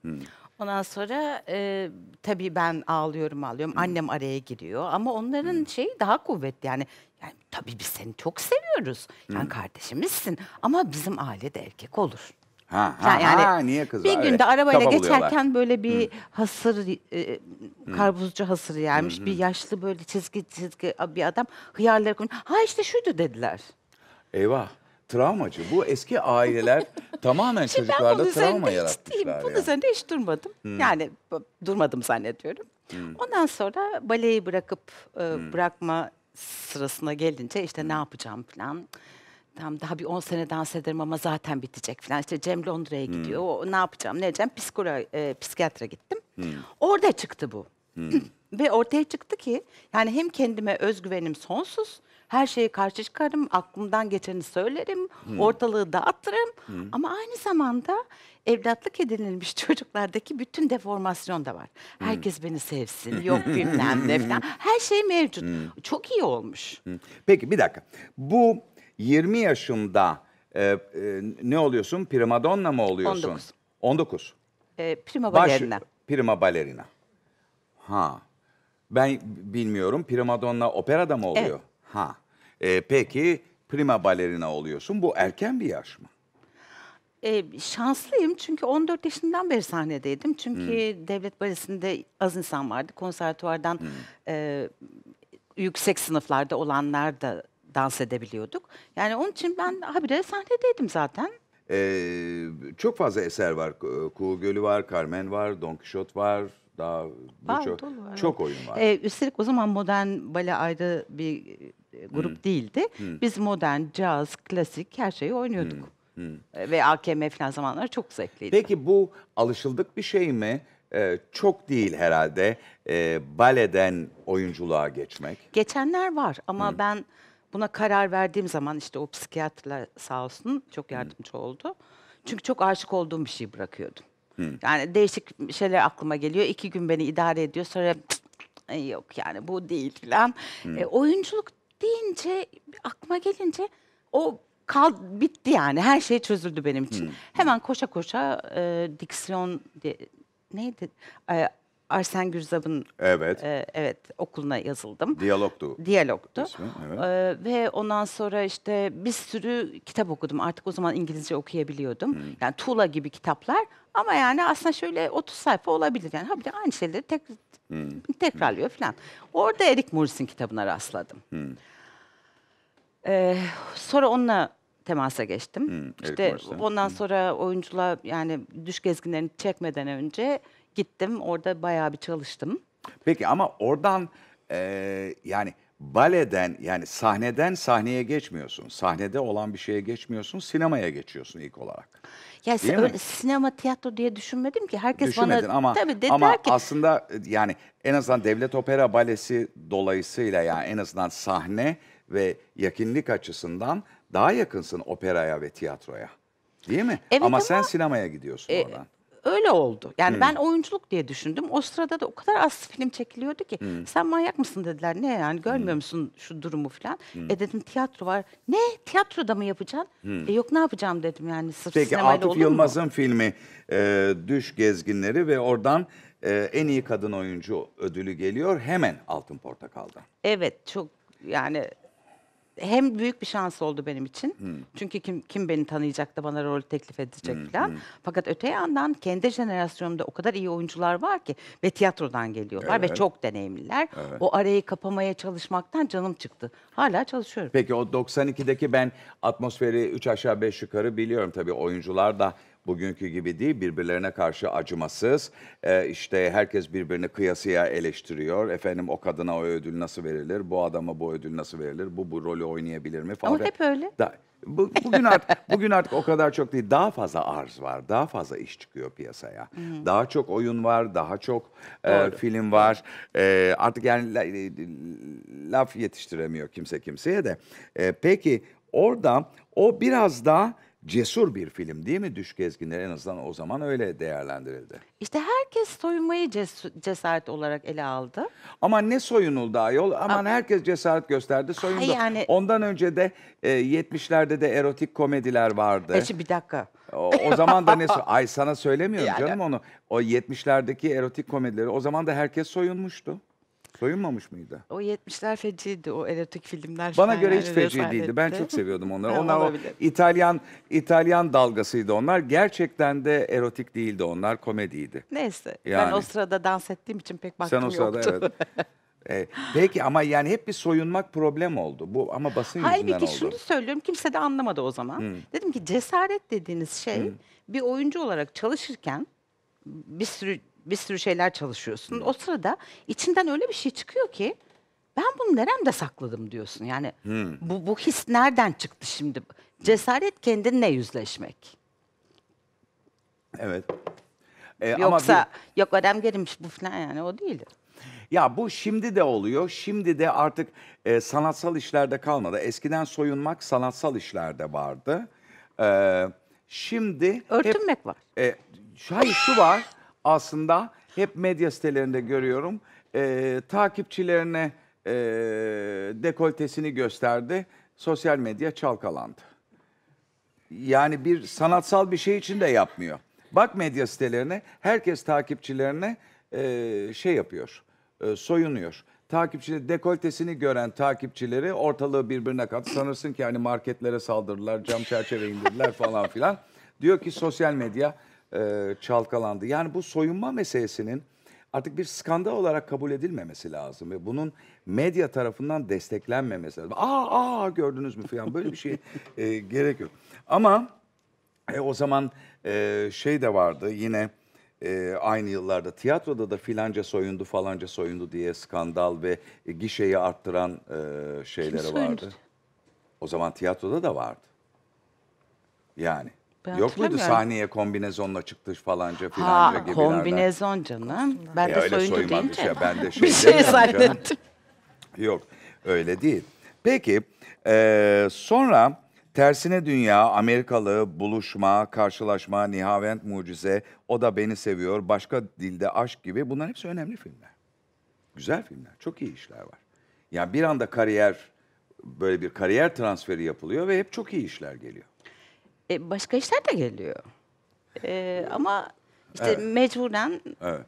Ondan sonra e, tabii ben ağlıyorum ağlıyorum. Hı. Annem araya giriyor ama onların Hı. şeyi daha kuvvetli yani. yani tabii biz seni çok seviyoruz. Yani Hı. kardeşimizsin ama bizim ailede erkek olur. Ha, ha, yani ha, niye kızlar? Bir günde arabayla Kafa geçerken buluyorlar. böyle bir Hı. hasır, e, karpuzcu hasır yermiş. -hı. Bir yaşlı böyle çizgi çizgi bir adam hıyarları koymuş. Ha işte şuydu dediler. Eyvah travmacı. Bu eski aileler tamamen Şimdi çocuklarda travma yaratmışlar. Hiç, bunun ya. üzerinde hiç durmadım. Hmm. Yani durmadım zannediyorum. Hmm. Ondan sonra baleyi bırakıp e, hmm. bırakma sırasına gelince işte hmm. ne yapacağım falan. Tam daha bir 10 sene dans ederim ama zaten bitecek falan. İşte Cem Londra'ya hmm. gidiyor. O, ne yapacağım, ne edeceğim? Psikolo e, psikiyatra gittim. Hmm. Orada çıktı bu. Hmm. Ve ortaya çıktı ki yani hem kendime özgüvenim sonsuz her şeye karşı çıkarım, aklımdan geçeni söylerim, hmm. ortalığı dağıtırım. Hmm. Ama aynı zamanda evlatlık edinilmiş çocuklardaki bütün deformasyon da var. Hmm. Herkes beni sevsin, yok bilmem ne falan. Her şey mevcut. Hmm. Çok iyi olmuş. Hmm. Peki bir dakika. Bu 20 yaşında e, e, ne oluyorsun? Primadonna mı oluyorsun? 19. 19. E, prima balerina. Baş, prima balerina. Ha. Ben bilmiyorum. Primadonna operada mı oluyor? Evet. Ha. E, peki prima balerina oluyorsun. Bu erken bir yaş mı? E, şanslıyım çünkü 14 yaşından beri sahnedeydim. Çünkü hmm. devlet balesinde az insan vardı. Konservatuvardan hmm. e, yüksek sınıflarda olanlar da dans edebiliyorduk. Yani onun için ben habire sahnedeydim zaten. Ee, çok fazla eser var. Kuğu Gölü var, Carmen var, Don Quixote var, daha var, çok, dolu, çok oyun var. Ee, üstelik o zaman modern bale ayrı bir e, grup hmm. değildi. Hmm. Biz modern, caz, klasik her şeyi oynuyorduk. Hmm. Hmm. Ve AKM falan zamanlar çok zevkliydi. Peki bu alışıldık bir şey mi? Ee, çok değil herhalde e, baleden oyunculuğa geçmek. Geçenler var ama hmm. ben buna karar verdiğim zaman işte o psikiyatrla sağ olsun çok yardımcı hmm. oldu. Çünkü çok aşık olduğum bir şey bırakıyordum. Hmm. Yani değişik şeyler aklıma geliyor. İki gün beni idare ediyor. Sonra yok yani bu değil falan. Hmm. E, oyunculuk deyince aklıma gelince o kal bitti yani her şey çözüldü benim için. Hmm. Hemen koşa koşa e, diksiyon diye, neydi? E, Arsen Gürzap'ın evet. E, evet okuluna yazıldım. Diyalogdu. Diyalogdu. İsmi, evet. e, ve ondan sonra işte bir sürü kitap okudum. Artık o zaman İngilizce okuyabiliyordum. Hmm. Yani tuğla gibi kitaplar ama yani aslında şöyle 30 sayfa olabilir. Yani ha aynı şeyleri tek, hmm. tekrarlıyor hmm. falan. Orada Eric Morris'in kitabına rastladım. Hmm. E, sonra onunla temasa geçtim. Hmm, işte ondan hmm. sonra oyunculuğa yani düş gezginlerini çekmeden önce gittim orada bayağı bir çalıştım. Peki ama oradan e, yani baleden yani sahneden sahneye geçmiyorsun. Sahnede olan bir şeye geçmiyorsun. Sinemaya geçiyorsun ilk olarak. Ya Değil öyle mi? sinema, tiyatro diye düşünmedim ki. Herkes Düşünmedin bana ama, tabii dediler ama ki. aslında e, yani en azından devlet opera balesi dolayısıyla yani en azından sahne ve yakınlık açısından daha yakınsın operaya ve tiyatroya. Değil mi? Evet ama, ama sen sinemaya gidiyorsun e, oradan öyle oldu. Yani ben oyunculuk diye düşündüm. O sırada da o kadar az film çekiliyordu ki. Sen manyak mısın dediler. Ne yani görmüyor musun şu durumu falan. E dedim tiyatro var. Ne tiyatroda mı yapacaksın? E yok ne yapacağım dedim yani sırf Peki sinemayla olur Atıf mu? Yılmaz'ın filmi e, Düş Gezginleri ve oradan e, en iyi kadın oyuncu ödülü geliyor hemen Altın Portakal'da. Evet çok yani hem büyük bir şans oldu benim için. Hmm. Çünkü kim kim beni tanıyacak da bana rol teklif edecek hmm. falan. Hmm. Fakat öte yandan kendi jenerasyonumda o kadar iyi oyuncular var ki ve tiyatrodan geliyorlar evet. ve çok deneyimliler. Evet. O arayı kapamaya çalışmaktan canım çıktı. Hala çalışıyorum. Peki o 92'deki ben atmosferi 3 aşağı 5 yukarı biliyorum tabii oyuncular da bugünkü gibi değil birbirlerine karşı acımasız. E, işte herkes birbirini kıyasıya eleştiriyor. Efendim o kadına o ödül nasıl verilir? Bu adama bu ödül nasıl verilir? Bu bu rolü oynayabilir mi falan. Ama hep öyle. Da, bu, bugün artık bugün artık o kadar çok değil. Daha fazla arz var. Daha fazla iş çıkıyor piyasaya. Hı Daha çok oyun var, daha çok e, film var. E, artık yani la, e, laf yetiştiremiyor kimse kimseye de. E, peki orada o biraz daha cesur bir film değil mi Düş Gezginler? En azından o zaman öyle değerlendirildi. İşte herkes soyunmayı ces cesaret olarak ele aldı. Ama ne soyunuldu ayol? Aman Ama... herkes cesaret gösterdi, soyundu. Ha, yani... Ondan önce de e, 70'lerde de erotik komediler vardı. E bir dakika. O, o zaman da ne Ay sana söylemiyorum yani... canım onu. O 70'lerdeki erotik komedileri o zaman da herkes soyunmuştu. Soyunmamış mıydı? O 70'ler feciydi o erotik filmler. Bana göre hiç feci değildi. Ben çok seviyordum onları. onlar o İtalyan İtalyan dalgasıydı onlar. Gerçekten de erotik değildi onlar. Komediydi. Neyse. Yani. Ben o sırada dans ettiğim için pek baktım Sen o sırada yoktu. evet. Ee, peki ama yani hep bir soyunmak problem oldu. Bu ama basın Hayır, yüzünden oldu. Halbuki şunu söylüyorum kimse de anlamadı o zaman. Hmm. Dedim ki cesaret dediğiniz şey hmm. bir oyuncu olarak çalışırken bir sürü bir sürü şeyler çalışıyorsun. O sırada içinden öyle bir şey çıkıyor ki ben bunu neremde sakladım diyorsun. Yani bu, bu his nereden çıktı şimdi? Cesaret kendinle yüzleşmek. Evet. Ee, ama Yoksa bir- yok adam gelmiş bu falan yani o değil. Ya bu şimdi de oluyor. Şimdi de artık e, sanatsal işlerde kalmadı. Eskiden soyunmak sanatsal işlerde vardı. Ee, şimdi hep- Örtünmek var. e, şu- hayır şu var aslında hep medya sitelerinde görüyorum. E, takipçilerine e, dekoltesini gösterdi. Sosyal medya çalkalandı. Yani bir sanatsal bir şey için de yapmıyor. Bak medya sitelerine herkes takipçilerine e, şey yapıyor, e, soyunuyor. Takipçileri dekoltesini gören takipçileri ortalığı birbirine kat. Sanırsın ki hani marketlere saldırdılar, cam çerçeve indirdiler falan filan. Diyor ki sosyal medya e, çalkalandı. Yani bu soyunma meselesinin artık bir skandal olarak kabul edilmemesi lazım ve bunun medya tarafından desteklenmemesi lazım. Aa, aa gördünüz mü falan böyle bir şey e, gerek yok. Ama e, o zaman e, şey de vardı yine e, aynı yıllarda tiyatroda da filanca soyundu falanca soyundu diye skandal ve e, gişeyi arttıran e, şeyleri vardı. O zaman tiyatroda da vardı. Yani ben Yok muydu hatırlamıyorum. sahneye kombinezonla çıktı falanca filanca Ha, gibilerden? kombinezon canım. Ben Ya e, de öyle soyuncu bir deyince. şey. Ben de şey bir şey zannettim. Yok öyle değil. Peki eee, sonra tersine dünya, Amerikalı, buluşma, karşılaşma, nihavent mucize, o da beni seviyor, başka dilde aşk gibi bunlar hepsi önemli filmler. Güzel filmler, çok iyi işler var. Yani bir anda kariyer, böyle bir kariyer transferi yapılıyor ve hep çok iyi işler geliyor. E, başka işler de geliyor. E, ama işte evet. mecburen evet.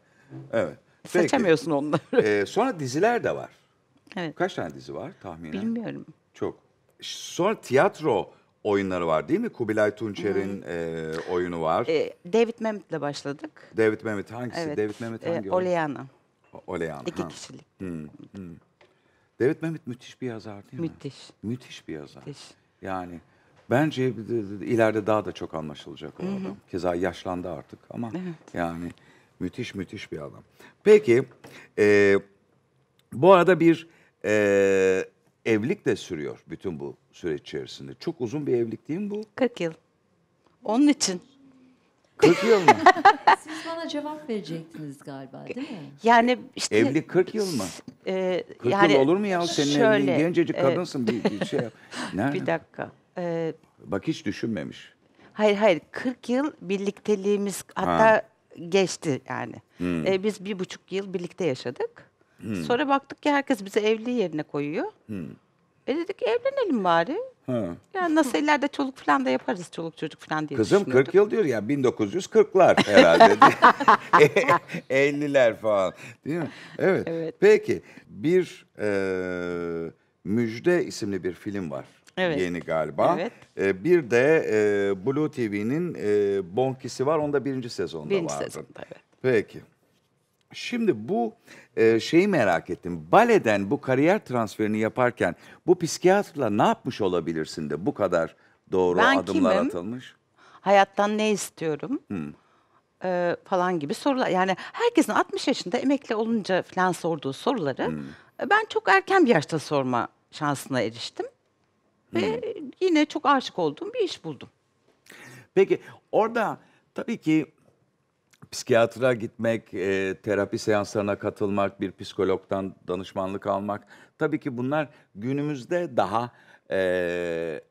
Evet. seçemiyorsun Peki. onları. E, sonra diziler de var. Evet. Kaç tane dizi var tahminen? Bilmiyorum. Çok. Sonra tiyatro oyunları var değil mi? Kubilay Tunçer'in e, oyunu var. E, David Mehmet'le başladık. David Mehmet hangisi? Evet. David Mehmet e, hangi? E, Oleana. Oleana. İki ha. kişilik. Hmm. Hmm. David Mehmet müthiş bir yazar değil müthiş. mi? Müthiş. Müthiş bir yazar. Müthiş. Yani Bence e, e, ileride daha da çok anlaşılacak o Hı-hı. adam. Keza yaşlandı artık ama evet. yani müthiş müthiş bir adam. Peki e, bu arada bir e, evlilik de sürüyor bütün bu süreç içerisinde. Çok uzun bir evlilik değil mi bu? 40 yıl. Onun için. 40 yıl mı? Siz bana cevap verecektiniz galiba değil mi? Yani işte... Evli 40 yıl mı? E, 40 yani, yıl olur mu ya? Senin şöyle, evliliğin gencecik e, kadınsın. E, bir, bir şey yap. Nerede? Bir dakika. E, Bak hiç düşünmemiş. Hayır hayır 40 yıl birlikteliğimiz hatta Ha. geçti yani. Hmm. E, biz bir buçuk yıl birlikte yaşadık. Hmm. Sonra baktık ki herkes bizi evli yerine koyuyor. Hmm. E dedik evlenelim bari. Ha. Yani nasıl ileride çoluk falan da yaparız çoluk çocuk falan diye Kızım 40 yıl diyor ya 1940'lar herhalde. 50'ler falan değil mi? Evet. Evet. Peki bir e, Müjde isimli bir film var. Evet. Yeni galiba. Evet. E, bir de e, Blue TV'nin e, Bonkisi var. Onda birinci sezonda birinci vardı. Birinci sezonda evet. Peki. Şimdi bu e, şeyi merak ettim. Baleden bu kariyer transferini yaparken bu psikiyatrla ne yapmış olabilirsin de bu kadar doğru ben adımlar kimim? atılmış? Hayattan ne istiyorum? Hmm. E, falan gibi sorular. Yani herkesin 60 yaşında emekli olunca falan sorduğu soruları hmm. ben çok erken bir yaşta sorma şansına eriştim. Ve yine çok aşık olduğum bir iş buldum. Peki orada tabii ki psikiyatra gitmek, e, terapi seanslarına katılmak, bir psikologdan danışmanlık almak. Tabii ki bunlar günümüzde daha e,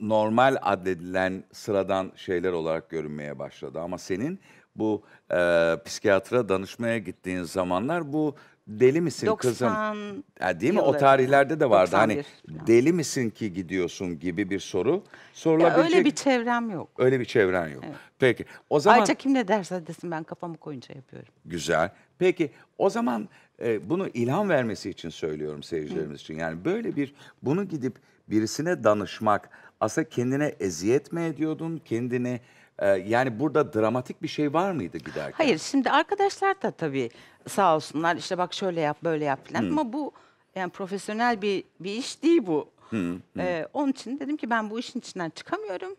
normal addedilen sıradan şeyler olarak görünmeye başladı. Ama senin bu e, psikiyatra danışmaya gittiğin zamanlar bu deli misin 90, kızım? Ya değil mi? Yılları, o tarihlerde de vardı. 91, hani deli misin ki gidiyorsun gibi bir soru sorulabilecek. Ya öyle bir çevrem yok. Öyle bir çevren yok. Evet. Peki. O zaman Ayrıca kim ne derse desin ben kafamı koyunca yapıyorum. Güzel. Peki o zaman e, bunu ilham vermesi için söylüyorum seyircilerimiz Hı. için. Yani böyle bir bunu gidip birisine danışmak aslında kendine eziyet mi ediyordun? Kendini ee, yani burada dramatik bir şey var mıydı giderken? Hayır şimdi arkadaşlar da tabii sağ olsunlar işte bak şöyle yap böyle yap falan hmm. ama bu yani profesyonel bir, bir iş değil bu. Hmm, hmm. Ee, onun için dedim ki ben bu işin içinden çıkamıyorum.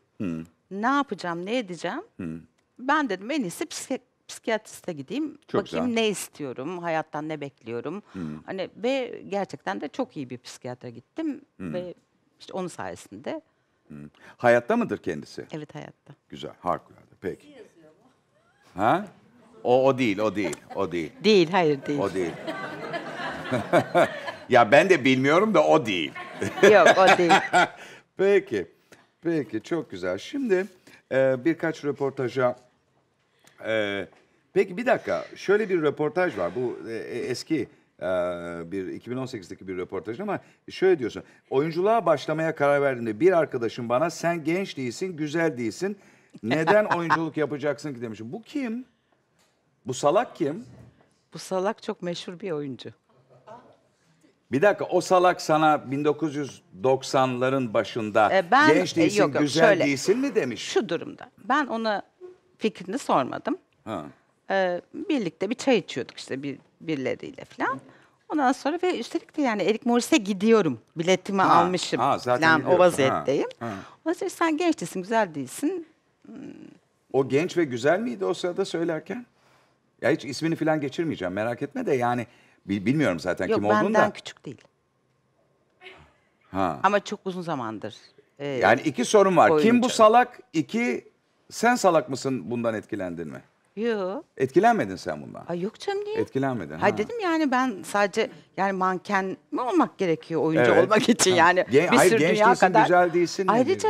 Ne yapacağım ne edeceğim? Ben dedim en iyisi psik psikiyatriste gideyim. Çok bakayım güzel. ne istiyorum, hayattan ne bekliyorum. Hani ve gerçekten de çok iyi bir psikiyatra gittim ve işte onun sayesinde Hı. Hmm. Hayatta mıdır kendisi? Evet hayatta. Güzel, harikulade. Peki. Ha? O, o değil, o değil, o değil. Değil, hayır değil. O değil. ya ben de bilmiyorum da o değil. Yok, o değil. Peki, peki çok güzel. Şimdi e, birkaç röportaja... E, peki bir dakika, şöyle bir röportaj var. Bu e, e eski ee, bir 2018'deki bir röportajın ama şöyle diyorsun. Oyunculuğa başlamaya karar verdiğinde bir arkadaşım bana sen genç değilsin, güzel değilsin. Neden oyunculuk yapacaksın ki demişim. Bu kim? Bu salak kim? Bu salak çok meşhur bir oyuncu. Bir dakika o salak sana 1990'ların başında E, ben- genç e, değilsin, yok, yok, güzel şöyle. değilsin mi demiş. Şu durumda. Ben ona fikrini sormadım. Ha. Ee, birlikte bir çay içiyorduk işte bir birileriyle falan. Ondan sonra ve üstelik de yani Erik Morris'e gidiyorum. Biletimi ha, almışım. Ha, zaten falan, o vaziyetteyim. Ha, ha. Ondan sonra sen gençtesin, güzel değilsin. O genç ve güzel miydi o sırada söylerken? Ya hiç ismini falan geçirmeyeceğim merak etme de yani bilmiyorum zaten Yok, kim olduğunu da. Yok benden küçük değil. Ha. Ama çok uzun zamandır. E, yani iki sorun var. Oyuncu. Kim bu salak? İki sen salak mısın bundan etkilendin mi? Yok. Etkilenmedin sen bundan. Ay yok canım niye? Etkilenmedin. Ha. Hayır dedim yani ben sadece yani manken mi olmak gerekiyor oyuncu Evet. olmak için yani Gen- bir sürü dünya kadar. güzel değilsin Ayrıca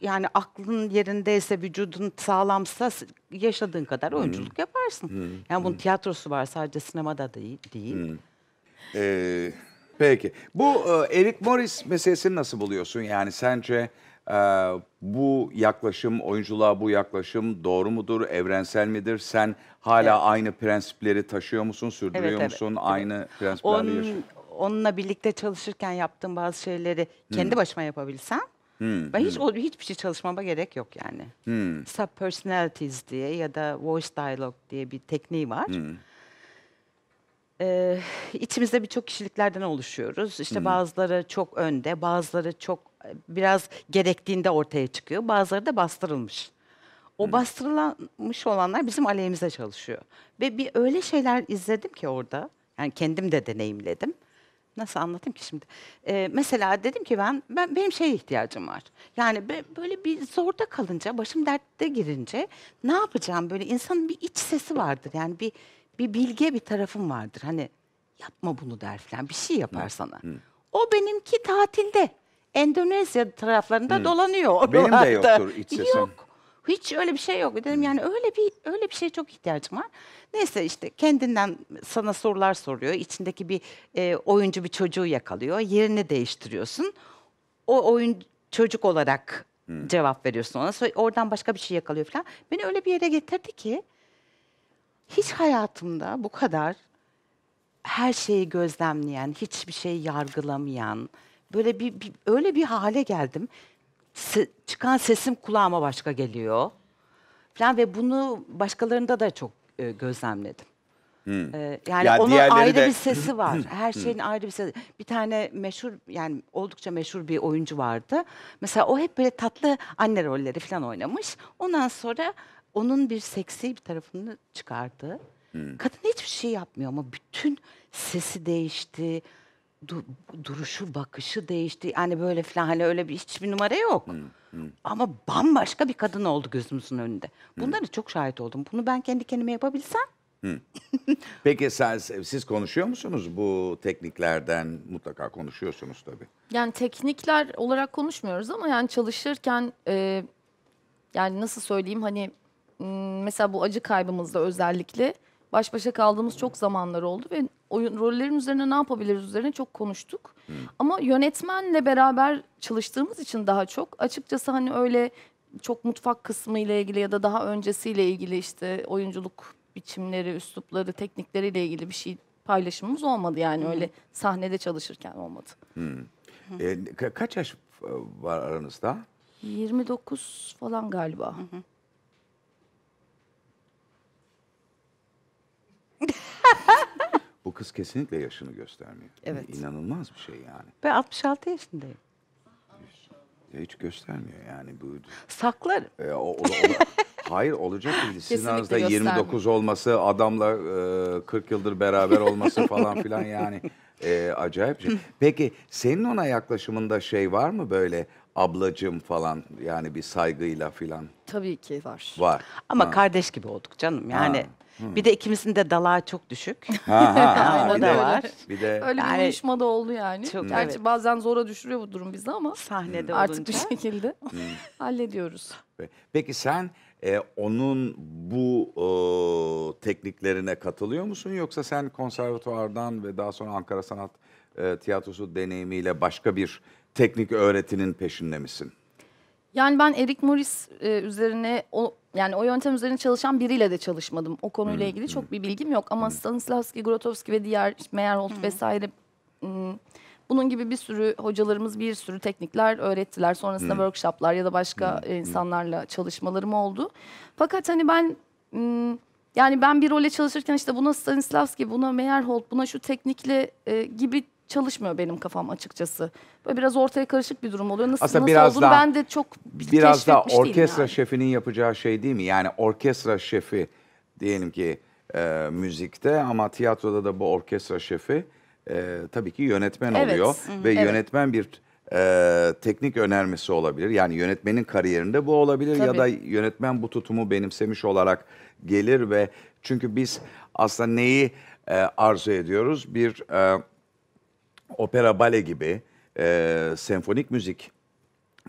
yani aklın yerindeyse, vücudun sağlamsa yaşadığın kadar oyunculuk yaparsın. Yani bunun tiyatrosu var sadece sinemada değil. değil. Ee, peki. Bu e, Eric Morris meselesini nasıl buluyorsun? Yani sence ee, bu yaklaşım, oyunculuğa bu yaklaşım doğru mudur, evrensel midir? Sen hala evet. aynı prensipleri taşıyor musun, sürdürüyor evet, evet, musun? Evet. Aynı prensiplerle Onun, yaşıyorsun. Onunla birlikte çalışırken yaptığım bazı şeyleri hmm. kendi başıma yapabilsem, hmm. ben hiç hmm. O, hiçbir şey çalışmama gerek yok yani. Hmm. Subpersonalities diye ya da voice dialogue diye bir tekniği var. Hmm ee, içimizde birçok kişiliklerden oluşuyoruz. İşte hmm. bazıları çok önde, bazıları çok biraz gerektiğinde ortaya çıkıyor. Bazıları da bastırılmış. O hmm. bastırılmış olanlar bizim aleyhimize çalışıyor. Ve bir öyle şeyler izledim ki orada. Yani kendim de deneyimledim. Nasıl anlatayım ki şimdi? Ee, mesela dedim ki ben, ben benim şeye ihtiyacım var. Yani böyle bir zorda kalınca, başım dertte girince ne yapacağım? Böyle insanın bir iç sesi vardır. Yani bir bir bilge bir tarafım vardır. Hani yapma bunu der falan. Bir şey yapar sana. O benimki tatilde. Endonezya taraflarında hmm. dolanıyor. Benim de yoktur iç sesim. Yok. Hiç öyle bir şey yok. Dedim yani öyle bir öyle bir şey çok ihtiyacım var. Neyse işte kendinden sana sorular soruyor. İçindeki bir e, oyuncu bir çocuğu yakalıyor. Yerini değiştiriyorsun. O oyun çocuk olarak hmm. cevap veriyorsun ona. Sonra oradan başka bir şey yakalıyor falan. Beni öyle bir yere getirdi ki hiç hayatımda bu kadar her şeyi gözlemleyen, hiçbir şeyi yargılamayan, Böyle bir, bir öyle bir hale geldim. Se, çıkan sesim kulağıma başka geliyor. Falan ve bunu başkalarında da çok e, gözlemledim. Hmm. Ee, yani ya onun ayrı de... bir sesi var. Hmm. Her şeyin hmm. ayrı bir sesi. Bir tane meşhur yani oldukça meşhur bir oyuncu vardı. Mesela o hep böyle tatlı anne rolleri falan oynamış. Ondan sonra onun bir seksi bir tarafını çıkardı. Hmm. Kadın hiçbir şey yapmıyor ama bütün sesi değişti du- duruşu, bakışı değişti. Yani böyle falan hani öyle bir hiçbir numara yok. Ama bambaşka bir kadın oldu gözümüzün önünde. Bunlara çok şahit oldum. Bunu ben kendi kendime yapabilsem Peki sen, siz konuşuyor musunuz bu tekniklerden? Mutlaka konuşuyorsunuz tabii. Yani teknikler olarak konuşmuyoruz ama yani çalışırken e, yani nasıl söyleyeyim hani mesela bu acı kaybımızda özellikle baş başa kaldığımız çok zamanlar oldu ve oyun rollerin üzerine ne yapabiliriz üzerine çok konuştuk. Hı. Hmm. Ama yönetmenle beraber çalıştığımız için daha çok açıkçası hani öyle çok mutfak kısmı ile ilgili ya da daha öncesiyle ilgili işte oyunculuk biçimleri, üslupları, teknikleriyle ilgili bir şey paylaşımımız olmadı yani Hı. Hmm. öyle sahnede çalışırken olmadı. Hı. Hmm. E, ka- kaç yaş e, var aranızda? 29 falan galiba. Hı hı. Bu kız kesinlikle yaşını göstermiyor. Evet. İnanılmaz bir şey yani. Ben 66 yaşındayım. Ya hiç göstermiyor yani bu. saklar. E, o, o, o, hayır olacak değil. Sizin aranızda 29 olması, adamla e, 40 yıldır beraber olması falan filan yani e, acayip şey. Peki senin ona yaklaşımında şey var mı böyle ablacım falan yani bir saygıyla filan? Tabii ki var. Var. Ama ha. kardeş gibi olduk canım yani. Ha. Bir de ikimizin de dalağı çok düşük. Ha, ha, ha. bir de da var. Bir de Öyle bir Yani- uyuşma da oldu yani. Çok- Gerçi bazen zora düşürüyor bu durum bizi ama Sahnede hmm. artık bir şekilde hmm. hallediyoruz. Peki sen e, onun bu e, tekniklerine katılıyor musun yoksa sen konservatuvardan ve daha sonra Ankara Sanat e, Tiyatrosu deneyimiyle başka bir teknik öğretinin peşinde misin? Yani ben Eric Morris e, üzerine o yani o yöntem üzerine çalışan biriyle de çalışmadım. O konuyla hmm. ilgili çok bir bilgim yok ama Stanislavski, Grotowski ve diğer Meyerhold vesaire m, bunun gibi bir sürü hocalarımız bir sürü teknikler öğrettiler. Sonrasında workshoplar ya da başka e, insanlarla çalışmalarım oldu. Fakat hani ben m, yani ben bir role çalışırken işte buna Stanislavski, buna Meyerhold, buna şu teknikle e, gibi çalışmıyor benim kafam açıkçası. Böyle biraz ortaya karışık bir durum oluyor. Nasıl, Aslında nasıl biraz olduğunu daha- ben de çok Biraz da orkestra yani. şefinin yapacağı şey değil mi? Yani orkestra şefi diyelim ki e, müzikte ama tiyatroda da bu orkestra şefi e, tabii ki yönetmen oluyor. hı Ve evet. yönetmen bir e, teknik önermesi olabilir. Yani yönetmenin kariyerinde bu olabilir ya da yönetmen bu tutumu benimsemiş olarak gelir ve çünkü biz aslında neyi e, arzu ediyoruz? Bir... e, opera bale gibi, e, senfonik müzik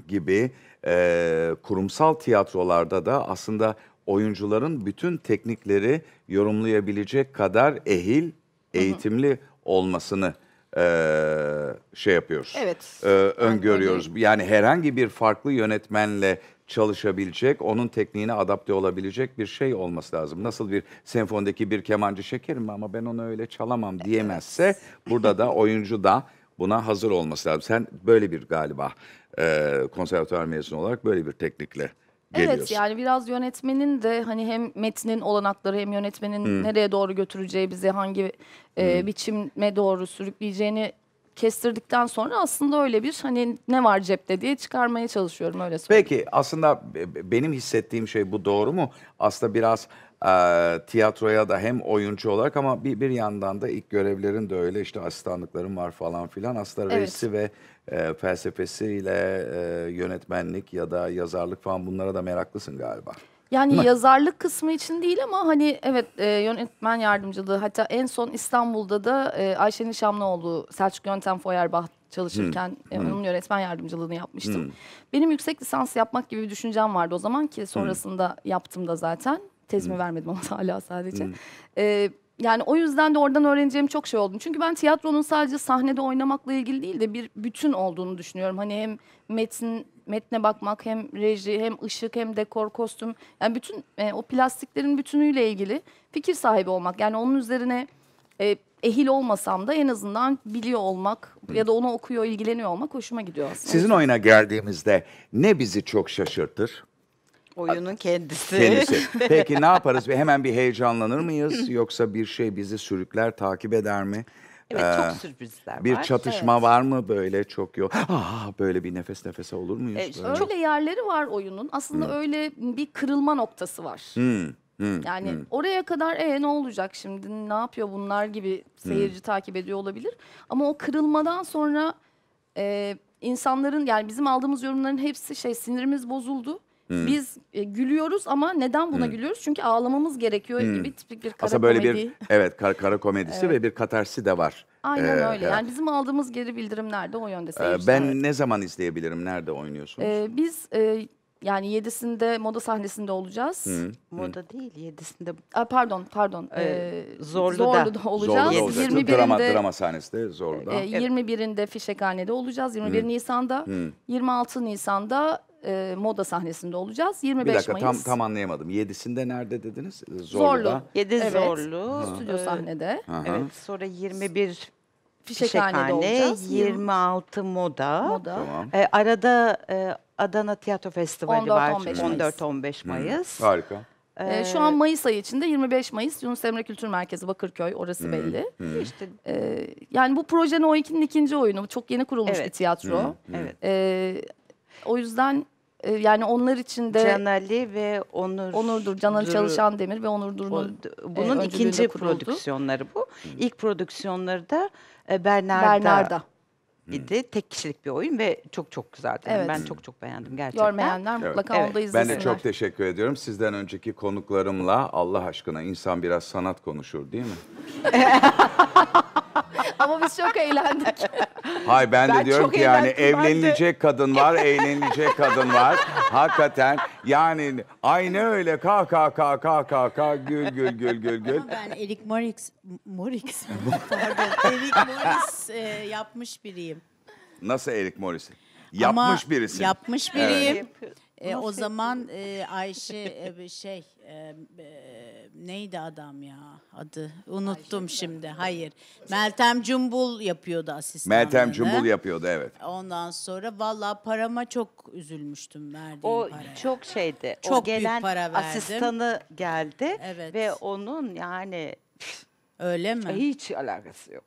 gibi e, kurumsal tiyatrolarda da aslında oyuncuların bütün teknikleri yorumlayabilecek kadar ehil, eğitimli olmasını e, şey yapıyoruz. Evet. e, öngörüyoruz. Yani herhangi bir farklı yönetmenle çalışabilecek, onun tekniğine adapte olabilecek bir şey olması lazım. Nasıl bir senfondeki bir kemancı şekerim ama ben onu öyle çalamam diyemezse burada da oyuncu da buna hazır olması lazım. Sen böyle bir galiba e, konservatuar mezunu olarak böyle bir teknikle geliyorsun. Evet yani biraz yönetmenin de hani hem metnin olanakları hem yönetmenin hmm. nereye doğru götüreceği bizi hangi e, hmm. biçime doğru sürükleyeceğini kestirdikten sonra aslında öyle bir hani ne var cepte diye çıkarmaya çalışıyorum öyle söyleyeyim. Peki aslında benim hissettiğim şey bu doğru mu? Aslında biraz e, tiyatroya da hem oyuncu olarak ama bir, bir yandan da ilk görevlerin de öyle işte asistanlıkların var falan filan. Aslında evet. reisi ve e, felsefesiyle e, yönetmenlik ya da yazarlık falan bunlara da meraklısın galiba. Yani yazarlık kısmı için değil ama hani evet e, yönetmen yardımcılığı hatta en son İstanbul'da da e, Ayşe Nişamlıoğlu Selçuk Yöntem Foyerbah çalışırken hmm. e, onun yönetmen yardımcılığını yapmıştım. Hmm. Benim yüksek lisans yapmak gibi bir düşüncem vardı o zaman ki sonrasında hmm. yaptım da zaten. Tezimi hmm. vermedim ama hala sadece. Hmm. E, yani o yüzden de oradan öğreneceğim çok şey oldu. Çünkü ben tiyatronun sadece sahnede oynamakla ilgili değil de bir bütün olduğunu düşünüyorum. Hani hem metin metne bakmak hem reji hem ışık hem dekor kostüm yani bütün e, o plastiklerin bütünüyle ilgili fikir sahibi olmak. Yani onun üzerine e, ehil olmasam da en azından biliyor olmak ya da onu okuyor, ilgileniyor olmak hoşuma gidiyor aslında. Sizin oyuna geldiğimizde ne bizi çok şaşırtır? Oyunun kendisi. Kendisi. Peki ne yaparız? Hemen bir heyecanlanır mıyız? Yoksa bir şey bizi sürükler, takip eder mi? Evet ee, çok sürprizler bir var. Bir çatışma evet. var mı böyle çok yok? Aa ah, böyle bir nefes nefese olur muyuz? Ee, böyle? Öyle yerleri var oyunun. Aslında hmm. öyle bir kırılma noktası var. Hmm. Hmm, yani hmm. oraya kadar e ne olacak şimdi ne yapıyor bunlar gibi seyirci hmm. takip ediyor olabilir. Ama o kırılmadan sonra e, insanların yani bizim aldığımız yorumların hepsi şey sinirimiz bozuldu. Hmm. Biz e, gülüyoruz ama neden buna hmm. gülüyoruz? Çünkü ağlamamız gerekiyor hmm. gibi tipik bir kara Aslında böyle komedi. bir evet kar, kara komedisi evet. ve bir katarsi de var. Aynen ee, öyle. Yani bizim aldığımız geri bildirimler de o yönde ee, seyirciler. Ben ne zaman izleyebilirim? Nerede oynuyorsunuz? Ee, biz e, yani yedisinde moda sahnesinde olacağız. Hı, moda hı. değil yedisinde. Aa, pardon pardon. Ee, ee da. Zorlu'da olacağız. Zorlu'da olacak. 21'inde, drama, drama sahnesi Zorlu'da. E, ee, 21'inde Fişekhane'de olacağız. 21 hı. Nisan'da. Hı. 26 Nisan'da e, moda sahnesinde olacağız. 25 Bir dakika Mayıs. tam tam anlayamadım. Yedisinde nerede dediniz? Zorlu. 7 Evet. Zorlu. Stüdyo Ee, sahnede. Hı Evet sonra 21 Fişekhane'de Fişekhane, olacağız. 26 Moda. Moda. Tamam. Ee, arada e, Adana Tiyatro Festivali 14 var 14-15 Mayıs. Harika. Ee, ee, şu an Mayıs ayı içinde 25 Mayıs Yunus Emre Kültür Merkezi Bakırköy orası belli. Ee, işte Ee, yani bu projenin o ikinin ikinci oyunu. Çok yeni kurulmuş bir Evet. tiyatro. evet. Ee, o yüzden ee, yani onlar için de Can Ali ve Onur Onurdur Can Ali Çalışan Demir ve Onurdur e, bunun e, ikinci prodüksiyonları bu. Hı. İlk prodüksiyonları da e, Bernarda. Bernarda idi. Tek kişilik bir oyun ve çok çok güzel. Evet. Ben çok çok beğendim gerçekten. Görmeyenler mutlaka evet. onu izlesinler. Ben de çok teşekkür ediyorum. Sizden önceki konuklarımla Allah aşkına insan biraz sanat konuşur değil mi? Ama biz çok eğlendik. Hay ben, ben diyorum ki yani evlenilecek kadın var, eğlenilecek kadın var. Hakikaten yani aynı öyle kah kah kah kah kah kah gül gül gül gül gül. Ama ben Erik Morix, Morix pardon, Eric Morris e, yapmış biriyim. Nasıl Eric Morris? Yapmış Ama birisi. Yapmış biriyim. Evet. E, o zaman e, Ayşe e, şey e, e, neydi adam ya? adı. Unuttum Ayşe şimdi. Hayır. Meltem Cumbul yapıyordu asistanlığını. Meltem Cumbul yapıyordu evet. Ondan sonra valla parama çok üzülmüştüm verdiğim O paraya. çok şeydi. Çok o büyük gelen para verdim. asistanı geldi Evet. ve onun yani Öyle mi? hiç alakası yok.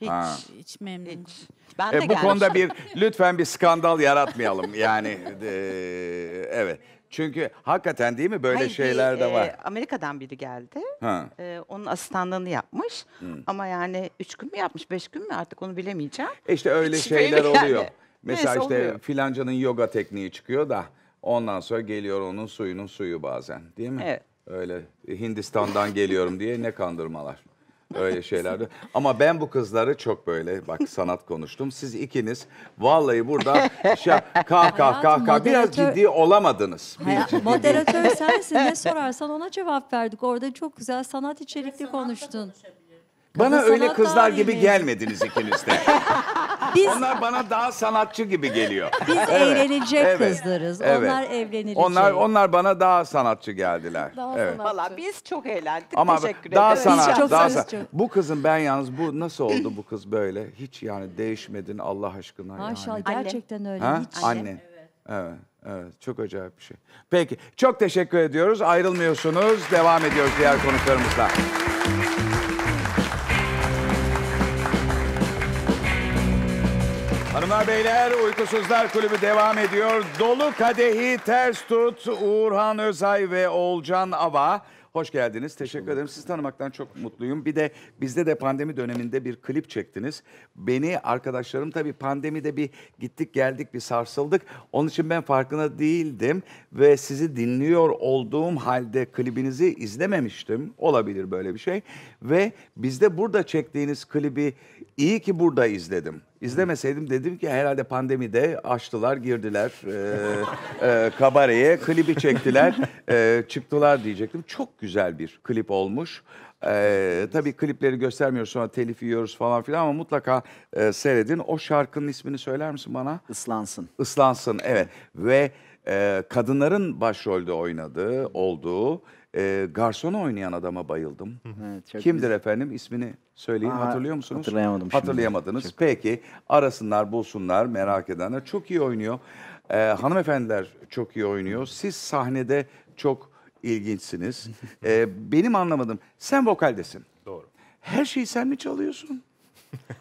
Hiç. Ha. Hiç memnun. Hiç. Ben e, de E, bu gelmiştim. konuda bir lütfen bir skandal yaratmayalım yani. e, evet. Çünkü hakikaten değil mi böyle Hayır, şeyler de e, var. E, Amerika'dan biri geldi. Ha. E, onun asistanlığını yapmış. Hı. Hmm. Ama yani üç gün mü yapmış, beş gün mü artık onu bilemeyeceğim. İşte öyle Hiç şeyler oluyor. Yani. Mesela Neyse, işte oluyor. filancanın yoga tekniği çıkıyor da ondan sonra geliyor onun suyunun suyu bazen değil mi? Evet. Öyle Hindistan'dan geliyorum diye ne kandırmalar öyle şeylerde. Ama ben bu kızları çok böyle bak sanat konuştum. Siz ikiniz vallahi burada şey, kah kah kah kah biraz ciddi olamadınız. Bir Moderatör sensin. Ne sorarsan ona cevap verdik. Orada çok güzel sanat içerikli konuştun. Bana öyle kızlar gibi gelmediniz ikiniz de. Biz, Onlar bana daha sanatçı gibi geliyor. Biz evet, eğlenecek evet, kızlarız. Evet. Onlar evlenilecek. Onlar onlar bana daha sanatçı geldiler. Daha evet. sanatçı. Valla biz çok eğlendik. Ama Teşekkür daha Sanat, çok daha sanat. Bu kızın ben yalnız bu nasıl oldu bu kız böyle? Hiç yani değişmedin Allah aşkına. Maşallah yani. gerçekten öyle. Ha? Hiç. Anne. Evet. evet. Evet, çok acayip bir şey. Peki, çok teşekkür ediyoruz. Ayrılmıyorsunuz. Devam ediyoruz diğer konuklarımızla. beyler Uykusuzlar Kulübü devam ediyor. Dolu kadehi ters tut Uğurhan Özay ve Olcan Ava. Hoş geldiniz. Teşekkür ederim. Sizi tanımaktan çok mutluyum. Bir de bizde de pandemi döneminde bir klip çektiniz. Beni arkadaşlarım tabii pandemide bir gittik geldik bir sarsıldık. Onun için ben farkına değildim ve sizi dinliyor olduğum halde klibinizi izlememiştim. Olabilir böyle bir şey. Ve bizde burada çektiğiniz klibi iyi ki burada izledim. İzlemeseydim dedim ki herhalde pandemide açtılar, girdiler e, e, kabareye, klibi çektiler, e, çıktılar diyecektim. Çok güzel bir klip olmuş. Ee, tabii klipleri göstermiyoruz sonra telif yiyoruz falan filan ama mutlaka e, seyredin. O şarkının ismini söyler misin bana? Islansın. Islansın evet. Ve e, kadınların başrolde oynadığı, olduğu e, ee, garsonu oynayan adama bayıldım. Evet, çok Kimdir güzel. efendim ismini söyleyin Aa, hatırlıyor musunuz? Hatırlayamadım. Hatırlayamadınız. Şimdi. Peki arasınlar bulsunlar merak edenler. Çok iyi oynuyor. Ee, hanımefendiler çok iyi oynuyor. Siz sahnede çok ilginçsiniz. ee, benim anlamadım. Sen vokaldesin. Doğru. Her şeyi sen mi çalıyorsun?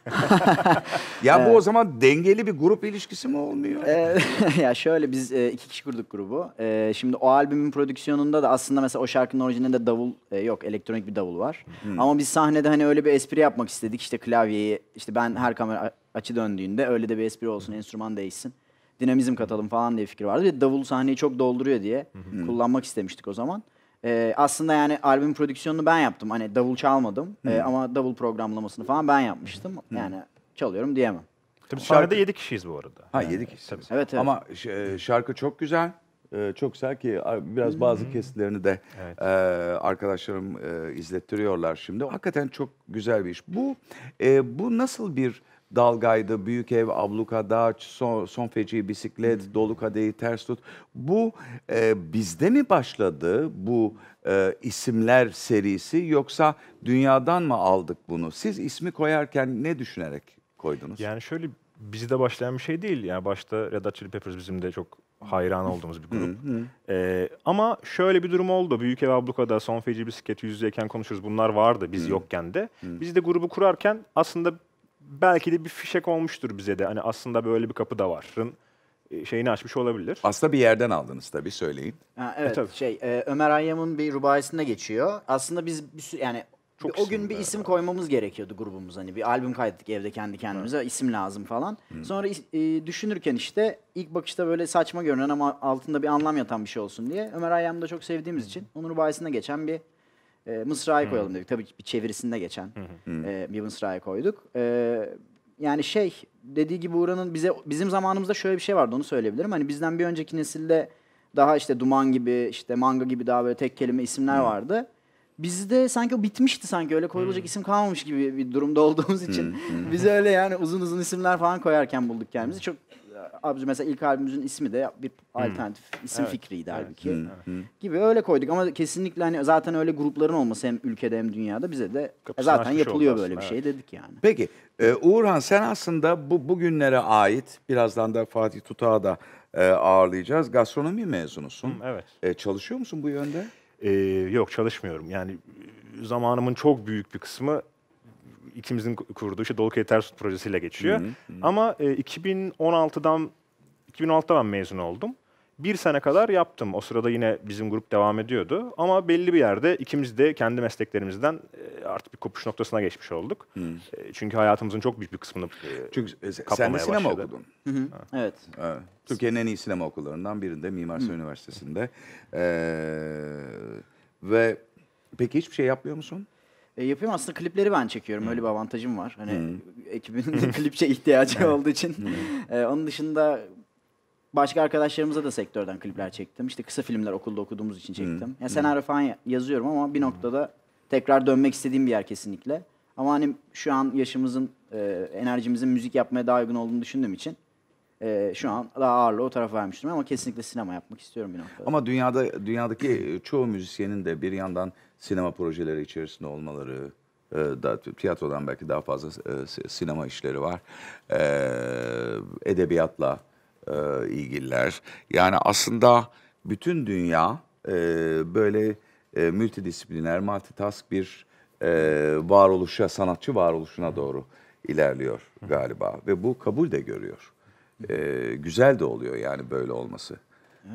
ya bu o zaman dengeli bir grup ilişkisi mi olmuyor? Ee, ya şöyle biz e, iki kişi kurduk grubu. Ee, şimdi o albümün prodüksiyonunda da aslında mesela o şarkının orijinalinde davul e, yok, elektronik bir davul var. Hmm. Ama biz sahnede hani öyle bir espri yapmak istedik. İşte klavyeyi, işte ben her kamera açı döndüğünde öyle de bir espri olsun, hmm. enstrüman değişsin. Dinamizm katalım falan diye fikir vardı. Bir davul sahneyi çok dolduruyor diye hı hmm. kullanmak istemiştik o zaman. Ee, aslında yani albüm prodüksiyonunu ben yaptım. Hani davul çalmadım ee, hmm. ama davul programlamasını falan ben yapmıştım. Hmm. Yani çalıyorum diyemem. Tabii şarkı... Sahnede 7 kişiyiz bu arada. Ha yedik kişi. Tabii. Evet evet. Ama e, şarkı çok güzel. E, çok güzel ki biraz hmm. bazı kesitlerini de Evet. E, arkadaşlarım izlettiriyorlar şimdi. Hakikaten çok güzel bir iş. Bu bu nasıl bir Dalgaydı, Büyük Ev, Abluka, Dağ, Son, son Feci, Bisiklet, Dolu Kadehi, Ters Tut. Bu e, bizde mi başladı bu e, isimler serisi yoksa dünyadan mı aldık bunu? Siz ismi koyarken ne düşünerek koydunuz? Yani şöyle bizde başlayan bir şey değil. Yani başta Red Hot Chili Peppers bizim de çok hayran olduğumuz bir grup. ee, ama şöyle bir durum oldu. Büyük Ev Abluka'da Son Feci Bisiklet yüz yüzeyken konuşuruz. Bunlar vardı biz yokken de. Biz de grubu kurarken aslında belki de bir fişek olmuştur bize de. Hani aslında böyle bir kapı da var. E, şeyini açmış olabilir. Aslında bir yerden aldınız tabii söyleyin. Ha, evet e, şey e, Ömer Hayyam'ın bir rubayisinde geçiyor. Aslında biz bir sü- yani Çok bir, o gün bir isim abi. koymamız gerekiyordu grubumuz hani bir albüm kaydettik evde kendi kendimize evet. isim lazım falan. Hı. Sonra e, düşünürken işte ilk bakışta böyle saçma görünen ama altında bir anlam yatan bir şey olsun diye Ömer Hayyam'ı da çok sevdiğimiz için onun rubayisinde geçen bir e, ee, mısra'yı koyalım dedik. Tabii bir çevirisinde geçen e, bir mısra'yı koyduk. E, yani şey dediği gibi Uğur'un bize bizim zamanımızda şöyle bir şey vardı onu söyleyebilirim. Hani bizden bir önceki nesilde daha işte Duman gibi işte Manga gibi daha böyle tek kelime isimler Hı. vardı. Bizde sanki o bitmişti sanki öyle koyulacak hmm. isim kalmamış gibi bir durumda olduğumuz için. Hmm. Biz öyle yani uzun uzun isimler falan koyarken bulduk kendimizi. Çok ee, abici mesela ilk albümümüzün ismi de bir hmm. alternatif hmm. isim evet. fikriydi evet. halbuki. Hmm, hmm. Gibi öyle koyduk ama kesinlikle hani zaten öyle grupların olması hem ülkede hem dünyada bize de e, Kapısını zaten yapılıyor böyle bir şey evet. şey dedik yani. Peki e, Uğurhan sen aslında bu bugünlere ait birazdan da Fatih Tutağı da e, ağırlayacağız. Gastronomi mezunusun. Hmm, evet. E, çalışıyor musun bu yönde? Ee, yok çalışmıyorum. Yani e, zamanımın çok büyük bir kısmı ikimizin kurduğu işte Dolukaya Tersut projesiyle geçiyor. Hı hı. Ama e, 2016'dan 2016'da ben mezun oldum. Bir sene kadar yaptım. O sırada yine bizim grup devam ediyordu. Ama belli bir yerde ikimiz de kendi mesleklerimizden e, artık bir kopuş noktasına geçmiş olduk. Hmm. Çünkü hayatımızın çok büyük bir kısmını e, Çünkü sen de sinema başladı. okudun. Hı hı. Evet. evet. Türkiye'nin en iyi sinema okullarından birinde Mimar Sinan Üniversitesi'nde. Ee, ve peki hiçbir şey yapmıyor musun? E, Yapayım Aslında klipleri ben çekiyorum. Hmm. Öyle bir hmm. avantajım var. Hani hmm. ekibin klipçe ihtiyacı olduğu için. Hmm. E, onun dışında başka arkadaşlarımıza da sektörden klipler çektim. İşte kısa filmler okulda okuduğumuz için çektim. Hmm. Ya senaryo hmm. falan yazıyorum ama bir noktada tekrar dönmek istediğim bir yer kesinlikle. Ama hani şu an yaşımızın, e, enerjimizin müzik yapmaya daha uygun olduğunu düşündüğüm için şu an daha ağırlığı o tarafa vermiştim ama kesinlikle sinema yapmak istiyorum bir noktada. Ama dünyada dünyadaki çoğu müzisyenin de bir yandan sinema projeleri içerisinde olmaları, e, da, tiyatrodan belki daha fazla e, sinema işleri var, e, edebiyatla e, ilgililer. Yani aslında bütün dünya e, böyle e, multidisipliner, multitask bir e, varoluşa, sanatçı varoluşuna doğru ilerliyor galiba. Ve bu kabul de görüyor. E, güzel de oluyor yani böyle olması.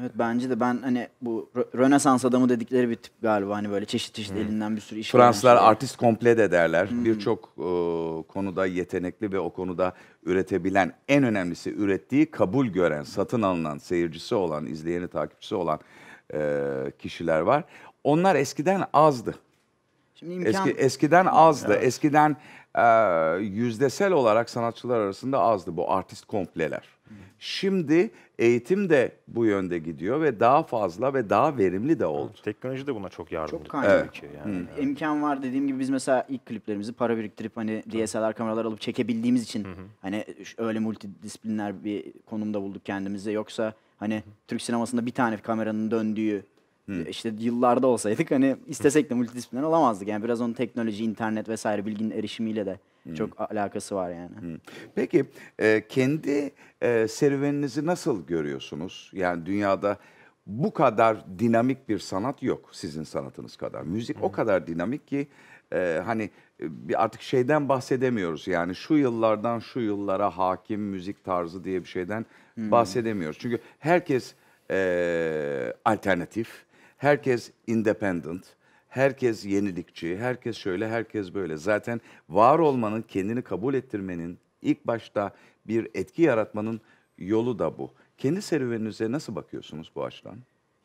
Evet bence de ben hani bu Rönesans adamı dedikleri bir tip galiba hani böyle çeşit çeşit hmm. elinden bir sürü iş Fransızlar artist komple de derler. Hmm. Birçok e, konuda yetenekli ve o konuda üretebilen en önemlisi ürettiği kabul gören, satın alınan, seyircisi olan, izleyeni takipçisi olan e, kişiler var. Onlar eskiden azdı. Şimdi imkan... Eski, eskiden azdı. Evet. Eskiden e, yüzdesel olarak sanatçılar arasında azdı bu artist kompleler. Hmm. Şimdi Eğitim de bu yönde gidiyor ve daha fazla ve daha verimli de oldu. Evet, teknoloji de buna çok yardımcı. Çok kaynak. Evet. Yani. Hmm. İmkan var dediğim gibi biz mesela ilk kliplerimizi para biriktirip hani DSLR kameralar alıp çekebildiğimiz için hı hı. hani öyle multidisipliner bir konumda bulduk kendimizi. Yoksa hani Türk sinemasında bir tane kameranın döndüğü Hmm. İşte yıllarda olsaydık hani istesek de multidisipliner olamazdık. Yani biraz onun teknoloji, internet vesaire bilginin erişimiyle de hmm. çok alakası var yani. Hmm. Peki e, kendi e, serüveninizi nasıl görüyorsunuz? Yani dünyada bu kadar dinamik bir sanat yok sizin sanatınız kadar. Müzik hmm. o kadar dinamik ki e, hani e, artık şeyden bahsedemiyoruz. Yani şu yıllardan şu yıllara hakim müzik tarzı diye bir şeyden hmm. bahsedemiyoruz. Çünkü herkes e, alternatif Herkes independent, herkes yenilikçi, herkes şöyle, herkes böyle. Zaten var olmanın, kendini kabul ettirmenin, ilk başta bir etki yaratmanın yolu da bu. Kendi serüveninize nasıl bakıyorsunuz bu açıdan?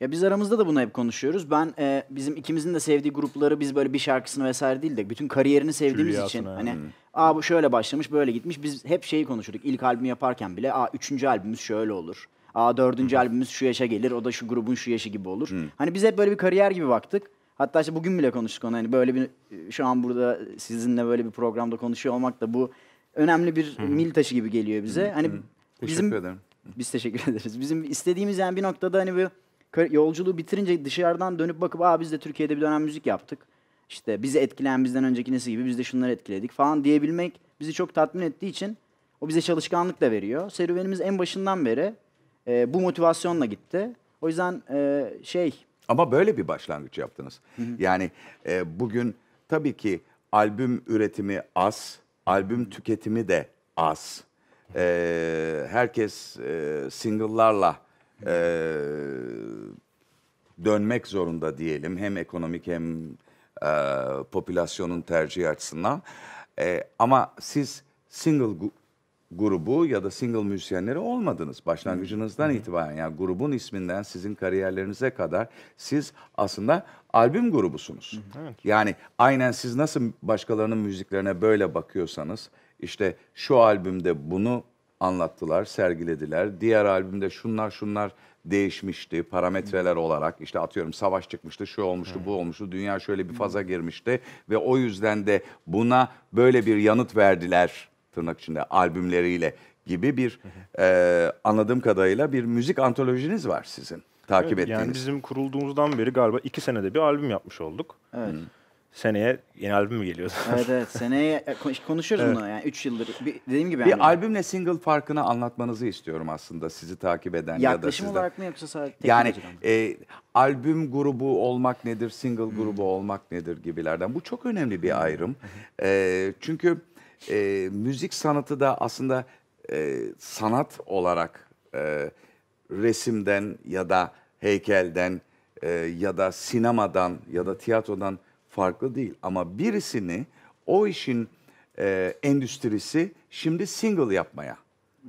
Ya biz aramızda da bunu hep konuşuyoruz. Ben e, bizim ikimizin de sevdiği grupları biz böyle bir şarkısını vesaire değil de bütün kariyerini sevdiğimiz Külliyatına. için hani aa bu şöyle başlamış böyle gitmiş. Biz hep şeyi konuşurduk. İlk albüm yaparken bile aa üçüncü albümümüz şöyle olur. Aa dördüncü albümümüz şu yaşa gelir. O da şu grubun şu yaşı gibi olur. Hı. Hani biz hep böyle bir kariyer gibi baktık. Hatta işte bugün bile konuştuk onu. Hani böyle bir şu an burada sizinle böyle bir programda konuşuyor olmak da bu önemli bir Hı. mil taşı gibi geliyor bize. Hani Hı. bizim teşekkür ederim. Biz teşekkür ederiz. Bizim istediğimiz yani bir noktada hani bir yolculuğu bitirince dışarıdan dönüp bakıp aa biz de Türkiye'de bir dönem müzik yaptık. İşte bizi etkileyen bizden önceki nesil gibi biz de şunları etkiledik falan diyebilmek bizi çok tatmin ettiği için o bize çalışkanlık da veriyor. Serüvenimiz en başından beri e, bu motivasyonla gitti. O yüzden e, şey... Ama böyle bir başlangıç yaptınız. Yani e, bugün tabii ki albüm üretimi az, albüm tüketimi de az. E, herkes e, single'larla e, dönmek zorunda diyelim. Hem ekonomik hem e, popülasyonun tercihi açısından. E, ama siz single grubu ya da single müzisyenleri olmadınız. Başlangıcınızdan hmm. itibaren yani grubun isminden sizin kariyerlerinize kadar siz aslında albüm grubusunuz. Hmm. Evet. Yani aynen siz nasıl başkalarının müziklerine böyle bakıyorsanız işte şu albümde bunu anlattılar, sergilediler. Diğer albümde şunlar şunlar değişmişti parametreler hmm. olarak. işte atıyorum savaş çıkmıştı, şu olmuştu, hmm. bu olmuştu. Dünya şöyle bir faza girmişti ve o yüzden de buna böyle bir yanıt verdiler tırnak içinde albümleriyle gibi bir e, anladığım kadarıyla bir müzik antolojiniz var sizin takip evet, ettiğiniz. Yani bizim kurulduğumuzdan beri galiba iki senede bir albüm yapmış olduk. Evet. Hmm. Seneye yeni albüm mü geliyor? evet evet seneye e, konuşuyoruz evet. bunu yani 3 yıldır bir, dediğim gibi. Bir yani. albümle single farkını anlatmanızı istiyorum aslında sizi takip eden Yaklaşım ya da sizden. olarak mı yoksa sadece Yani e, albüm grubu olmak nedir, single hmm. grubu olmak nedir gibilerden. Bu çok önemli bir hmm. ayrım. e, çünkü e, müzik sanatı da aslında e, sanat olarak e, resimden ya da heykelden e, ya da sinemadan ya da tiyatrodan farklı değil. Ama birisini o işin e, endüstrisi şimdi single yapmaya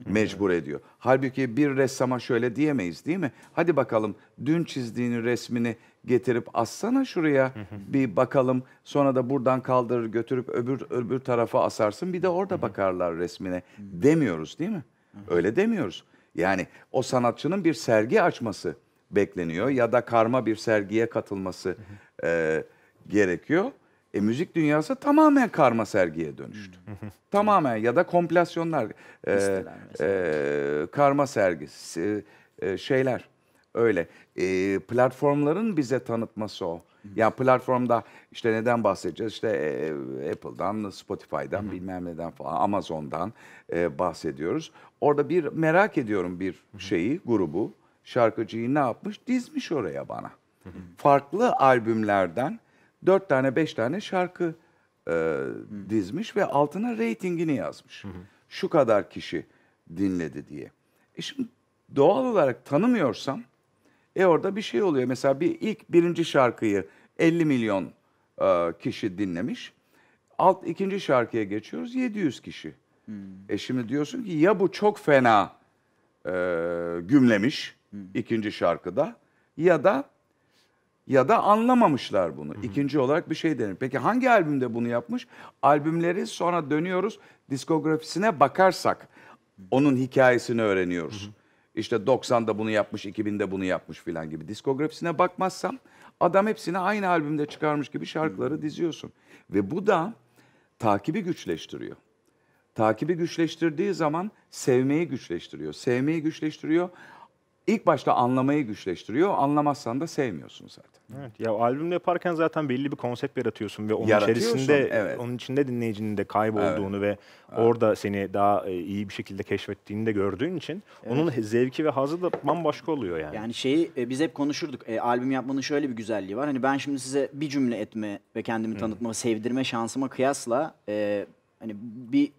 mecbur ediyor. Halbuki bir ressama şöyle diyemeyiz değil mi? Hadi bakalım dün çizdiğini resmini getirip assana şuraya bir bakalım. Sonra da buradan kaldırır götürüp öbür öbür tarafa asarsın. Bir de orada bakarlar resmine. Demiyoruz değil mi? Öyle demiyoruz. Yani o sanatçının bir sergi açması bekleniyor ya da karma bir sergiye katılması e, gerekiyor. E, müzik dünyası tamamen karma sergiye dönüştü. tamamen ya da komplasyonlar, e, e, karma sergisi, e, şeyler Öyle. E, platformların bize tanıtması o. Ya platformda işte neden bahsedeceğiz? İşte e, Apple'dan, Spotify'dan, hı bilmem neden falan, Amazon'dan e, bahsediyoruz. Orada bir merak ediyorum bir şeyi, grubu, şarkıcıyı ne yapmış? Dizmiş oraya bana. Farklı albümlerden dört tane, beş tane şarkı e, dizmiş ve altına reytingini yazmış. Şu kadar kişi dinledi diye. E şimdi doğal olarak tanımıyorsam e orada bir şey oluyor. Mesela bir ilk birinci şarkıyı 50 milyon e, kişi dinlemiş. Alt ikinci şarkıya geçiyoruz 700 kişi. Hmm. E şimdi diyorsun ki ya bu çok fena e, gümlemiş hmm. ikinci şarkıda ya da ya da anlamamışlar bunu. Hı İkinci olarak bir şey denir. Peki hangi albümde bunu yapmış? Albümleri sonra dönüyoruz diskografisine bakarsak onun hikayesini öğreniyoruz. Hı işte 90'da bunu yapmış, 2000'de bunu yapmış filan gibi diskografisine bakmazsam adam hepsini aynı albümde çıkarmış gibi şarkıları hmm. diziyorsun. Ve bu da takibi güçleştiriyor. Takibi güçleştirdiği zaman sevmeyi güçleştiriyor. Sevmeyi güçleştiriyor ilk başta anlamayı güçleştiriyor. Anlamazsan da sevmiyorsun zaten. Evet. Ya albüm yaparken zaten belli bir konsept yaratıyorsun ve onun içerisinde evet. onun içinde dinleyicinin de kaybolduğunu evet. ve evet. orada seni daha e, iyi bir şekilde keşfettiğini de gördüğün için evet. onun zevki ve hazı da bambaşka oluyor yani. Yani şeyi e, biz hep konuşurduk. E, albüm yapmanın şöyle bir güzelliği var. Hani ben şimdi size bir cümle etme ve kendimi tanıtma, hmm. sevdirme şansıma kıyasla e, hani bir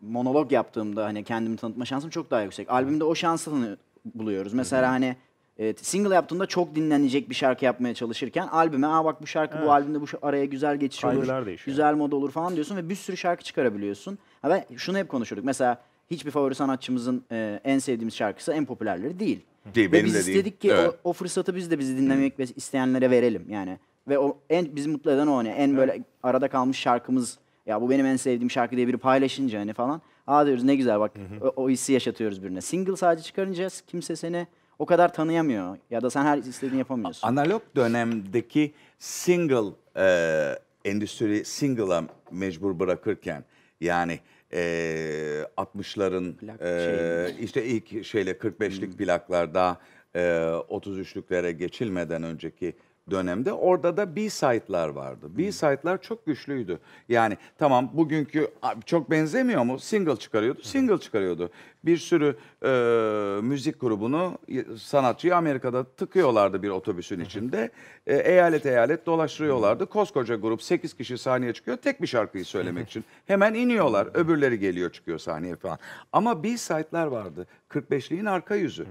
monolog yaptığımda hani kendimi tanıtma şansım çok daha yüksek. Albümde o şansı buluyoruz. Mesela hani Evet, single yaptığında çok dinlenecek bir şarkı yapmaya çalışırken albüme aa bak bu şarkı evet. bu albümde bu araya güzel geçiş Kaygılar olur. Değişiyor. Güzel moda olur falan diyorsun ve bir sürü şarkı çıkarabiliyorsun. Ha ben şunu hep konuşurduk. Mesela hiçbir favori sanatçımızın e, en sevdiğimiz şarkısı en popülerleri değil. Değil ve benim biz de istedik değil. ki evet. o, o fırsatı biz de bizi dinlemek ve isteyenlere verelim yani. Ve o en bizi mutlu eden o hani en evet. böyle arada kalmış şarkımız ya bu benim en sevdiğim şarkı diye biri paylaşınca hani falan Aa diyoruz ne güzel bak O, o hissi yaşatıyoruz birine. Single sadece çıkarınca kimse seni o kadar tanıyamıyor ya da sen her istediğini yapamıyorsun. Analog dönemdeki single e, endüstri single'a mecbur bırakırken yani e, 60'ların e, işte ilk şeyle 45'lik hmm. plaklarda e, 33'lüklere geçilmeden önceki dönemde orada da B-side'lar vardı. Hmm. B-side'lar çok güçlüydü. Yani tamam bugünkü çok benzemiyor mu? Single çıkarıyordu, single çıkarıyordu. Bir sürü e, müzik grubunu, sanatçıyı Amerika'da tıkıyorlardı bir otobüsün içinde. E, eyalet eyalet dolaştırıyorlardı. Hmm. Koskoca grup 8 kişi sahneye çıkıyor tek bir şarkıyı söylemek için. Hemen iniyorlar, hmm. öbürleri geliyor çıkıyor sahneye falan. Ama B-side'lar vardı. 45'liğin arka yüzü.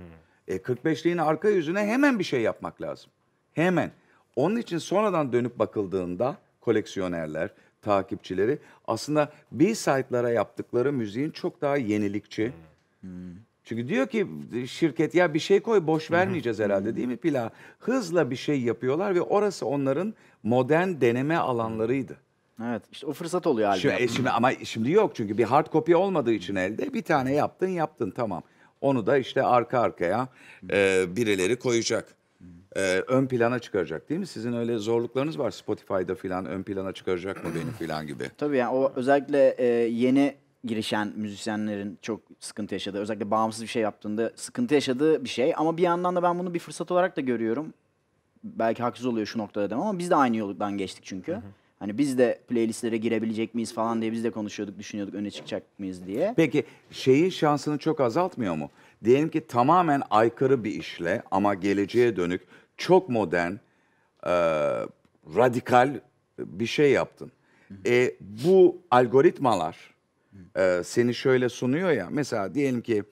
E, 45'liğin arka yüzüne hemen bir şey yapmak lazım. Hemen. Onun için sonradan dönüp bakıldığında koleksiyonerler, takipçileri aslında B-side'lara yaptıkları müziğin çok daha yenilikçi. Hmm. Çünkü diyor ki şirket ya bir şey koy boş vermeyeceğiz herhalde değil mi Pila? Hızla bir şey yapıyorlar ve orası onların modern deneme alanlarıydı. Evet işte o fırsat oluyor halde. Şimdi, e, şimdi, ama şimdi yok çünkü bir hard copy olmadığı için elde bir tane yaptın yaptın tamam. Onu da işte arka arkaya e, birileri koyacak e, ön plana çıkaracak değil mi? Sizin öyle zorluklarınız var Spotify'da filan ön plana çıkaracak mı beni filan gibi. Tabii yani o özellikle e, yeni girişen müzisyenlerin çok sıkıntı yaşadığı, özellikle bağımsız bir şey yaptığında sıkıntı yaşadığı bir şey. Ama bir yandan da ben bunu bir fırsat olarak da görüyorum. Belki haksız oluyor şu noktada demem ama biz de aynı yoldan geçtik çünkü. Hani biz de playlistlere girebilecek miyiz falan diye biz de konuşuyorduk, düşünüyorduk öne çıkacak mıyız diye. Peki şeyin şansını çok azaltmıyor mu? Diyelim ki tamamen aykırı bir işle ama geleceğe dönük çok modern, e, radikal bir şey yaptın. E, bu algoritmalar e, seni şöyle sunuyor ya. Mesela diyelim ki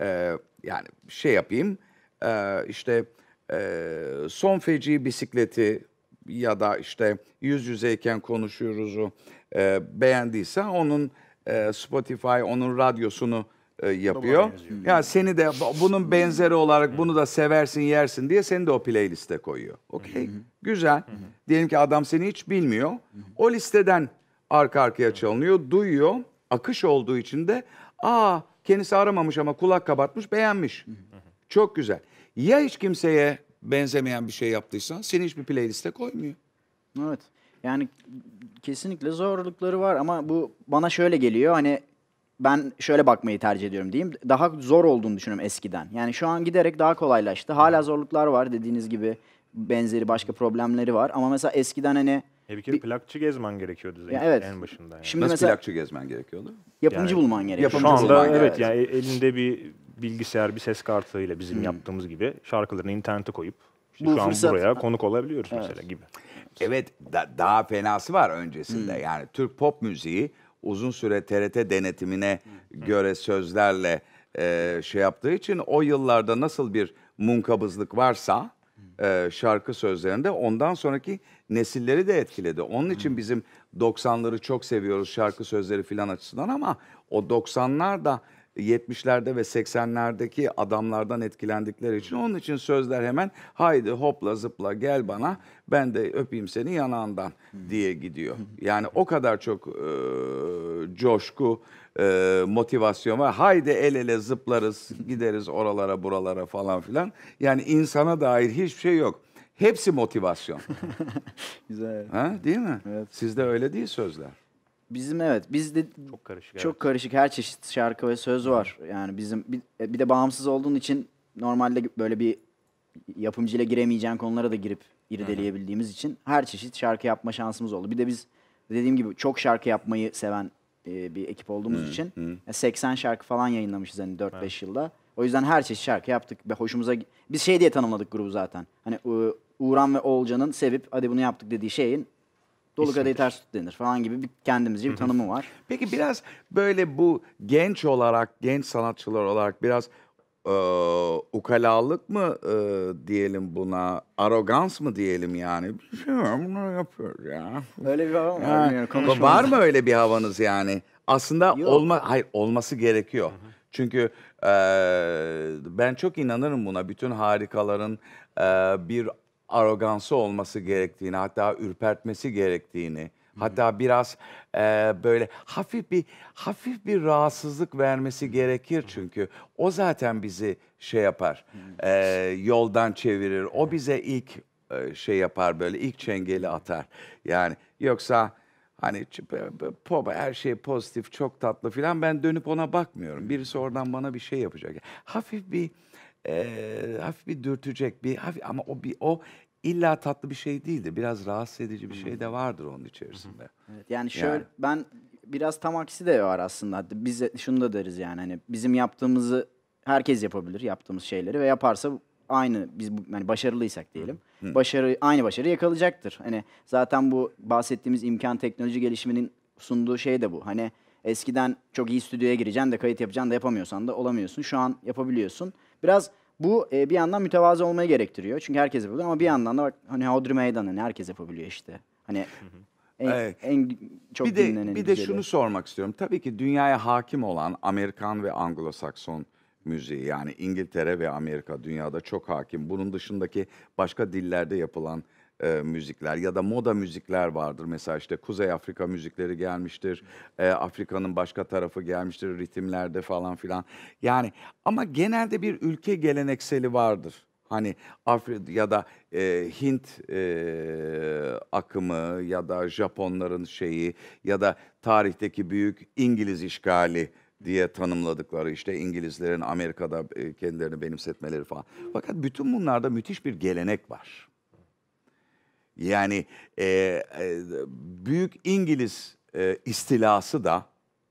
e, yani şey yapayım e, işte e, son feci bisikleti ya da işte yüz yüzeyken konuşuyoruzu e, beğendiyse onun e, Spotify onun radyosunu e, yapıyor. Yani seni de bunun benzeri olarak bunu da seversin yersin diye seni de o playliste koyuyor. Okey. Güzel. Diyelim ki adam seni hiç bilmiyor. O listeden arka arkaya çalınıyor. Duyuyor. Akış olduğu için de aa kendisi aramamış ama kulak kabartmış beğenmiş. Çok güzel. Ya hiç kimseye benzemeyen bir şey yaptıysan seni hiçbir playliste koymuyor. Evet. Yani kesinlikle zorlukları var ama bu bana şöyle geliyor. Hani ben şöyle bakmayı tercih ediyorum diyeyim. Daha zor olduğunu düşünüyorum eskiden. Yani şu an giderek daha kolaylaştı. Hala zorluklar var dediğiniz gibi benzeri başka problemleri var. Ama mesela eskiden hani e bir kere bir, plakçı gezmen gerekiyordu en, yani evet. en başında. Yani. Şimdi Nasıl mesela, plakçı gezmen gerekiyordu? Yapımcı yani, bulman gerekiyordu. Şu anda evet, evet yani elinde bir bilgisayar, bir ses kartıyla bizim hmm. yaptığımız gibi şarkılarını internete koyup işte Bu şu fırsat... an buraya konuk olabiliyoruz evet. mesela gibi. Evet da, daha fenası var öncesinde. Hmm. Yani Türk pop müziği uzun süre TRT denetimine göre sözlerle e, şey yaptığı için o yıllarda nasıl bir munkabızlık varsa e, şarkı sözlerinde ondan sonraki nesilleri de etkiledi. Onun için bizim 90'ları çok seviyoruz şarkı sözleri filan açısından ama o 90'lar da 70'lerde ve 80'lerdeki adamlardan etkilendikleri için onun için sözler hemen haydi hopla zıpla gel bana ben de öpeyim seni yanağından diye gidiyor. Yani o kadar çok e, coşku, e, motivasyon var. Haydi el ele zıplarız, gideriz oralara buralara falan filan. Yani insana dair hiçbir şey yok. Hepsi motivasyon. Güzel. Ha, değil mi? Evet. Sizde öyle değil sözler. Bizim evet. Bizde çok karışık. Çok evet. karışık her çeşit şarkı ve söz var. Yani bizim bir, e, bir de bağımsız olduğun için normalde böyle bir yapımcıyla giremeyeceğin konulara da girip irdeleyebildiğimiz Hı-hı. için her çeşit şarkı yapma şansımız oldu. Bir de biz dediğim gibi çok şarkı yapmayı seven e, bir ekip olduğumuz Hı-hı. için hı. 80 e, şarkı falan yayınlamışız hani 4-5 evet. yılda. O yüzden her çeşit şarkı yaptık ve hoşumuza biz şey diye tanımladık grubu zaten. Hani Uğran ve Oğulcan'ın sevip hadi bunu yaptık dediği şeyin Dolu kadehi ters tut denir falan gibi bir kendimizce bir tanımı var. Peki biraz böyle bu genç olarak, genç sanatçılar olarak biraz e, ukalalık mı e, diyelim buna, arogans mı diyelim yani? Şey bunu yapıyoruz ya. Öyle bir hava var mı? Yani, konuşmamız. var mı öyle bir havanız yani? Aslında Yok. olma, hayır olması gerekiyor. Hı hı. Çünkü e, ben çok inanırım buna. Bütün harikaların e, bir arogansı olması gerektiğini, hatta ürpertmesi gerektiğini, hatta biraz e, böyle hafif bir hafif bir rahatsızlık vermesi gerekir çünkü o zaten bizi şey yapar, e, yoldan çevirir. O bize ilk e, şey yapar böyle ilk çengeli atar. Yani yoksa Hani poba her şey pozitif, çok tatlı filan ben dönüp ona bakmıyorum. Birisi oradan bana bir şey yapacak. Hafif bir Eee, hafif bir dürtecek bir hafif ama o bir o illa tatlı bir şey değildir. Biraz rahatsız edici bir şey de vardır onun içerisinde. Evet, yani şöyle Yani. ben biraz tam aksi de var aslında. Biz şunu da deriz yani hani bizim yaptığımızı herkes yapabilir yaptığımız şeyleri ve yaparsa aynı biz bu- yani başarılıysak diyelim. Başarı aynı başarı yakalayacaktır. Hani zaten bu bahsettiğimiz imkan teknoloji gelişiminin sunduğu şey de bu. Hani eskiden çok iyi stüdyoya gireceksin de kayıt yapacaksın da yapamıyorsan da olamıyorsun. Şu an yapabiliyorsun. Biraz bu e, bir yandan mütevazı olmayı gerektiriyor. Çünkü herkes yapabiliyor ama bir yandan da bak hani Audrey Meydan hani herkes yapabiliyor işte. Hani en, evet. en çok bir de, Bir de şunu sormak istiyorum. Tabii ki dünyaya hakim olan Amerikan ve Anglo-Sakson müziği yani İngiltere ve Amerika dünyada çok hakim. Bunun dışındaki başka dillerde yapılan e, müzikler ya da moda müzikler vardır. Mesela işte Kuzey Afrika müzikleri gelmiştir. E, Afrika'nın başka tarafı gelmiştir ritimlerde falan filan. Yani ama genelde bir ülke gelenekseli vardır. Hani Afrika ya da e, Hint e, akımı ya da Japonların şeyi ya da tarihteki büyük İngiliz işgali diye tanımladıkları işte İngilizlerin Amerika'da e, kendilerini benimsetmeleri falan. Fakat bütün bunlarda müthiş bir gelenek var. Yani e, e, büyük İngiliz e, istilası da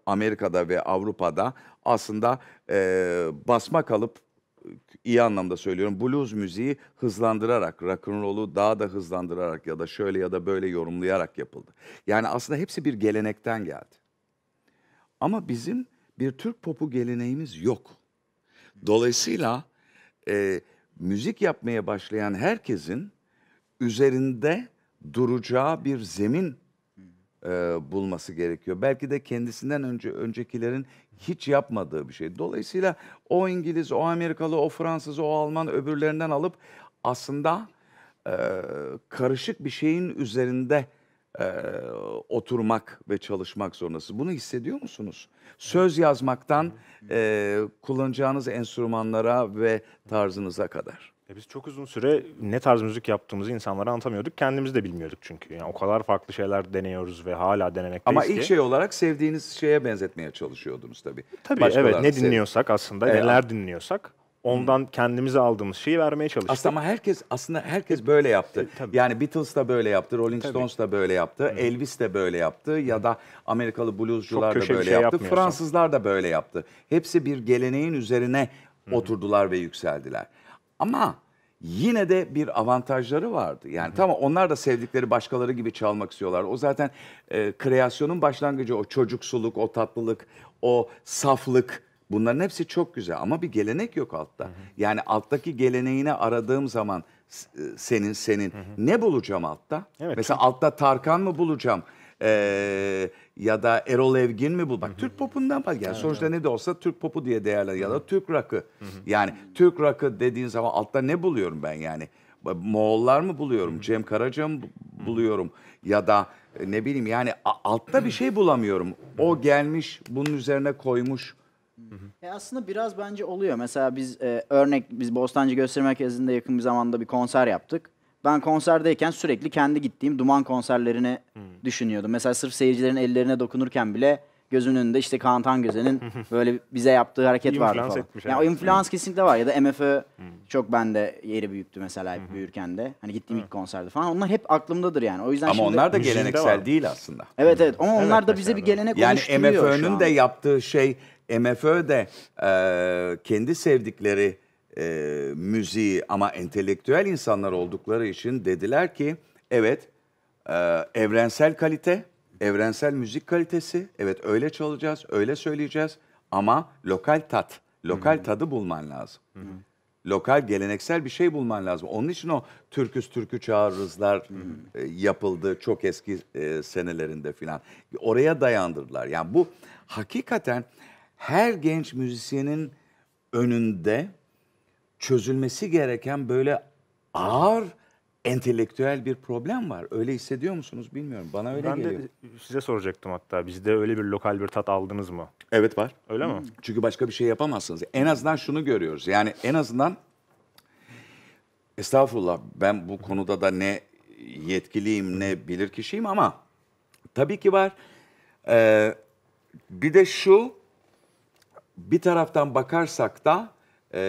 Amerika'da ve Avrupa'da aslında e, basma kalıp iyi anlamda söylüyorum blues müziği hızlandırarak rock'n'roll'u daha da hızlandırarak ya da şöyle ya da böyle yorumlayarak yapıldı. Yani aslında hepsi bir gelenekten geldi. Ama bizim bir Türk popu geleneğimiz yok. Dolayısıyla e, müzik yapmaya başlayan herkesin üzerinde duracağı bir zemin e, bulması gerekiyor. Belki de kendisinden önce öncekilerin hiç yapmadığı bir şey. Dolayısıyla o İngiliz, o Amerikalı, o Fransız, o Alman öbürlerinden alıp aslında e, karışık bir şeyin üzerinde e, oturmak ve çalışmak zorundasınız. Bunu hissediyor musunuz? Söz yazmaktan e, kullanacağınız enstrümanlara ve tarzınıza kadar. E, biz çok uzun süre ne tarz müzik yaptığımızı insanlara anlatamıyorduk. Kendimiz de bilmiyorduk çünkü. Yani o kadar farklı şeyler deniyoruz ve hala denemekteyiz Ama ki. ilk şey olarak sevdiğiniz şeye benzetmeye çalışıyordunuz tabii. Tabii Başkalarını evet ne dinliyorsak sev... aslında, evet. neler dinliyorsak ondan hmm. kendimize aldığımız şeyi vermeye çalıştık. Aslında ama herkes aslında herkes böyle yaptı. E, tabii. Yani Beatles da böyle yaptı, Rolling tabii. Stones da böyle yaptı, hmm. Elvis de böyle yaptı ya da Amerikalı bluescular da böyle şey yaptı, Fransızlar da böyle yaptı. Hepsi bir geleneğin üzerine hmm. oturdular ve yükseldiler. Ama yine de bir avantajları vardı. Yani Hı. tamam onlar da sevdikleri başkaları gibi çalmak istiyorlar. O zaten e, kreasyonun başlangıcı o çocuksuluk, o tatlılık, o saflık. Bunların hepsi çok güzel ama bir gelenek yok altta. Hı hı. Yani alttaki geleneğini aradığım zaman e, senin senin hı hı. ne bulacağım altta? Evet, Mesela çünkü... altta Tarkan mı bulacağım? Ee, ya da Erol Evgin mi bu? Bak Türk popundan bak. Yani sonuçta ne de olsa Türk popu diye değerler ya da Türk rakı. Yani Türk rakı dediğin zaman altta ne buluyorum ben yani? Moğollar mı buluyorum? Cem Karaca mı buluyorum? Ya da e, ne bileyim yani altta bir şey bulamıyorum. O gelmiş bunun üzerine koymuş. E aslında biraz bence oluyor. Mesela biz e, örnek biz Bostancı Gösteri Merkezi'nde yakın bir zamanda bir konser yaptık. Ben konserdeyken sürekli kendi gittiğim duman konserlerini hmm. düşünüyordum. Mesela sırf seyircilerin ellerine dokunurken bile gözümün önünde işte Kaan Tangöze'nin böyle bize yaptığı hareket vardı falan. Etmiş, yani o influans hmm. kesinlikle var ya da MFÖ hmm. çok bende yeri büyüktü mesela hmm. büyürken de. Hani gittiğim hmm. ilk konserde falan onlar hep aklımdadır yani. O yüzden ama şimdi... onlar da geleneksel değil aslında. Evet evet ama evet, onlar da bize bir gelenek yani oluşturuyor Yani MFÖ'nün de yaptığı şey MFÖ de e, kendi sevdikleri e, müziği ama entelektüel insanlar oldukları için dediler ki evet e, evrensel kalite, evrensel müzik kalitesi evet öyle çalacağız, öyle söyleyeceğiz ama lokal tat, lokal Hı-hı. tadı bulman lazım. Hı-hı. Lokal geleneksel bir şey bulman lazım. Onun için o türküs türkü çağrızlar e, yapıldı çok eski e, senelerinde filan. Oraya dayandırdılar. Yani bu hakikaten her genç müzisyenin önünde çözülmesi gereken böyle ağır entelektüel bir problem var. Öyle hissediyor musunuz bilmiyorum. Bana öyle ben geliyor. Ben de size soracaktım hatta. Bizde öyle bir lokal bir tat aldınız mı? Evet var. Öyle hmm. mi? Çünkü başka bir şey yapamazsınız. En azından şunu görüyoruz. Yani en azından estağfurullah ben bu konuda da ne yetkiliyim ne bilir kişiyim ama tabii ki var. Ee, bir de şu bir taraftan bakarsak da e,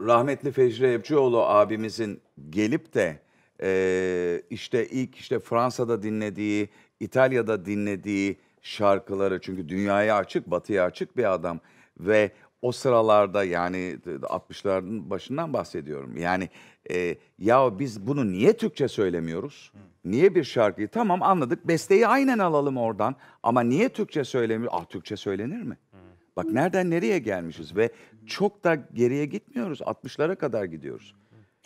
rahmetli Fecri Evcioğlu abimizin gelip de e, işte ilk işte Fransa'da dinlediği, İtalya'da dinlediği şarkıları çünkü dünyaya açık, batıya açık bir adam ve o sıralarda yani 60'ların başından bahsediyorum. Yani e, ya biz bunu niye Türkçe söylemiyoruz? Niye bir şarkıyı tamam anladık besteyi aynen alalım oradan ama niye Türkçe söylemiyor? Ah Türkçe söylenir mi? Bak nereden nereye gelmişiz ve çok da geriye gitmiyoruz. 60'lara kadar gidiyoruz.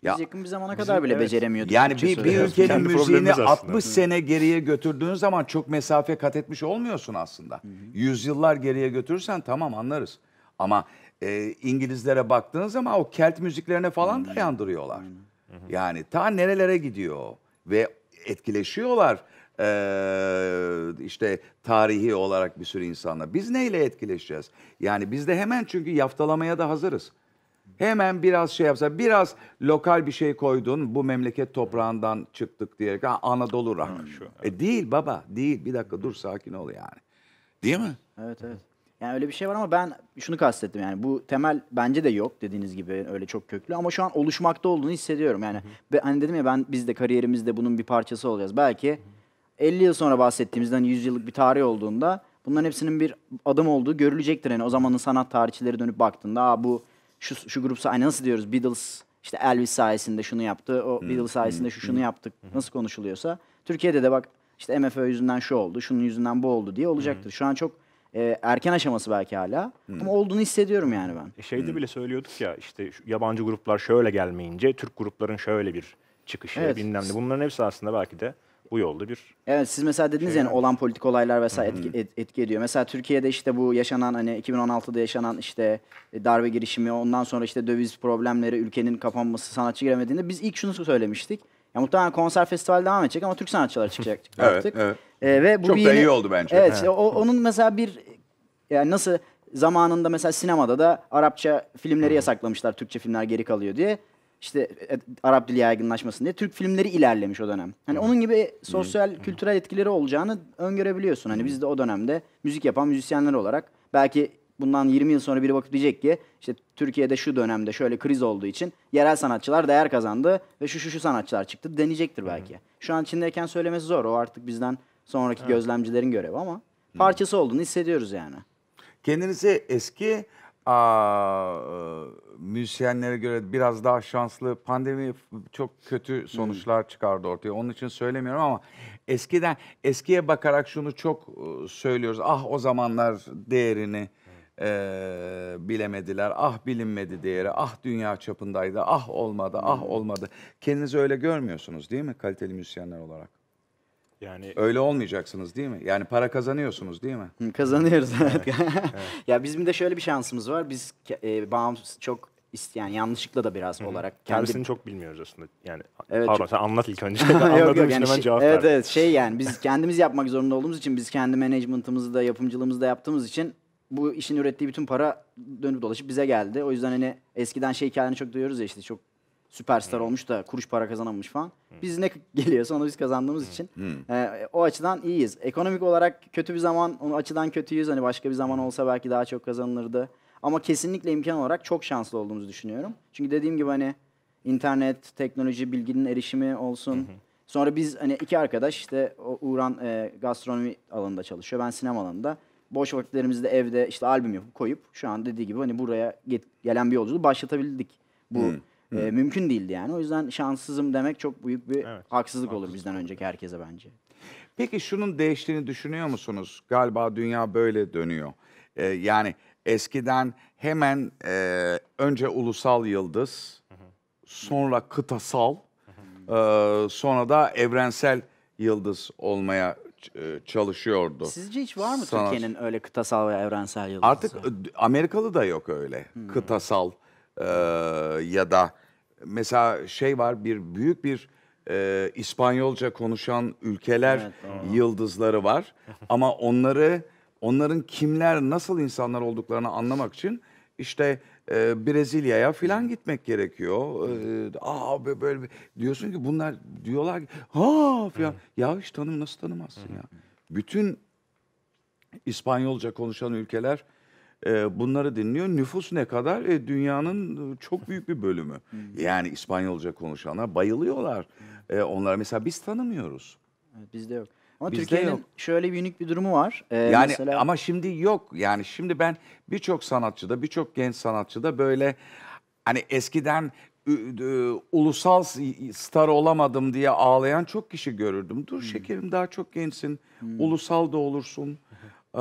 Ya, Biz yakın bir zamana kadar bile evet. beceremiyorduk. Yani bir, şey bir ülkenin Kendi müziğini 60 sene geriye götürdüğün zaman çok mesafe kat etmiş olmuyorsun aslında. Hı hı. Yüzyıllar geriye götürürsen tamam anlarız. Ama e, İngilizlere baktığın zaman o kelt müziklerine falan hı hı. dayandırıyorlar. Hı hı. Yani ta nerelere gidiyor ve etkileşiyorlar e, işte tarihi olarak bir sürü insanla. Biz neyle etkileşeceğiz? Yani biz de hemen çünkü yaftalamaya da hazırız. Hemen biraz şey yapsa, biraz lokal bir şey koydun, bu memleket toprağından çıktık diyerek, ha, Anadolu rak. E değil baba, değil. Bir dakika dur, sakin ol yani. Değil mi? Evet, evet. Yani öyle bir şey var ama ben şunu kastettim yani bu temel bence de yok dediğiniz gibi öyle çok köklü ama şu an oluşmakta olduğunu hissediyorum. Yani Hı. hani dedim ya ben biz de kariyerimizde bunun bir parçası olacağız. Belki Hı. 50 yıl sonra bahsettiğimizden 100 yıllık bir tarih olduğunda bunların hepsinin bir adım olduğu görülecektir. Yani o zamanın sanat tarihçileri dönüp baktığında Aa, bu şu, şu grup hani nasıl diyoruz Beatles işte Elvis sayesinde şunu yaptı, o hmm. Beatles sayesinde şu şunu yaptık nasıl konuşuluyorsa Türkiye'de de bak işte MFÖ yüzünden şu oldu, şunun yüzünden bu oldu diye olacaktır. Hmm. Şu an çok e, erken aşaması belki hala hmm. ama olduğunu hissediyorum yani ben. E, şeyde hmm. bile söylüyorduk ya işte yabancı gruplar şöyle gelmeyince Türk grupların şöyle bir çıkışı evet. bilmem ne bunların hepsi aslında belki de bu yolda bir Evet siz mesela dediniz şey yani olan politik olaylar vesaire etki, et, etki ediyor. Mesela Türkiye'de işte bu yaşanan hani 2016'da yaşanan işte e, darbe girişimi ondan sonra işte döviz problemleri, ülkenin kapanması, sanatçı giremediğinde biz ilk şunu söylemiştik. Ya muhtemelen konser festival devam edecek ama Türk sanatçılar çıkacak artık. evet, Ee, ve bu Çok bir yeni, da iyi oldu bence. Evet, evet. O, onun mesela bir yani nasıl zamanında mesela sinemada da Arapça filmleri yasaklamışlar. Türkçe filmler geri kalıyor diye işte e, Arap dili yaygınlaşmasın diye Türk filmleri ilerlemiş o dönem. Hani onun gibi sosyal kültürel etkileri olacağını öngörebiliyorsun. Hani biz de o dönemde müzik yapan müzisyenler olarak belki bundan 20 yıl sonra biri bakıp diyecek ki işte Türkiye'de şu dönemde şöyle kriz olduğu için yerel sanatçılar değer kazandı ve şu şu şu sanatçılar çıktı deneyecektir belki. Şu an Çin'deyken söylemesi zor. O artık bizden sonraki gözlemcilerin görevi ama parçası olduğunu hissediyoruz yani. Kendinizi eski Aa, e, müzisyenlere göre biraz daha şanslı. Pandemi çok kötü sonuçlar hmm. çıkardı ortaya. Onun için söylemiyorum ama eskiden eskiye bakarak şunu çok e, söylüyoruz. Ah o zamanlar değerini e, bilemediler. Ah bilinmedi değeri. Ah dünya çapındaydı. Ah olmadı. Ah hmm. olmadı. Kendinizi öyle görmüyorsunuz değil mi kaliteli müzisyenler olarak? Yani öyle olmayacaksınız değil mi? Yani para kazanıyorsunuz değil mi? Kazanıyoruz evet. evet. ya bizim de şöyle bir şansımız var. Biz e, bağımsız çok isteyen yanlışlıkla da biraz Hı-hı. olarak kendi... kendisini çok bilmiyoruz aslında. Yani evet, pardon çok... sen anlat ilk önce. Anladığım yok, yok, yani şey, cevap Evet evet şey yani biz kendimiz yapmak zorunda olduğumuz için biz kendi management'ımızı da yapımcılığımızı da yaptığımız için bu işin ürettiği bütün para dönüp dolaşıp bize geldi. O yüzden hani eskiden şey hikayelerini çok duyuyoruz ya işte çok süperstar hmm. olmuş da kuruş para kazanamamış falan. Hmm. Biz ne geliyorsa onu biz kazandığımız hmm. için e, o açıdan iyiyiz. Ekonomik olarak kötü bir zaman, o açıdan kötüyüz. Hani başka bir zaman olsa belki daha çok kazanılırdı. Ama kesinlikle imkan olarak çok şanslı olduğumuzu düşünüyorum. Çünkü dediğim gibi hani internet, teknoloji, bilginin erişimi olsun. Sonra biz hani iki arkadaş işte Uğran e, gastronomi alanında çalışıyor. Ben sinema alanında. Boş vakitlerimizde evde işte albüm yapıp koyup şu an dediği gibi hani buraya get- gelen bir yolculuğu başlatabildik. Bu e, mümkün değildi yani. O yüzden şanssızım demek çok büyük bir evet, haksızlık olur bizden önceki herkese bence. Peki şunun değiştiğini düşünüyor musunuz? Galiba dünya böyle dönüyor. Ee, yani eskiden hemen e, önce ulusal yıldız, sonra kıtasal, e, sonra da evrensel yıldız olmaya e, çalışıyordu. Sizce hiç var mı Sanat... Türkiye'nin öyle kıtasal veya evrensel yıldızı? Artık e, Amerikalı da yok öyle. Hmm. Kıtasal e, ya da mesela şey var bir büyük bir e, İspanyolca konuşan ülkeler evet, yıldızları var. Ama onları onların kimler nasıl insanlar olduklarını anlamak için işte e, Brezilya'ya filan gitmek gerekiyor. E, aa böyle, böyle diyorsun ki bunlar diyorlar ki ha filan. Ya hiç tanım nasıl tanımazsın ya. Bütün İspanyolca konuşan ülkeler ee, bunları dinliyor. Nüfus ne kadar? E, dünyanın e, çok büyük bir bölümü. Hmm. Yani İspanyolca konuşanlar bayılıyorlar. E, onları mesela biz tanımıyoruz. bizde yok. Ama Bizde Türkiye'nin şöyle bir unik bir durumu var. Ee, yani mesela... ama şimdi yok. Yani şimdi ben birçok sanatçıda, birçok genç sanatçıda böyle hani eskiden ulusal star olamadım diye ağlayan çok kişi görürdüm. Dur hmm. şekerim daha çok gençsin. Hmm. Ulusal da olursun. Ee,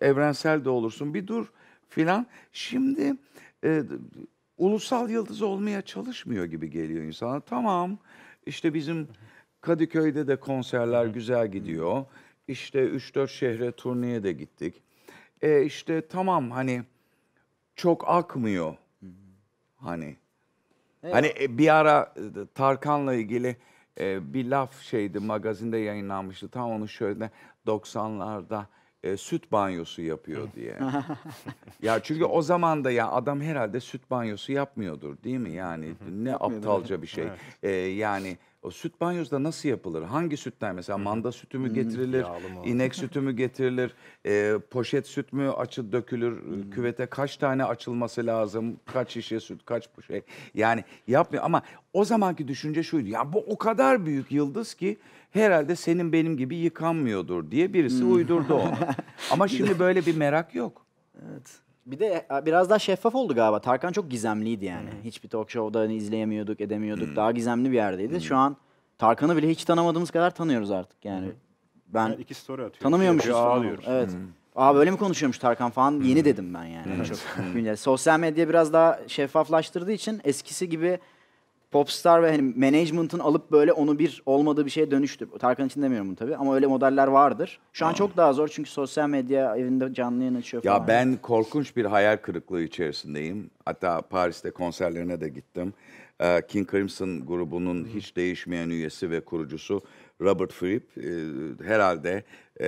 evrensel de olursun. Bir dur filan. Şimdi e, ulusal yıldız olmaya çalışmıyor gibi geliyor insana. Tamam işte bizim Kadıköy'de de konserler güzel gidiyor. İşte 3-4 şehre turneye de gittik. E işte tamam hani çok akmıyor. Hani evet. hani e, bir ara e, Tarkan'la ilgili e, bir laf şeydi magazinde yayınlanmıştı. Tam onu şöyle 90'larda e, süt banyosu yapıyor diye. ya çünkü o zaman da ya adam herhalde süt banyosu yapmıyordur değil mi? Yani ne aptalca bir şey. Evet. E, yani o süt banyosu da nasıl yapılır? Hangi sütten mesela manda sütü mü getirilir? inek sütü mü getirilir? e, poşet süt mü açı dökülür küvete? Kaç tane açılması lazım? Kaç şişe süt? Kaç bu şey? Yani yapmıyor ama o zamanki düşünce şuydu. Ya bu o kadar büyük yıldız ki herhalde senin benim gibi yıkanmıyordur diye birisi uydurdu onu. ama şimdi böyle bir merak yok. Evet. Bir de e, biraz daha şeffaf oldu galiba. Tarkan çok gizemliydi yani. Hmm. Hiçbir talk show'da hani izleyemiyorduk, edemiyorduk. Hmm. Daha gizemli bir yerdeydi. Hmm. Şu an Tarkan'ı bile hiç tanımadığımız kadar tanıyoruz artık yani. Ben yani iki story atıyor. Tanımıyormuşuz falan. Evet. Hmm. Aa böyle mi konuşuyormuş Tarkan falan hmm. yeni dedim ben yani. Evet. Çok hmm. Sosyal medya biraz daha şeffaflaştırdığı için eskisi gibi popstar ve hani management'ın alıp böyle onu bir olmadığı bir şeye dönüştür. Tarkan için demiyorum bunu tabii ama öyle modeller vardır. Şu an Aa. çok daha zor çünkü sosyal medya evinde canlı yayın açıyor falan. Ya ben korkunç bir hayal kırıklığı içerisindeyim. Hatta Paris'te konserlerine de gittim. Ee, King Crimson grubunun hmm. hiç değişmeyen üyesi ve kurucusu Robert Fripp ee, herhalde e,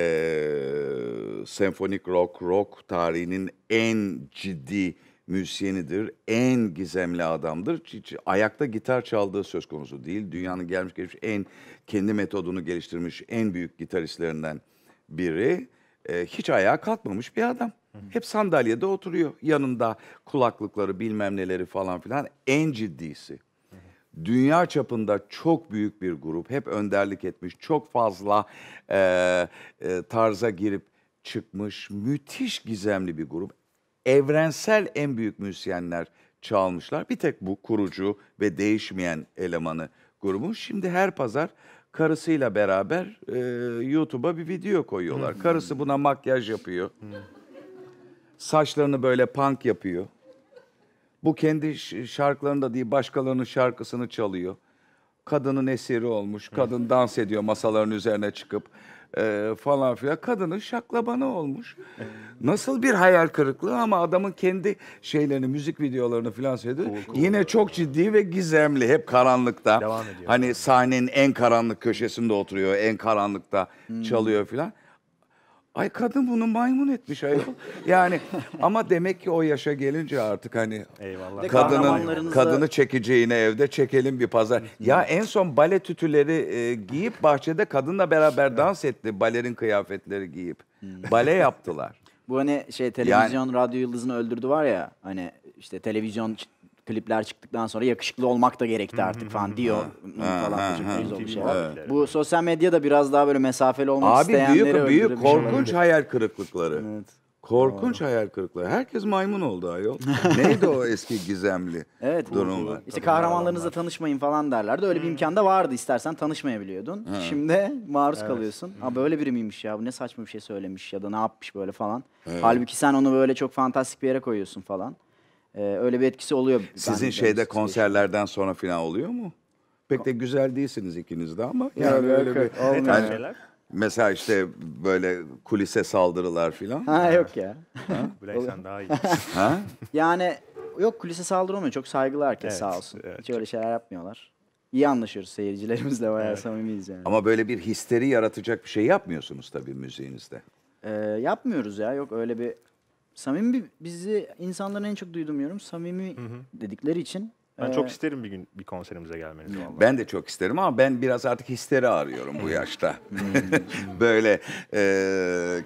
senfonik rock, rock tarihinin en ciddi müzisyenidir, en gizemli adamdır. Hiç ayakta gitar çaldığı söz konusu değil. Dünyanın gelmiş geçmiş en kendi metodunu geliştirmiş en büyük gitaristlerinden biri. E, hiç ayağa kalkmamış bir adam. Hep sandalyede oturuyor. Yanında kulaklıkları bilmem neleri falan filan en ciddisi. Dünya çapında çok büyük bir grup hep önderlik etmiş. Çok fazla e, e, tarza girip çıkmış müthiş gizemli bir grup evrensel en büyük müzisyenler çalmışlar. Bir tek bu kurucu ve değişmeyen elemanı grubun. Şimdi her pazar karısıyla beraber e, YouTube'a bir video koyuyorlar. Hmm. Karısı buna makyaj yapıyor. Hmm. Saçlarını böyle punk yapıyor. Bu kendi şarkılarında değil başkalarının şarkısını çalıyor. Kadının esiri olmuş. Kadın dans ediyor masaların üzerine çıkıp e, falan filan. Kadının şaklabanı olmuş. Nasıl bir hayal kırıklığı ama adamın kendi şeylerini, müzik videolarını filan seyrediyor. Yine çok ciddi ve gizemli. Hep karanlıkta. Devam ediyor. Hani sahnenin en karanlık köşesinde oturuyor. En karanlıkta hmm. çalıyor filan. Ay kadın bunu maymun etmiş ayol. yani ama demek ki o yaşa gelince artık hani Eyvallah. kadının kadını çekeceğine evde çekelim bir pazar. ya en son bale tütüleri e, giyip bahçede kadınla beraber dans etti balerin kıyafetleri giyip. Hmm. Bale yaptılar. Bu hani şey televizyon radyo yıldızını öldürdü var ya hani işte televizyon klipler çıktıktan sonra yakışıklı olmak da gerekti artık falan diyor falan bir şey Bu sosyal medya da biraz daha böyle mesafeli olmak Abi isteyenleri büyük büyük korkunç hayal kırıklıkları. Evet. Korkunç Doğru. hayal kırıklığı. Herkes maymun oldu ayol. Neydi o eski gizemli evet, durumlar? İşte kahramanlarınızla tanışmayın falan derlerdi. Öyle bir imkan da vardı. İstersen tanışmayabiliyordun. Ha. Şimdi maruz evet. kalıyorsun. Ha böyle biri miymiş ya bu ne saçma bir şey söylemiş ya da ne yapmış böyle falan. Evet. Halbuki sen onu böyle çok fantastik bir yere koyuyorsun falan. Ee, öyle bir etkisi oluyor. Sizin şeyde konserlerden işte. sonra falan oluyor mu? Pek de güzel değilsiniz ikiniz de ama. Yani yok, öyle yok, bir... Olmuyor. Yani, Mesela işte böyle kulise saldırılar filan. Ha, yok ya. Bilek sen daha iyi. ha? Yani yok kulise saldırı olmuyor. Çok saygılı herkes evet, sağ olsun. Evet. Hiç öyle şeyler yapmıyorlar. İyi anlaşıyoruz seyircilerimizle bayağı evet. samimiyiz yani. Ama böyle bir histeri yaratacak bir şey yapmıyorsunuz tabii müziğinizde. Ee, yapmıyoruz ya. Yok öyle bir Samimi bizi insanların en çok duyduğum yorum samimi hı hı. dedikleri için ben ee, çok e, isterim bir gün bir konserimize gelmenizi vallahi. Ben de çok isterim ama ben biraz artık histeri arıyorum bu hmm. yaşta. Hmm. Böyle e,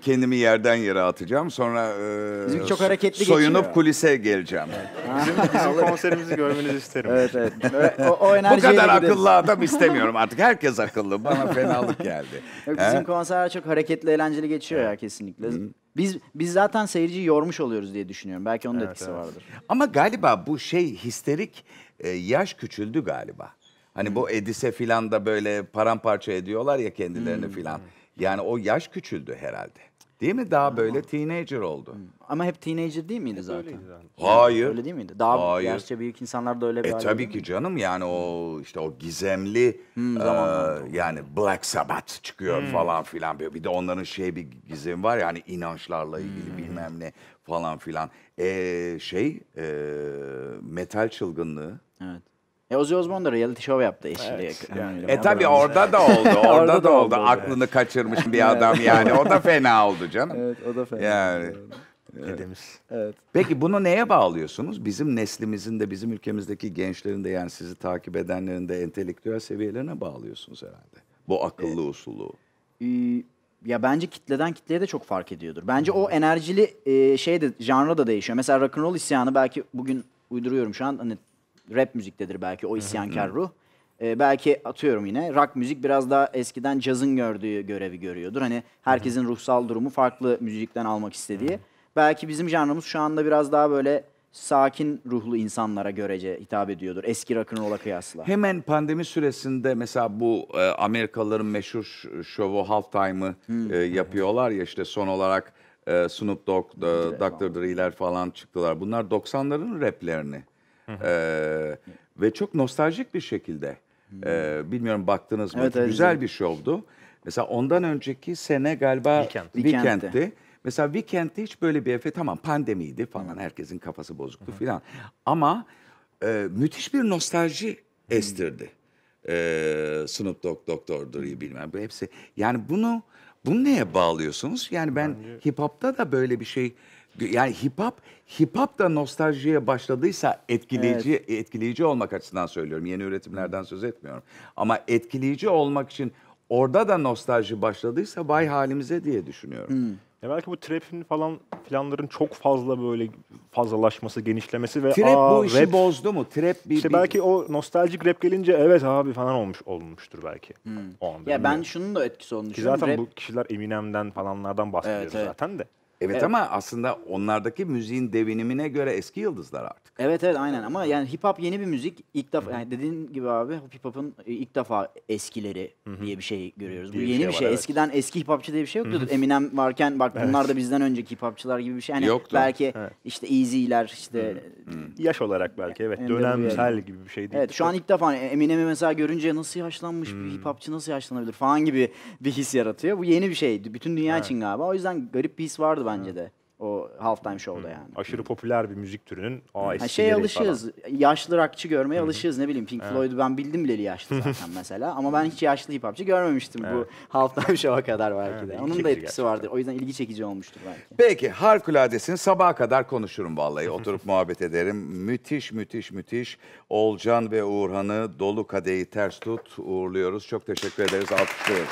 kendimi yerden yere atacağım sonra e, Bizim çok hareketli soyunup geçiyor. kulise geleceğim. bizim, bizim konserimizi görmenizi isterim. Evet evet. O, o bu kadar akıllı adam istemiyorum artık. Herkes akıllı. Bana fenalık geldi. Yok, bizim konserler çok hareketli eğlenceli geçiyor ya kesinlikle. Hı. Biz biz zaten seyirci yormuş oluyoruz diye düşünüyorum. Belki onun Evet, etkisi evet. vardır. Ama galiba bu şey histerik e, yaş küçüldü galiba. Hani bu hmm. Edis'e filan da böyle paramparça ediyorlar ya kendilerini hmm. filan. Yani o yaş küçüldü herhalde. Değil mi? Daha böyle teenager oldu. Ama hep teenager değil miydi zaten? Hayır. Öyle değil miydi? Daha Hayır. yaşça büyük insanlar da öyle bir E tabii ki mi? canım yani o işte o gizemli e, yani Black Sabbath çıkıyor falan filan. Bir de onların şey bir gizem var yani inançlarla ilgili bilmem ne falan filan. E, şey e, metal çılgınlığı. Evet. E Ozzy Osbourne da reality show yaptı eşiyle. Evet, yani. E tabi orada da oldu. Orada, orada da oldu. oldu. Aklını kaçırmış bir adam yani. O da fena oldu canım. Evet o da fena. Yani. Oldu. Evet. evet. Peki bunu neye bağlıyorsunuz? Bizim neslimizin de bizim ülkemizdeki gençlerin de yani sizi takip edenlerin de entelektüel seviyelerine bağlıyorsunuz herhalde. Bu akıllı ee, usulu. E, ya bence kitleden kitleye de çok fark ediyordur. Bence hmm. o enerjili e, şey de janra da değişiyor. Mesela rock and roll isyanı belki bugün uyduruyorum şu an hani rap müziktedir belki o isyankar ruh. Ee, belki atıyorum yine rock müzik biraz daha eskiden cazın gördüğü görevi görüyordur. Hani herkesin ruhsal durumu farklı müzikten almak istediği. Belki bizim janrımız şu anda biraz daha böyle sakin ruhlu insanlara görece hitap ediyordur eski rock'n'roll'a kıyasla. Hemen pandemi süresinde mesela bu e, Amerikalıların meşhur ş- şovu Halftime'ı e, yapıyorlar ya işte son olarak e, Snoop Dogg, e, Dr. Dre'ler falan çıktılar. Bunlar 90'ların raplerini ee, ve çok nostaljik bir şekilde. Ee, bilmiyorum baktınız mı? Evet, evet, Güzel bir şovdu. Mesela ondan önceki sene galiba Weekend. Weekend'ti. Weekend'ti. Mesela Weekend'de hiç böyle bir efekt tamam pandemiydi falan herkesin kafası bozuktu falan. Ama e, müthiş bir nostalji estirdi. E, Snoop Dogg Doktor'dur bilmem bu hepsi. Yani bunu bunu neye bağlıyorsunuz? Yani ben Bence... hip hop'ta da böyle bir şey yani hip hop hip hop da nostaljiye başladıysa etkileyici evet. etkileyici olmak açısından söylüyorum. Yeni üretimlerden söz etmiyorum. Ama etkileyici olmak için orada da nostalji başladıysa bay halimize diye düşünüyorum. Hmm. Ya belki bu trap'in falan filanların çok fazla böyle fazlalaşması, genişlemesi ve trap aa, bu işi rap, bozdu mu? Trap bir, işte bir... belki o nostaljik rap gelince evet abi falan olmuş olmuştur belki. Hmm. O anda. Ya ben şunun da etkisi olduğunu zaten rap... bu kişiler Eminem'den falanlardan bahsediyoruz evet, evet. zaten de. Evet, evet ama aslında onlardaki müziğin devinimine göre eski yıldızlar artık. Evet evet aynen ama yani hip hop yeni bir müzik. İlk defa yani dediğin gibi abi hip hop'un e, ilk defa eskileri diye bir şey görüyoruz. Diye Bu yeni bir şey. Bir şey. Var, Eskiden evet. eski hip hopçı diye bir şey yoktu. Eminem varken bak evet. bunlar da bizden önceki hip hopçılar gibi bir şey. Yani Yoktu. Belki evet. işte Eazy'ler işte e, yaş olarak belki evet dönemsel gibi bir şey değil. Evet şu an ilk defa hani Eminem'i mesela görünce nasıl yaşlanmış bir hip hmm. hopçı nasıl yaşlanabilir falan gibi bir his yaratıyor. Bu yeni bir şey. Bütün dünya için galiba. O yüzden garip bir his vardı ben bence de. O halftime show'da yani. Aşırı popüler bir müzik türünün o Ha, şey eskileri alışığız. Yaşlı rockçı görmeye alışığız. Ne bileyim Pink Floyd'u ben bildim bileli yaşlı zaten mesela. Ama ben hiç yaşlı hip hopçı görmemiştim bu halftime show'a kadar belki de. Onun da etkisi gerçekten. vardır. O yüzden ilgi çekici olmuştur belki. Peki harikuladesini sabaha kadar konuşurum vallahi. Oturup muhabbet ederim. Müthiş müthiş müthiş. Olcan ve Uğurhan'ı dolu kadeyi ters tut uğurluyoruz. Çok teşekkür ederiz. Alkışlıyoruz.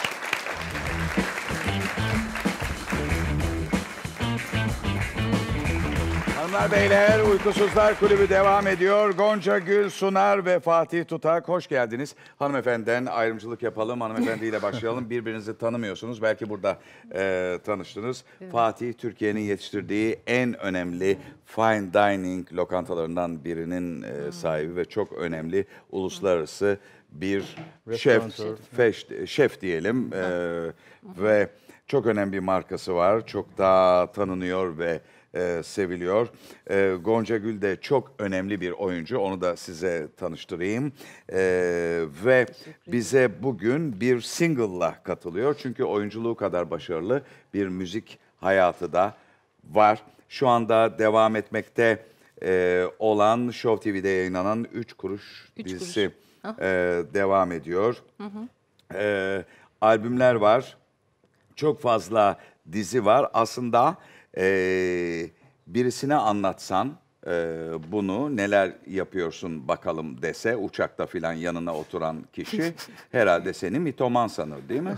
Hanımlar, beyler, Uykusuzlar Kulübü devam ediyor. Gonca Gül Sunar ve Fatih Tutak hoş geldiniz. hanımefenden ayrımcılık yapalım, hanımefendiyle başlayalım. Birbirinizi tanımıyorsunuz, belki burada e, tanıştınız. Evet. Fatih, Türkiye'nin yetiştirdiği en önemli fine dining lokantalarından birinin e, hmm. sahibi ve çok önemli uluslararası bir şef, feş, şef diyelim. E, ve çok önemli bir markası var, çok daha tanınıyor ve e, seviliyor. E, Gonca Gül de çok önemli bir oyuncu. Onu da size tanıştırayım. E, ve bize bugün bir single'la katılıyor. Çünkü oyunculuğu kadar başarılı bir müzik hayatı da var. Şu anda devam etmekte e, olan Show TV'de yayınlanan 3 kuruş dizisi kuruş. e, devam ediyor. Hı hı. E, albümler var. Çok fazla dizi var. Aslında ee, birisine anlatsan e, bunu neler yapıyorsun bakalım dese uçakta filan yanına oturan kişi herhalde seni mitoman sanır değil mi?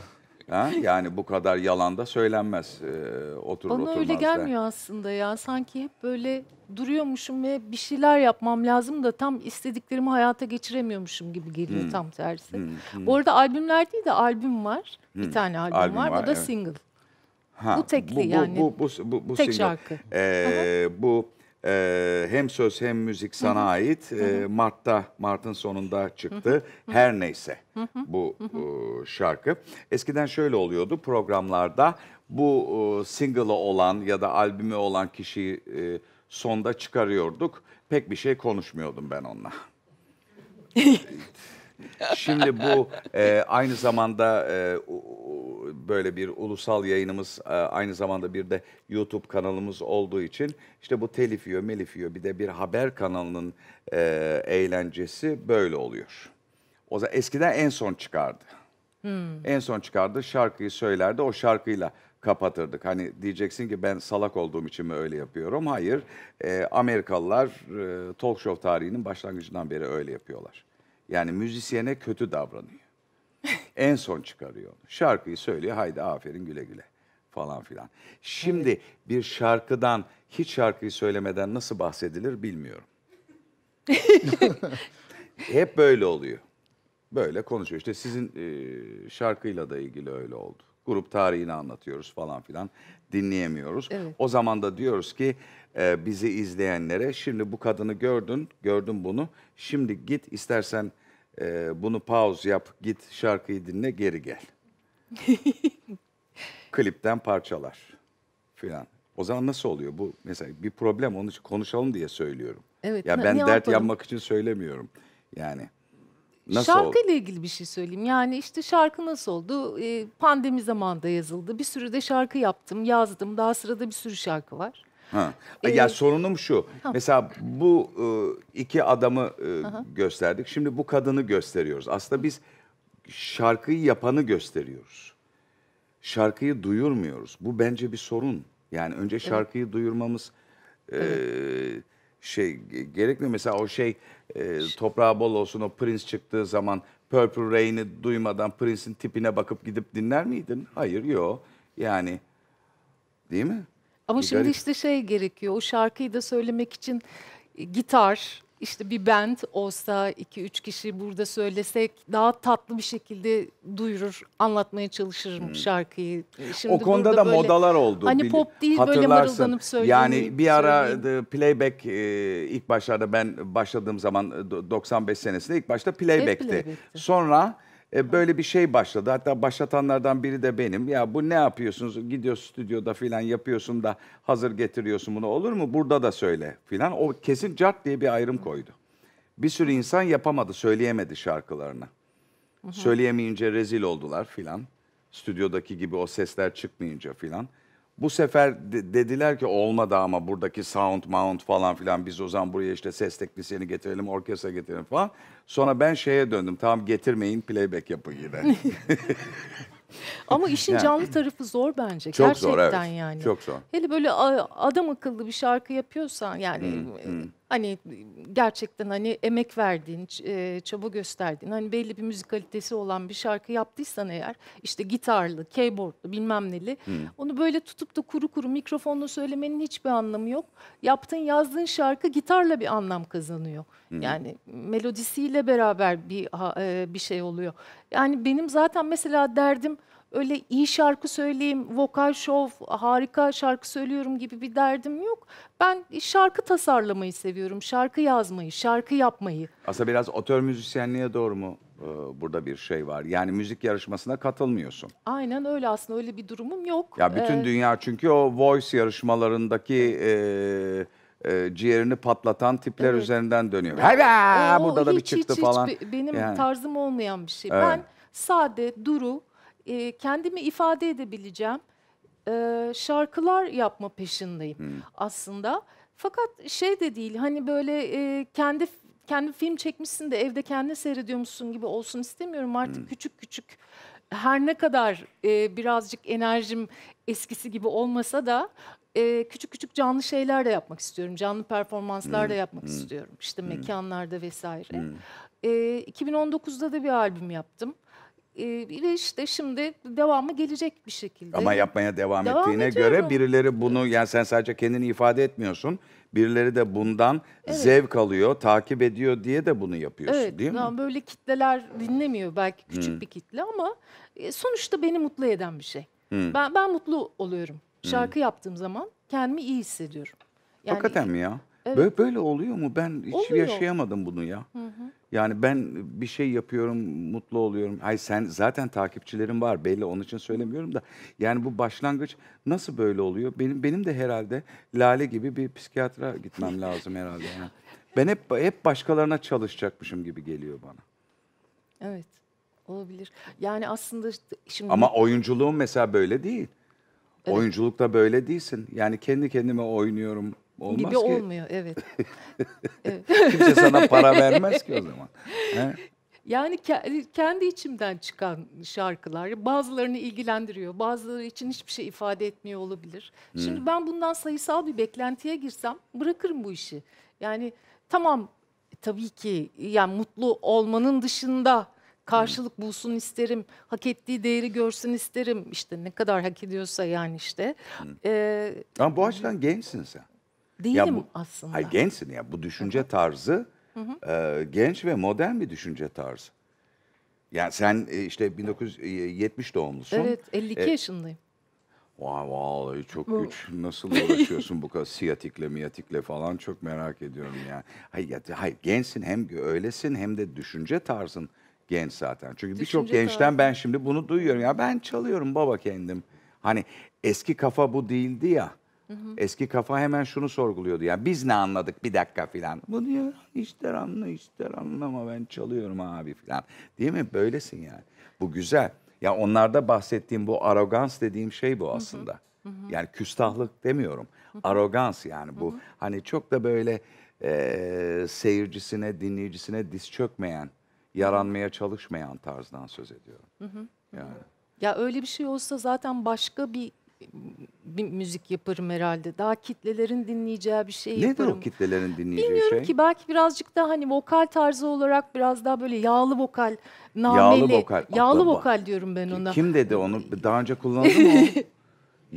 Ha? Yani bu kadar yalan da söylenmez ee, oturur Bana oturmaz öyle gelmiyor da. aslında ya. Sanki hep böyle duruyormuşum ve bir şeyler yapmam lazım da tam istediklerimi hayata geçiremiyormuşum gibi geliyor hmm. tam tersi. Hmm. Hmm. Bu arada albümler değil de albüm var. Hmm. Bir tane albüm, albüm var. var. O da evet. single. Ha, bu tekli bu, bu, yani. Bu, bu, bu, bu Tek single. şarkı. Ee, bu e, hem söz hem müzik sana Hı-hı. ait. E, Mart'ta, Mart'ın sonunda çıktı. Hı-hı. Her neyse Hı-hı. bu e, şarkı. Eskiden şöyle oluyordu programlarda bu e, single'ı olan ya da albümü olan kişiyi e, sonda çıkarıyorduk. Pek bir şey konuşmuyordum ben onunla. Şimdi bu e, aynı zamanda e, böyle bir ulusal yayınımız e, aynı zamanda bir de YouTube kanalımız olduğu için işte bu telif yiyor, bir de bir haber kanalının e, eğlencesi böyle oluyor. O zaman eskiden en son çıkardı. Hmm. En son çıkardı şarkıyı söylerdi o şarkıyla kapatırdık. Hani diyeceksin ki ben salak olduğum için mi öyle yapıyorum? Hayır. E, Amerikalılar e, talk show tarihinin başlangıcından beri öyle yapıyorlar. Yani müzisyene kötü davranıyor. en son çıkarıyor. Şarkıyı söylüyor. Haydi aferin güle güle falan filan. Şimdi evet. bir şarkıdan hiç şarkıyı söylemeden nasıl bahsedilir bilmiyorum. Hep böyle oluyor. Böyle konuşuyor. İşte sizin e, şarkıyla da ilgili öyle oldu. Grup tarihini anlatıyoruz falan filan. Dinleyemiyoruz. Evet. O zaman da diyoruz ki e, bizi izleyenlere şimdi bu kadını gördün, gördün bunu. Şimdi git istersen e, bunu pause yap, git şarkıyı dinle, geri gel. Klipten parçalar filan. O zaman nasıl oluyor bu? Mesela bir problem onun için konuşalım diye söylüyorum. Evet. Ya ben dert yapalım? yanmak için söylemiyorum. Yani nasıl oldu? Şarkıyla ilgili bir şey söyleyeyim. Yani işte şarkı nasıl oldu? Ee, pandemi zamanında yazıldı. Bir sürü de şarkı yaptım, yazdım. Daha sırada bir sürü şarkı var. Ha. Ee, ya sorunum şu. Ha. Mesela bu e, iki adamı Aha. E, gösterdik. Şimdi bu kadını gösteriyoruz. Aslında biz şarkıyı yapanı gösteriyoruz. Şarkıyı duyurmuyoruz. Bu bence bir sorun. Yani önce şarkıyı e, evet. duyurmamız evet. E, şey gerekmiyor. Mesela o şey e, toprağı bol olsun o Prince çıktığı zaman Purple Rain'i duymadan Prince'in tipine bakıp gidip dinler miydin? Hayır, yok. Yani değil mi? Ama bir şimdi işte şey gerekiyor. O şarkıyı da söylemek için e, gitar, işte bir band olsa iki üç kişi burada söylesek daha tatlı bir şekilde duyurur, anlatmaya çalışırım hmm. şarkıyı. E, şimdi o konuda da böyle, modalar oldu. Hani pop değil böyle mırıldanıp söyleyeyim. Yani bir ara söyleyeyim. playback e, ilk başlarda ben başladığım zaman 95 senesinde ilk başta playback'ti. playback'ti. Sonra e, böyle bir şey başladı. Hatta başlatanlardan biri de benim. Ya bu ne yapıyorsunuz? Gidiyor stüdyoda filan yapıyorsun da hazır getiriyorsun bunu olur mu? Burada da söyle filan. O kesin cart diye bir ayrım koydu. Bir sürü insan yapamadı, söyleyemedi şarkılarını. Söyleyemeyince rezil oldular filan. Stüdyodaki gibi o sesler çıkmayınca filan. Bu sefer dediler ki olmadı ama buradaki sound mount falan filan biz o zaman buraya işte ses teknisyeni getirelim, orkestra getirelim falan. Sonra ben şeye döndüm. Tamam getirmeyin playback yapın yine. Ama işin canlı tarafı zor bence. Çok zor, Gerçekten evet. yani. Çok zor. Hele böyle adam akıllı bir şarkı yapıyorsan yani e, hani gerçekten hani emek verdiğin, e, çaba gösterdiğin, hani belli bir müzikalitesi olan bir şarkı yaptıysan eğer işte gitarlı, keyboardlu bilmem neli hmm. onu böyle tutup da kuru kuru mikrofonla söylemenin hiçbir anlamı yok. Yaptığın yazdığın şarkı gitarla bir anlam kazanıyor. Hmm. Yani melodisiyle beraber bir e, bir şey oluyor. Yani benim zaten mesela derdim öyle iyi şarkı söyleyeyim, vokal şov, harika şarkı söylüyorum gibi bir derdim yok. Ben şarkı tasarlamayı seviyorum, şarkı yazmayı, şarkı yapmayı. Aslında biraz otör müzisyenliğe doğru mu e, burada bir şey var? Yani müzik yarışmasına katılmıyorsun. Aynen öyle aslında öyle bir durumum yok. Ya bütün ee, dünya çünkü o voice yarışmalarındaki... E, e, ciğerini patlatan tipler evet. üzerinden dönüyor. Hayda burada hiç, da bir çıktı hiç, falan. Hiç, benim yani. tarzım olmayan bir şey. Evet. Ben sade, duru, e, kendimi ifade edebileceğim e, şarkılar yapma peşindeyim hmm. aslında. Fakat şey de değil hani böyle e, kendi kendi film çekmişsin de evde kendi seyrediyormuşsun gibi olsun istemiyorum. Artık hmm. küçük küçük her ne kadar e, birazcık enerjim eskisi gibi olmasa da e, küçük küçük canlı şeyler de yapmak istiyorum. Canlı performanslar hmm. da yapmak hmm. istiyorum. işte hmm. mekanlarda vesaire. Hmm. E, 2019'da da bir albüm yaptım ve ee, işte şimdi devamı gelecek bir şekilde. Ama yapmaya devam, devam ettiğine ediyorum. göre birileri bunu yani sen sadece kendini ifade etmiyorsun. Birileri de bundan evet. zevk alıyor, takip ediyor diye de bunu yapıyorsun evet, değil mi? Evet. Böyle kitleler dinlemiyor belki küçük hmm. bir kitle ama e, sonuçta beni mutlu eden bir şey. Hmm. Ben ben mutlu oluyorum. Şarkı hmm. yaptığım zaman kendimi iyi hissediyorum. Yani, Hakikaten mi ya? Evet. Böyle, böyle oluyor mu? Ben hiç oluyor. yaşayamadım bunu ya. Hı hı. Yani ben bir şey yapıyorum, mutlu oluyorum. Ay sen zaten takipçilerim var belli onun için söylemiyorum da. Yani bu başlangıç nasıl böyle oluyor? Benim benim de herhalde Lale gibi bir psikiyatra gitmem lazım herhalde. Yani. Ben hep hep başkalarına çalışacakmışım gibi geliyor bana. Evet. Olabilir. Yani aslında şimdi Ama oyunculuğum mesela böyle değil. Evet. Oyunculukta böyle değilsin. Yani kendi kendime oynuyorum Olmaz gibi ki. olmuyor evet. Kimse sana para vermez ki o zaman. He? Yani kendi içimden çıkan şarkılar bazılarını ilgilendiriyor, bazıları için hiçbir şey ifade etmiyor olabilir. Hmm. Şimdi ben bundan sayısal bir beklentiye girsem bırakırım bu işi. Yani tamam tabii ki yani mutlu olmanın dışında karşılık hmm. bulsun isterim, hak ettiği değeri görsün isterim. İşte ne kadar hak ediyorsa yani işte. Hmm. Ee, Ama bu açıdan gençsin sen. Değilim bu, aslında. Hayır gençsin ya. Bu düşünce tarzı hı hı. E, genç ve modern bir düşünce tarzı. Yani sen e, işte 1970 doğumlusun. Evet 52 e, yaşındayım. Vay vay çok bu. güç. Nasıl uğraşıyorsun bu kadar siyatikle miyatikle falan çok merak ediyorum yani. Hayır, hayır gençsin hem öylesin hem de düşünce tarzın genç zaten. Çünkü birçok gençten ben şimdi bunu duyuyorum. Ya ben çalıyorum baba kendim. Hani eski kafa bu değildi ya. Eski kafa hemen şunu sorguluyordu. Yani biz ne anladık bir dakika filan. Bu diyor ister anla ister anlama ben çalıyorum abi filan. Değil mi? Böylesin yani. Bu güzel. Ya onlarda bahsettiğim bu arogans dediğim şey bu aslında. hı. hı. Yani küstahlık demiyorum. Hı hı. Arogans yani bu. Hı hı. Hani çok da böyle e, seyircisine, dinleyicisine diz çökmeyen, yaranmaya çalışmayan tarzdan söz ediyorum. Hı hı. Yani. Ya öyle bir şey olsa zaten başka bir bir müzik yaparım herhalde. Daha kitlelerin dinleyeceği bir şey Nedir yaparım. Nedir o kitlelerin dinleyeceği Bilmiyorum şey? Bilmiyorum ki belki birazcık daha hani vokal tarzı olarak biraz daha böyle yağlı vokal, nameli. Yağlı vokal. Yağlı Atla, vokal diyorum ben ona. Kim dedi onu? Daha önce kullandın mı?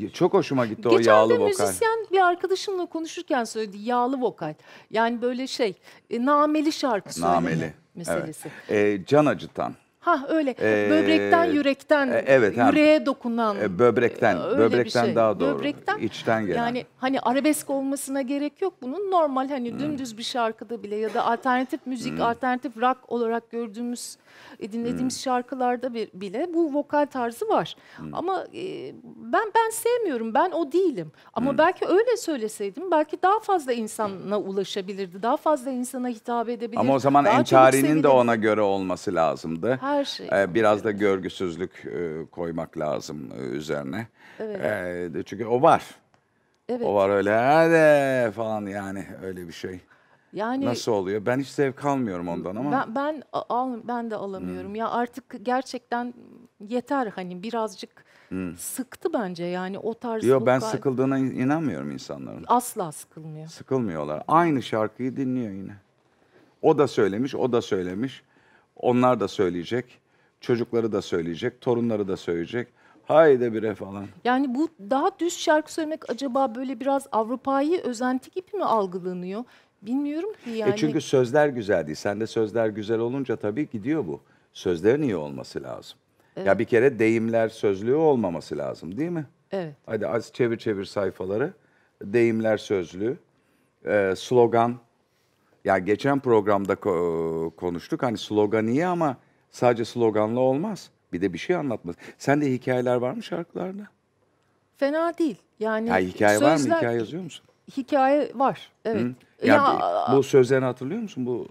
Çok hoşuma gitti Geçen o yağlı vokal. Geçen de müzisyen bir arkadaşımla konuşurken söyledi yağlı vokal. Yani böyle şey, e, nameli şarkı söyleme meselesi. Evet. Ee, can acıtan. Ha öyle. Ee, böbrekten yürekten e, evet, yüreğe hem, dokunan. E, böbrekten. E, öyle böbrekten şey. daha doğru. Böbrekten. İçten gelen. Yani hani arabesk olmasına gerek yok bunun. Normal hani hmm. dümdüz bir şarkıda bile ya da alternatif müzik, hmm. alternatif rock olarak gördüğümüz e, dinlediğimiz hmm. şarkılarda bile bu vokal tarzı var. Hmm. Ama e, ben ben sevmiyorum. Ben o değilim. Ama hmm. belki öyle söyleseydim belki daha fazla insana ulaşabilirdi. Daha fazla insana hitap edebilirdi. Ama o zaman entarinin de ona göre olması lazımdı. Ha, var. Ee, biraz da görgüsüzlük e, koymak lazım e, üzerine. Evet. Ee, çünkü o var. Evet. O var öyle hadi falan yani öyle bir şey. Yani Nasıl oluyor? Ben hiç zevk almıyorum ondan ama. Ben ben al, ben de alamıyorum. Hmm. Ya artık gerçekten yeter hani birazcık hmm. sıktı bence yani o tarz. Yok ben sıkıldığına inanmıyorum insanların. Asla sıkılmıyor. Sıkılmıyorlar. Aynı şarkıyı dinliyor yine. O da söylemiş, o da söylemiş. Onlar da söyleyecek. Çocukları da söyleyecek. Torunları da söyleyecek. Haydi bire falan. Yani bu daha düz şarkı söylemek acaba böyle biraz Avrupa'yı özenti gibi mi algılanıyor? Bilmiyorum ki e yani. E çünkü sözler güzeldi. Sen de sözler güzel olunca tabii gidiyor bu. Sözlerin iyi olması lazım. Evet. Ya bir kere deyimler sözlüğü olmaması lazım değil mi? Evet. Hadi az çevir çevir sayfaları. Deyimler sözlüğü, e, slogan, ya geçen programda ko konuştuk hani slogan iyi ama sadece sloganla olmaz. Bir de bir şey anlatmaz. Sen de hikayeler var mı şarkılarda? Fena değil. Yani ya hikaye sözler, var mı? Hikaye yazıyor musun? Hikaye var. Evet. Hı? Ya, ya bu sözlerini hatırlıyor musun bu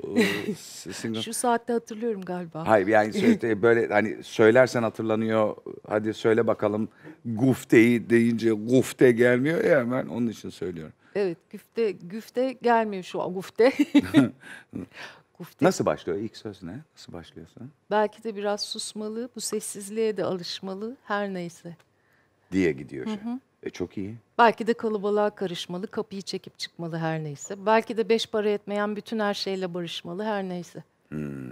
e, single? Şu saatte hatırlıyorum galiba. Hayır yani sürekli böyle hani söylersen hatırlanıyor. Hadi söyle bakalım gufteyi deyince gufte gelmiyor ya hemen onun için söylüyorum. Evet güfte güfte gelmiyor şu an güfte. güfte. Nasıl başlıyor ilk söz ne? Nasıl başlıyorsun? Belki de biraz susmalı, bu sessizliğe de alışmalı her neyse. Diye gidiyor şey. E çok iyi. Belki de kalabalığa karışmalı, kapıyı çekip çıkmalı her neyse. Belki de beş para etmeyen bütün her şeyle barışmalı her neyse. Hmm,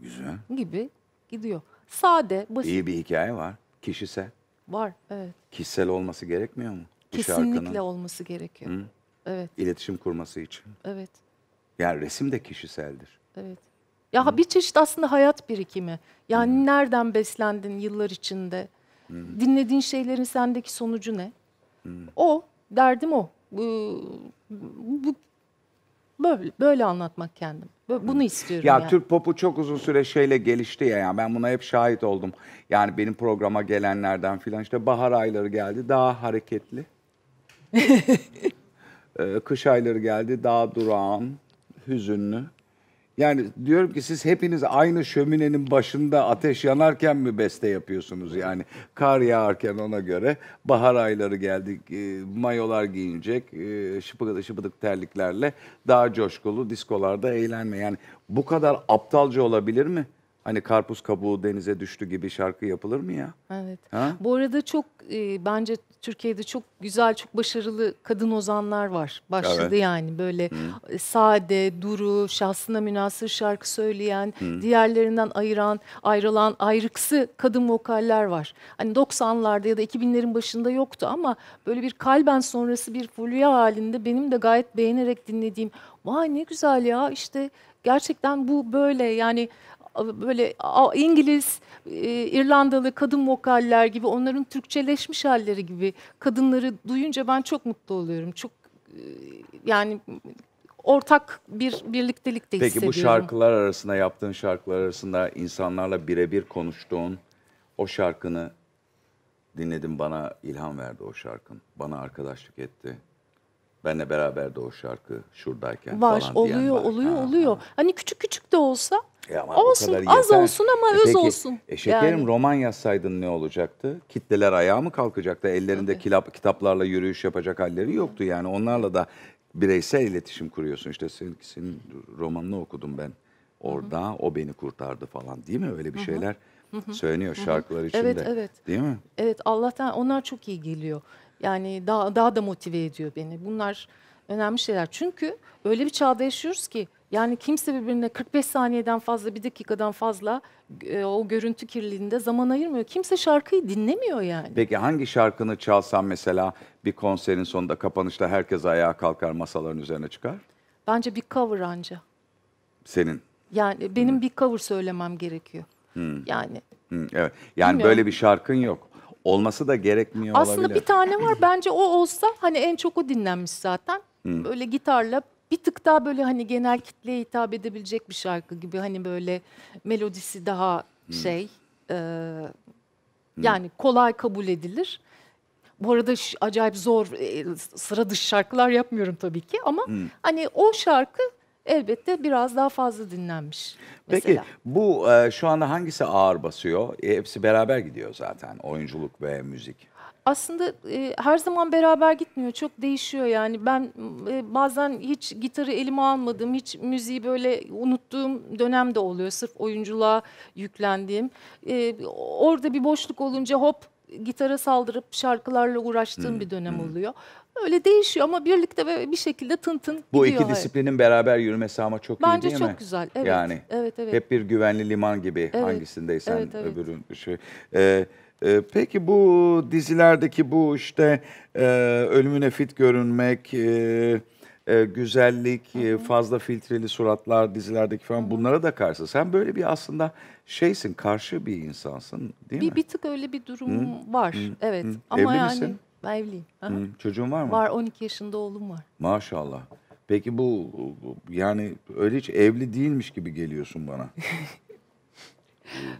güzel. Gibi gidiyor. Sade, basit. İyi bir hikaye var. Kişisel. Var, evet. Kişisel olması gerekmiyor mu? Kesinlikle olması gerekiyor. Hı? Evet. İletişim kurması için. Evet. Yani resim de kişiseldir. Evet. Ya Hı. bir çeşit aslında hayat birikimi. Yani Hı. nereden beslendin yıllar içinde? Hı. Dinlediğin şeylerin sendeki sonucu ne? Hı. O derdim o. Bu, bu böyle böyle anlatmak kendim. Bunu istiyorum. Ya yani. Türk popu çok uzun süre şeyle gelişti ya. Yani ben buna hep şahit oldum. Yani benim programa gelenlerden filan işte bahar ayları geldi. Daha hareketli. Ee, kış ayları geldi, daha durağan, hüzünlü. Yani diyorum ki siz hepiniz aynı şöminenin başında ateş yanarken mi beste yapıyorsunuz yani? Kar yağarken ona göre bahar ayları geldi, e, mayolar giyinecek, e, şıpıdık şıpıdık terliklerle daha coşkulu diskolarda eğlenme. Yani bu kadar aptalca olabilir mi? Hani karpuz kabuğu denize düştü gibi şarkı yapılır mı ya? Evet. Ha? Bu arada çok e, bence Türkiye'de çok güzel, çok başarılı kadın ozanlar var. Başladı evet. yani böyle Hı. sade, duru, şahsına münasır şarkı söyleyen, Hı. diğerlerinden ayıran, ayrılan, ayrıksı kadın vokaller var. Hani 90'larda ya da 2000'lerin başında yoktu ama böyle bir kalben sonrası bir fulya halinde benim de gayet beğenerek dinlediğim vay ne güzel ya işte gerçekten bu böyle yani böyle İngiliz, e, İrlandalı kadın vokaller gibi onların Türkçeleşmiş halleri gibi kadınları duyunca ben çok mutlu oluyorum. Çok e, yani ortak bir birliktelik de hissediyorum. Peki bu şarkılar arasında yaptığın şarkılar arasında insanlarla birebir konuştuğun o şarkını dinledim bana ilham verdi o şarkın. Bana arkadaşlık etti. Benle beraber de o şarkı şuradayken var, falan oluyor, diyen var. Oluyor, ha, oluyor, oluyor. Hani küçük küçük de olsa ama olsun kadar az olsun ama e öz peki, olsun. E şekerim yani. roman yazsaydın ne olacaktı? Kitleler ayağa mı kalkacaktı? Ellerinde evet. kitaplarla yürüyüş yapacak halleri yoktu yani. Onlarla da bireysel iletişim kuruyorsun. İşte senin, senin romanını okudum ben. Orada Hı-hı. o beni kurtardı falan değil mi? Öyle bir şeyler Hı-hı. söyleniyor Hı-hı. şarkılar içinde. Evet evet. Değil mi? Evet Allah'tan onlar çok iyi geliyor. Yani daha daha da motive ediyor beni. Bunlar önemli şeyler. Çünkü öyle bir çağda yaşıyoruz ki yani kimse birbirine 45 saniyeden fazla, bir dakikadan fazla e, o görüntü kirliliğinde zaman ayırmıyor. Kimse şarkıyı dinlemiyor yani. Peki hangi şarkını çalsam mesela bir konserin sonunda kapanışta herkes ayağa kalkar masaların üzerine çıkar? Bence bir cover anca. Senin? Yani benim hmm. bir cover söylemem gerekiyor. Hmm. Yani. Hmm, evet. Yani Bilmiyorum. böyle bir şarkın yok. Olması da gerekmiyor Aslında olabilir. Aslında bir tane var. Bence o olsa hani en çok o dinlenmiş zaten. Hmm. Böyle gitarla bir tık daha böyle hani genel kitleye hitap edebilecek bir şarkı gibi hani böyle melodisi daha hmm. şey e, yani kolay kabul edilir. Bu arada acayip zor e, sıra dışı şarkılar yapmıyorum tabii ki ama hmm. hani o şarkı elbette biraz daha fazla dinlenmiş. Mesela. Peki bu e, şu anda hangisi ağır basıyor? E, hepsi beraber gidiyor zaten oyunculuk ve müzik aslında e, her zaman beraber gitmiyor. Çok değişiyor yani. Ben e, bazen hiç gitarı elime almadığım, hiç müziği böyle unuttuğum dönem de oluyor. Sırf oyunculuğa yüklendiğim. E, orada bir boşluk olunca hop gitara saldırıp şarkılarla uğraştığım hmm, bir dönem hmm. oluyor. Öyle değişiyor ama birlikte ve bir şekilde tın tın Bu iki disiplinin evet. beraber yürümesi ama çok Bence iyi değil mi? Bence çok güzel. Evet. Yani evet, evet. hep bir güvenli liman gibi evet. hangisindeysen evet, evet. öbürün şey. Ee, ee, peki bu dizilerdeki bu işte e, ölümüne fit görünmek, e, e, güzellik, e, fazla filtreli suratlar dizilerdeki falan bunlara da karşı. Sen böyle bir aslında şeysin, karşı bir insansın değil bir, mi? Bir tık öyle bir durum Hı? var. Hı? Evet. Hı? Ama Evli yani misin? ben evliyim. Hı? Hı? Çocuğun var mı? Var 12 yaşında oğlum var. Maşallah. Peki bu yani öyle hiç evli değilmiş gibi geliyorsun bana.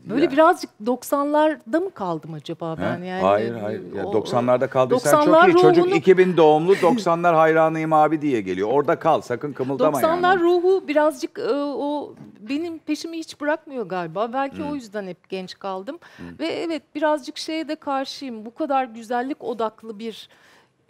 Böyle yani. birazcık 90'larda mı kaldım acaba ben? He? Yani hayır hayır. Ya 90'larda kaldıysan 90'lar çok iyi. Ruhunu... Çocuk 2000 doğumlu 90'lar hayranıyım abi diye geliyor. Orada kal sakın kımıldama 90'lar yani. 90'lar ruhu birazcık e, o benim peşimi hiç bırakmıyor galiba. Belki hmm. o yüzden hep genç kaldım. Hmm. Ve evet birazcık şeye de karşıyım. Bu kadar güzellik odaklı bir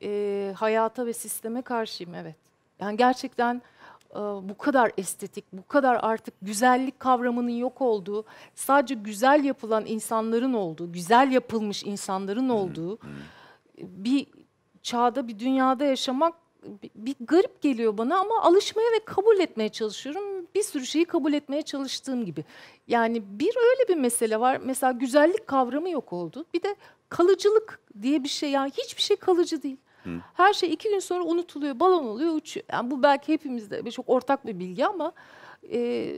e, hayata ve sisteme karşıyım evet. Yani gerçekten e, bu kadar estetik, bu kadar artık güzellik kavramının yok olduğu, sadece güzel yapılan insanların olduğu, güzel yapılmış insanların hmm, olduğu hmm. bir çağda, bir dünyada yaşamak bir garip geliyor bana ama alışmaya ve kabul etmeye çalışıyorum. Bir sürü şeyi kabul etmeye çalıştığım gibi. Yani bir öyle bir mesele var. Mesela güzellik kavramı yok oldu. Bir de kalıcılık diye bir şey yani hiçbir şey kalıcı değil. Her şey iki gün sonra unutuluyor, balon oluyor, uçuyor. Yani bu belki hepimizde çok ortak bir bilgi ama e,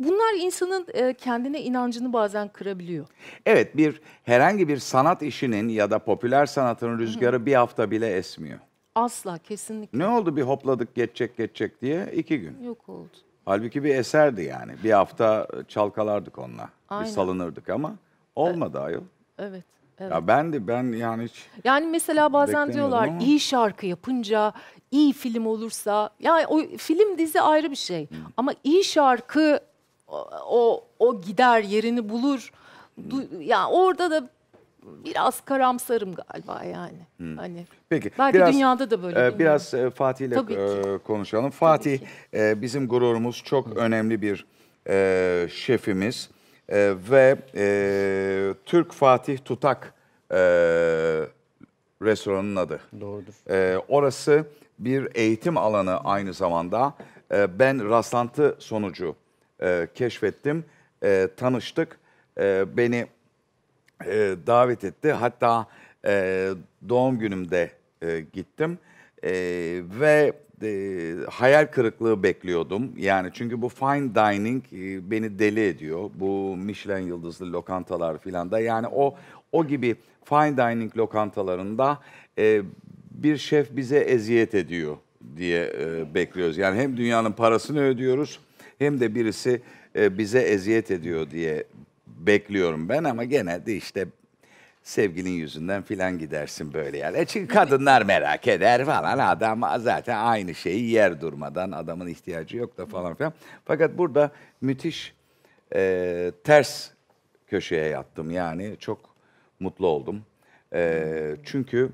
bunlar insanın e, kendine inancını bazen kırabiliyor. Evet, bir herhangi bir sanat işinin ya da popüler sanatın rüzgarı Hı. bir hafta bile esmiyor. Asla, kesinlikle. Ne oldu bir hopladık geçecek geçecek diye iki gün. Yok oldu. Halbuki bir eserdi yani. Bir hafta çalkalardık onunla. Aynen. Bir salınırdık ama olmadı ayol. Evet. Evet. Ya ben de ben yani hiç Yani mesela bazen diyorlar ama. iyi şarkı yapınca, iyi film olursa ya o film dizi ayrı bir şey. Hı. Hmm. Ama iyi şarkı o, o gider yerini bulur. Hmm. Du, ya yani orada da biraz karamsarım galiba yani. Hmm. Hani Peki. Belki biraz, dünyada da böyle. E, biraz e, Fatih ile e, konuşalım. Fatih e, bizim gururumuz çok önemli bir e, şefimiz e, ve e, Türk Fatih Tutak e, restoranın adı. Doğrudur. E, orası bir eğitim alanı aynı zamanda. E, ben rastlantı sonucu e, keşfettim, e, tanıştık. E, beni e, davet etti. Hatta e, doğum günümde e, gittim e, ve e, hayal kırıklığı bekliyordum. Yani çünkü bu fine dining e, beni deli ediyor. Bu Michelin yıldızlı lokantalar filan da yani o o gibi fine dining lokantalarında e, bir şef bize eziyet ediyor diye e, bekliyoruz. Yani hem dünyanın parasını ödüyoruz hem de birisi e, bize eziyet ediyor diye bekliyorum ben ama gene de işte sevgilin yüzünden filan gidersin böyle yani. Çünkü kadınlar merak eder falan. Adam zaten aynı şeyi yer durmadan adamın ihtiyacı yok da falan filan. Fakat burada müthiş e, ters köşeye yattım yani. Çok mutlu oldum. E, çünkü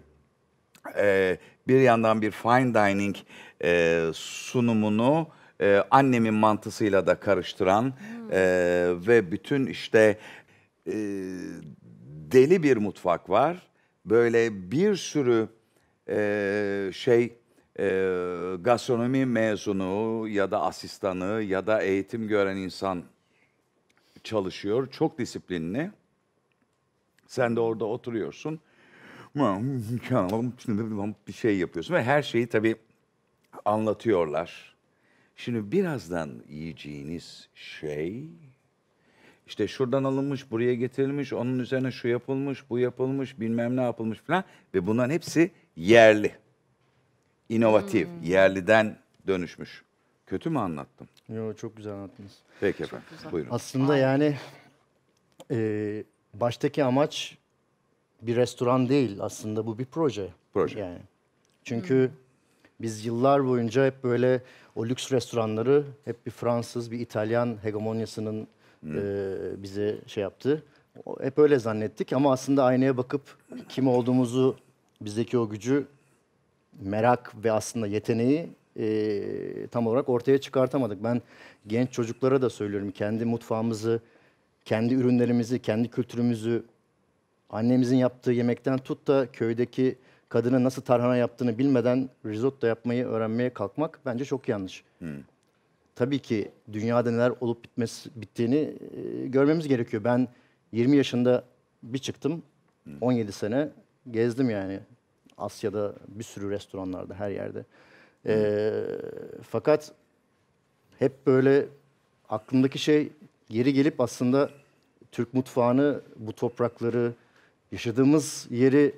e, bir yandan bir fine dining e, sunumunu e, annemin mantısıyla da karıştıran hmm. e, ve bütün işte... E, deli bir mutfak var. Böyle bir sürü e, şey e, gastronomi mezunu ya da asistanı ya da eğitim gören insan çalışıyor. Çok disiplinli. Sen de orada oturuyorsun. Bir şey yapıyorsun ve her şeyi tabii anlatıyorlar. Şimdi birazdan yiyeceğiniz şey işte şuradan alınmış, buraya getirilmiş, onun üzerine şu yapılmış, bu yapılmış, bilmem ne yapılmış falan ve bunların hepsi yerli. İnovatif, hmm. yerliden dönüşmüş. Kötü mü anlattım? Yok çok güzel anlattınız. Peki efendim. Güzel. Buyurun. Aslında yani e, baştaki amaç bir restoran değil aslında bu bir proje. Proje. Yani. Hmm. Çünkü biz yıllar boyunca hep böyle o lüks restoranları hep bir Fransız, bir İtalyan hegemonyasının e, bize şey yaptı. Hep öyle zannettik ama aslında aynaya bakıp kim olduğumuzu, bizdeki o gücü, merak ve aslında yeteneği e, tam olarak ortaya çıkartamadık. Ben genç çocuklara da söylüyorum kendi mutfağımızı, kendi ürünlerimizi, kendi kültürümüzü annemizin yaptığı yemekten tut da köydeki kadının nasıl tarhana yaptığını bilmeden risotto yapmayı öğrenmeye kalkmak bence çok yanlış tabii ki dünyada neler olup bitmesi, bittiğini e, görmemiz gerekiyor. Ben 20 yaşında bir çıktım. 17 sene gezdim yani. Asya'da bir sürü restoranlarda her yerde. E, fakat hep böyle aklımdaki şey geri gelip aslında Türk mutfağını, bu toprakları, yaşadığımız yeri,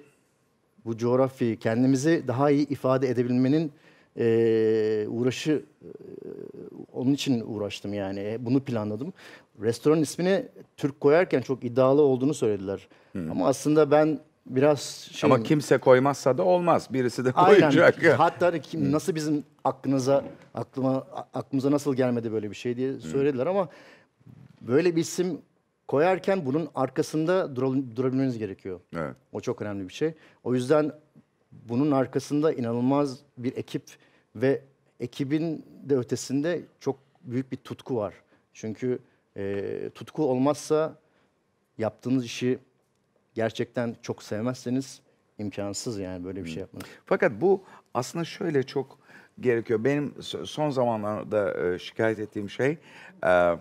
bu coğrafyayı kendimizi daha iyi ifade edebilmenin e, uğraşı e, onun için uğraştım yani. E, bunu planladım. Restoran ismini Türk koyarken çok iddialı olduğunu söylediler. Hı. Hmm. Ama aslında ben biraz şey... Ama kimse koymazsa da olmaz. Birisi de koyacak. Aynen. Hatta hani kim, Hı. Hmm. nasıl bizim aklınıza, aklıma, aklımıza nasıl gelmedi böyle bir şey diye hmm. söylediler Hı. ama böyle bir isim koyarken bunun arkasında durabilmeniz gerekiyor. Evet. O çok önemli bir şey. O yüzden bunun arkasında inanılmaz bir ekip ve ekibin de ötesinde çok büyük bir tutku var. Çünkü e, tutku olmazsa yaptığınız işi gerçekten çok sevmezseniz imkansız yani böyle bir şey hmm. yapmak. Fakat bu aslında şöyle çok gerekiyor. Benim son zamanlarda e, şikayet ettiğim şey e,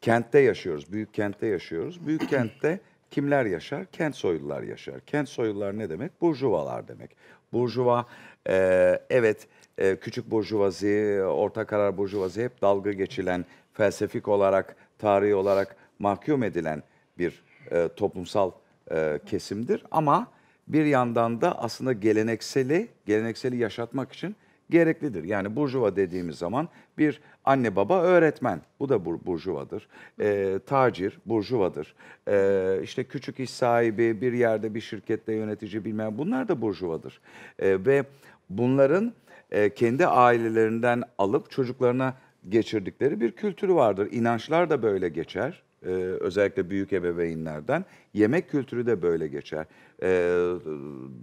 kentte yaşıyoruz. Büyük kentte yaşıyoruz. Büyük kentte kimler yaşar? Kent soylular yaşar. Kent soylular ne demek? Burjuvalar demek. Burjuva, e, evet e, küçük burjuvazi, orta karar burjuvazi hep dalga geçilen, felsefik olarak, tarihi olarak mahkum edilen bir e, toplumsal e, kesimdir. Ama bir yandan da aslında gelenekseli, gelenekseli yaşatmak için gereklidir. Yani burjuva dediğimiz zaman bir anne baba öğretmen, bu da bur burjuvadır. E, tacir, burjuvadır. E, işte küçük iş sahibi, bir yerde bir şirkette yönetici bilmem bunlar da burjuvadır. E, ve bunların e, kendi ailelerinden alıp çocuklarına geçirdikleri bir kültürü vardır. İnançlar da böyle geçer. Ee, özellikle büyük ebeveynlerden. Yemek kültürü de böyle geçer. Ee,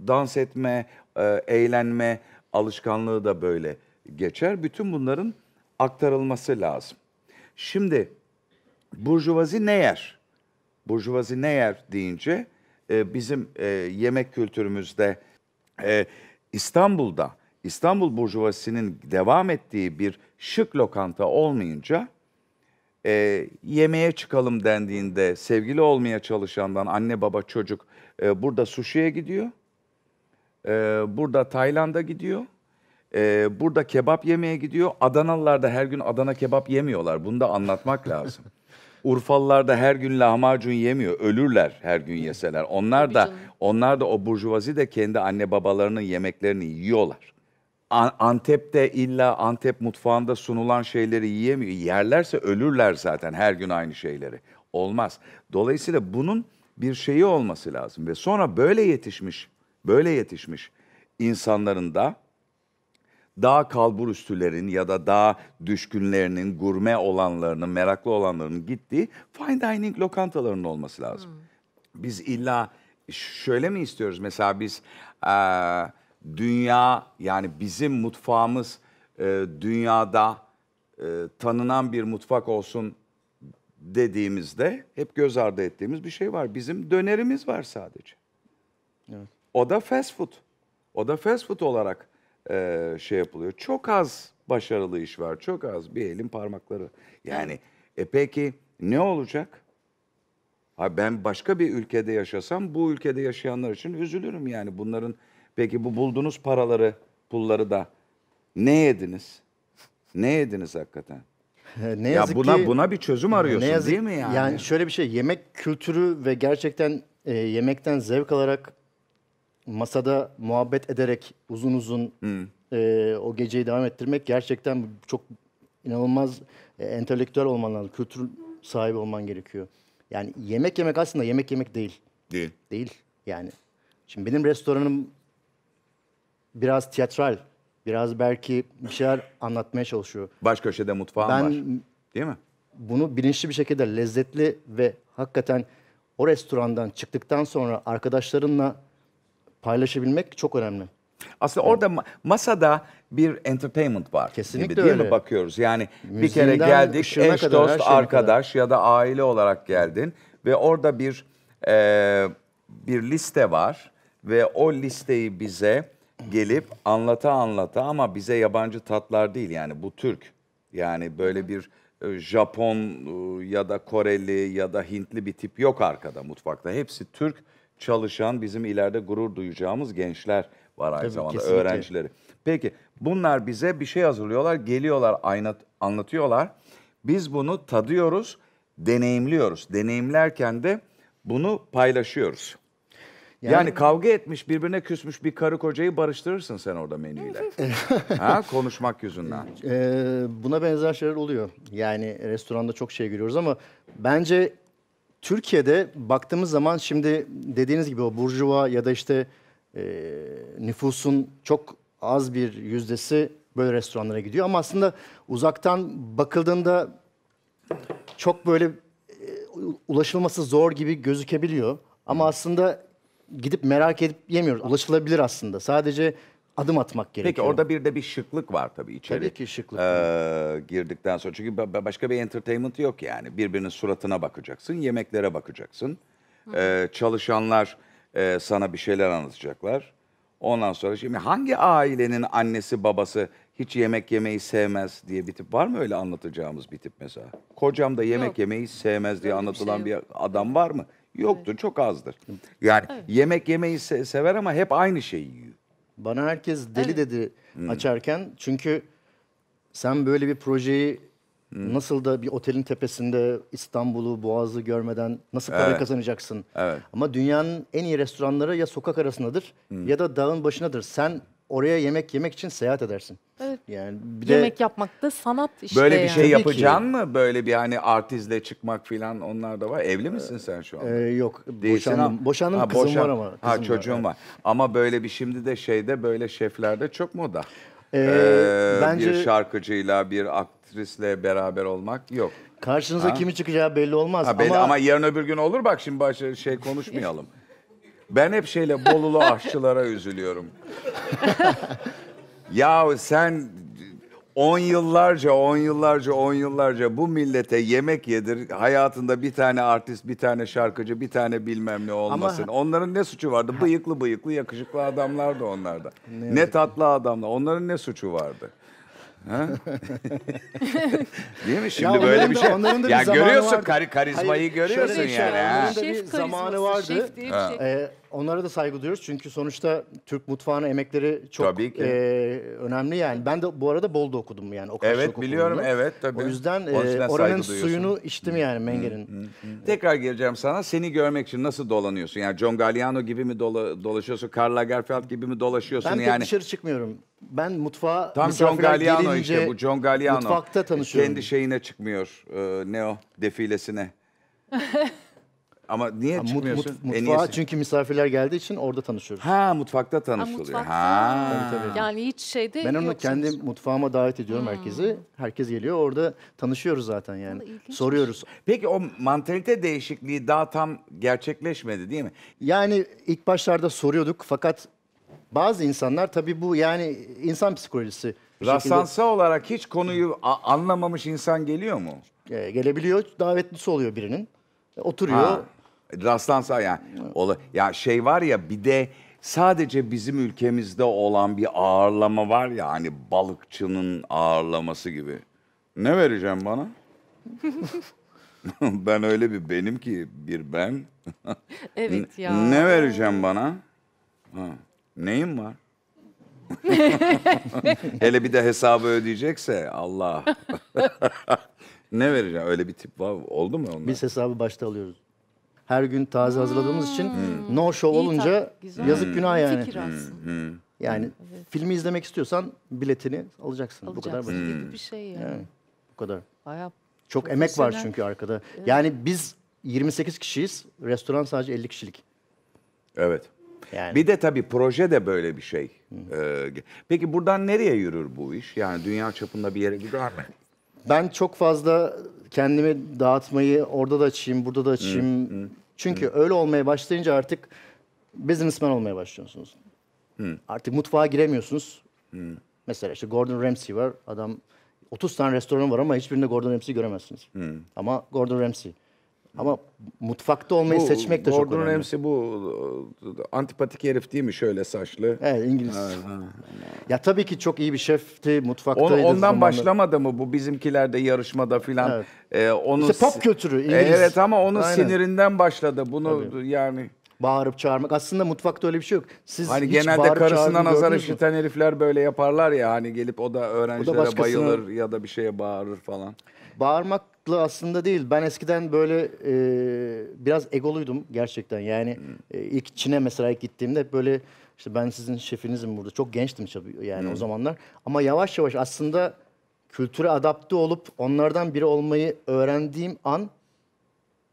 dans etme, e, eğlenme, alışkanlığı da böyle geçer. Bütün bunların aktarılması lazım. Şimdi burjuvazi ne yer? Burjuvazi ne yer deyince e, bizim e, yemek kültürümüzde e, İstanbul'da İstanbul burjuvasinin devam ettiği bir şık lokanta olmayınca e, yemeğe çıkalım dendiğinde sevgili olmaya çalışandan anne baba çocuk e, burada suşiye gidiyor. Ee, burada Tayland'a gidiyor. Ee, burada kebap yemeye gidiyor. Adanalılar da her gün Adana kebap yemiyorlar. Bunu da anlatmak lazım. Urfalılar da her gün lahmacun yemiyor. Ölürler her gün yeseler. Onlar da onlar da o burjuvazi de kendi anne babalarının yemeklerini yiyorlar. Antep'te illa Antep mutfağında sunulan şeyleri yiyemiyor. Yerlerse ölürler zaten her gün aynı şeyleri. Olmaz. Dolayısıyla bunun bir şeyi olması lazım ve sonra böyle yetişmiş böyle yetişmiş insanların da daha kalbur üstülerin ya da daha düşkünlerinin, gurme olanlarının, meraklı olanlarının gittiği fine dining lokantalarının olması lazım. Hmm. Biz illa şöyle mi istiyoruz? Mesela biz e, dünya yani bizim mutfağımız e, dünyada e, tanınan bir mutfak olsun dediğimizde hep göz ardı ettiğimiz bir şey var. Bizim dönerimiz var sadece. Evet. O da fast food. O da fast food olarak e, şey yapılıyor. Çok az başarılı iş var. Çok az bir elin parmakları. Yani e peki ne olacak? Ha ben başka bir ülkede yaşasam bu ülkede yaşayanlar için üzülürüm yani. Bunların peki bu bulduğunuz paraları, pulları da ne yediniz? Ne yediniz hakikaten? ne yazık ya buna ki, buna bir çözüm arıyorsun ne yazık, değil mi yani? Yani şöyle bir şey yemek kültürü ve gerçekten e, yemekten zevk alarak masada muhabbet ederek uzun uzun hmm. e, o geceyi devam ettirmek gerçekten çok inanılmaz e, entelektüel olman lazım. Kültür sahibi olman gerekiyor. Yani yemek yemek aslında yemek yemek değil. Değil. Değil yani. Şimdi benim restoranım biraz tiyatral. Biraz belki bir şeyler anlatmaya çalışıyor. Baş köşede mutfağım ben, var. Değil mi? Bunu bilinçli bir şekilde lezzetli ve hakikaten o restorandan çıktıktan sonra arkadaşlarınla paylaşabilmek çok önemli. Aslında evet. orada masada bir entertainment var. Kesinlikle gibi, öyle. mi bakıyoruz? Yani Müziğinden bir kere geldik eş dost şey arkadaş kadar. ya da aile olarak geldin ve orada bir e, bir liste var ve o listeyi bize gelip anlata anlata ama bize yabancı tatlar değil yani bu Türk. Yani böyle bir e, Japon e, ya da Koreli ya da Hintli bir tip yok arkada mutfakta. Hepsi Türk çalışan, bizim ileride gurur duyacağımız gençler var aynı Tabii, zamanda kesinlikle. öğrencileri. Peki bunlar bize bir şey hazırlıyorlar, geliyorlar, aynat, anlatıyorlar. Biz bunu tadıyoruz, deneyimliyoruz. Deneyimlerken de bunu paylaşıyoruz. Yani, yani kavga etmiş, birbirine küsmüş bir karı kocayı barıştırırsın sen orada menüyle. ha, konuşmak yüzünden. Ee, buna benzer şeyler oluyor. Yani restoranda çok şey görüyoruz ama bence Türkiye'de baktığımız zaman şimdi dediğiniz gibi o burjuva ya da işte e, nüfusun çok az bir yüzdesi böyle restoranlara gidiyor. Ama aslında uzaktan bakıldığında çok böyle e, ulaşılması zor gibi gözükebiliyor. Ama aslında gidip merak edip yemiyoruz. Ulaşılabilir aslında. Sadece adım atmak gerekiyor. Peki orada bir de bir şıklık var tabii içeri. Tabii ki şıklık. Ee, girdikten sonra çünkü başka bir entertainment yok yani. Birbirinin suratına bakacaksın, yemeklere bakacaksın. Ee, çalışanlar e, sana bir şeyler anlatacaklar. Ondan sonra şimdi hangi ailenin annesi babası hiç yemek yemeyi sevmez diye bir tip var mı öyle anlatacağımız bir tip mesela? Kocam da yemek Yok. yemeyi sevmez diye Öyle bir anlatılan şey bir adam var mı? Yoktur, çok azdır. Yani yemek yemeyi se- sever ama hep aynı şeyi yiyor. Bana herkes deli evet. dedi hmm. açarken. Çünkü sen böyle bir projeyi hmm. nasıl da bir otelin tepesinde İstanbul'u, Boğaz'ı görmeden nasıl para evet. kazanacaksın? Evet. Ama dünyanın en iyi restoranları ya sokak arasındadır hmm. ya da dağın başındadır. Sen oraya yemek yemek için seyahat edersin. Evet. Yani bir de yemek yapmak da sanat işte. Böyle bir yani. şey yapacaksın mı? Böyle bir hani artizle çıkmak falan onlar da var. Evli misin sen şu an? Ee, yok. Değilsin boşandım. Ama, boşandım ha, kızım boşan, var ama. Kızım ha çocuğum var. var. Ama böyle bir şimdi de şeyde böyle şeflerde çok moda. Ee, ee, bence bir şarkıcıyla bir aktrisle beraber olmak yok. Karşınıza ha? kimi çıkacağı belli olmaz ha, belli, ama ama yarın öbür gün olur bak şimdi başka şey konuşmayalım. Ben hep şeyle Bolulu aşçılara üzülüyorum. Ya sen on yıllarca, on yıllarca, on yıllarca bu millete yemek yedir. Hayatında bir tane artist, bir tane şarkıcı, bir tane bilmem ne olmasın. Ama... Onların ne suçu vardı? Bıyıklı bıyıklı yakışıklı adamlardı onlarda. Ne, ne tatlı adamlar. Onların ne suçu vardı? Değil mi? Şimdi Ya böyle bir şey. onların da ya zamanı görüyorsun vardı. karizmayı Hayır, görüyorsun şöyle şey, ha. zamanı vardı. şef diye Ha. şey. Ee, Onlara da saygı duyuyoruz çünkü sonuçta Türk mutfağına emekleri çok tabii ki. E, önemli yani. Ben de bu arada Bolu'da okudum yani. Okaşlık evet biliyorum okulunda. evet tabii. O yüzden e, oranın suyunu içtim yani Menger'in. Tekrar geleceğim sana. Seni görmek için nasıl dolanıyorsun? Yani John Galliano gibi mi dola, dolaşıyorsun? Karl Lagerfeld gibi mi dolaşıyorsun? Ben yani... dışarı çıkmıyorum. Ben mutfağa Tam John Galliano işte bu John Galliano. Mutfakta tanışıyorum. Kendi şeyine çıkmıyor. Ee, ne o? Defilesine. Ama niye ha, çıkmıyorsun? mut, E, mutfağa çünkü misafirler geldiği için orada tanışıyoruz. Ha mutfakta tanışılıyor. mutfakta. Ha. Tabii, tabii. Yani hiç şeyde Ben onu kendi mutfağıma davet ediyorum hmm. herkesi. Herkes geliyor orada tanışıyoruz zaten yani. Soruyoruz. Peki o mantalite değişikliği daha tam gerçekleşmedi değil mi? Yani ilk başlarda soruyorduk fakat bazı insanlar tabii bu yani insan psikolojisi. bir şekilde, olarak hiç konuyu a- anlamamış insan geliyor mu? e, gelebiliyor. Davetlisi oluyor birinin. Oturuyor. Ha. Rastlansa yani. Ola, ya şey var ya bir de sadece bizim ülkemizde olan bir ağırlama var ya hani balıkçının ağırlaması gibi. Ne vereceğim bana? ben öyle bir benim ki bir ben. evet ya. Ne vereceğim bana? Ha. Neyim var? Hele bir de hesabı ödeyecekse Allah. ne vereceğim? Öyle bir tip var. Oldu mu onlar? Biz hesabı başta alıyoruz her gün taze hmm. hazırladığımız için hmm. no show İyi olunca tabii, yazık günah hmm. yani. Fikir hmm. aslında. Hmm. Yani evet. filmi izlemek istiyorsan biletini alacaksın. alacaksın. Bu kadar basit. Gibi bir şey yani. yani bu kadar. Bayağı çok emek var çünkü arkada. Evet. Yani biz 28 kişiyiz. Restoran sadece 50 kişilik. Evet. Yani. Bir de tabii proje de böyle bir şey. Ee, peki buradan nereye yürür bu iş? Yani dünya çapında bir yere gider mi? Ben çok fazla kendimi dağıtmayı orada da açayım, burada da açayım. Hı, Çünkü hı. öyle olmaya başlayınca artık businessman olmaya başlıyorsunuz. Hı. Artık mutfağa giremiyorsunuz. Hı. Mesela işte Gordon Ramsay var. Adam 30 tane restoran var ama hiçbirinde Gordon Ramsay göremezsiniz. Hı. Ama Gordon Ramsay. Ama mutfakta olmayı bu, seçmek de Gordon çok önemli. Ramsay bu e, antipatik herif değil mi şöyle saçlı? Evet İngiliz. Ha, ha. Ya tabii ki çok iyi bir şefti mutfaktaydı. ondan zamanları. başlamadı mı bu bizimkilerde yarışmada filan? Evet. Ee, onu, pop kültürü e, İngiliz. evet ama onun Aynen. sinirinden başladı bunu tabii. yani. Bağırıp çağırmak. Aslında mutfakta öyle bir şey yok. Siz hani genelde karısından azar işiten herifler böyle yaparlar ya hani gelip o da öğrencilere o da başkasına... bayılır ya da bir şeye bağırır falan bağırmakla aslında değil. Ben eskiden böyle e, biraz egoluydum gerçekten. Yani hmm. e, ilk Çin'e mesela ilk gittiğimde böyle işte ben sizin şefinizim burada. Çok gençtim tabii yani o hmm. zamanlar. Ama yavaş yavaş aslında kültüre adapte olup onlardan biri olmayı öğrendiğim an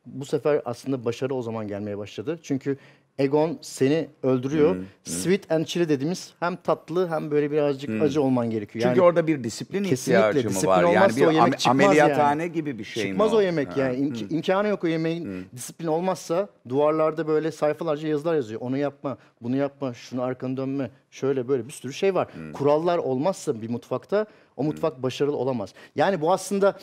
bu sefer aslında başarı o zaman gelmeye başladı. Çünkü egon seni öldürüyor. Hmm, hmm. Sweet and chili dediğimiz hem tatlı hem böyle birazcık hmm. acı olman gerekiyor. Yani, Çünkü orada bir disiplin ihtiyacı mı disiplin var? Olmazsa yani bir o yemek am çıkmaz ameliyathane yani. gibi bir şey Çıkmaz mi o? o yemek ha. yani. hmm. İmkanı yok o yemeğin. Hmm. Disiplin olmazsa duvarlarda böyle sayfalarca yazılar yazıyor. Onu yapma, bunu yapma, şunu arkanı dönme. Şöyle böyle bir sürü şey var. Hmm. Kurallar olmazsa bir mutfakta o mutfak hmm. başarılı olamaz. Yani bu aslında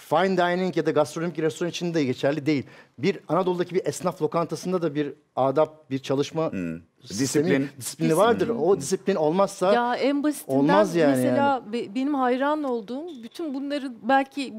Fine dining ya da gastronomik restoran için de geçerli değil. Bir Anadolu'daki bir esnaf lokantasında da bir adap, bir çalışma hmm disiplin disiplini vardır. O disiplin olmazsa ya en olmaz yani mesela yani. benim hayran olduğum bütün bunları belki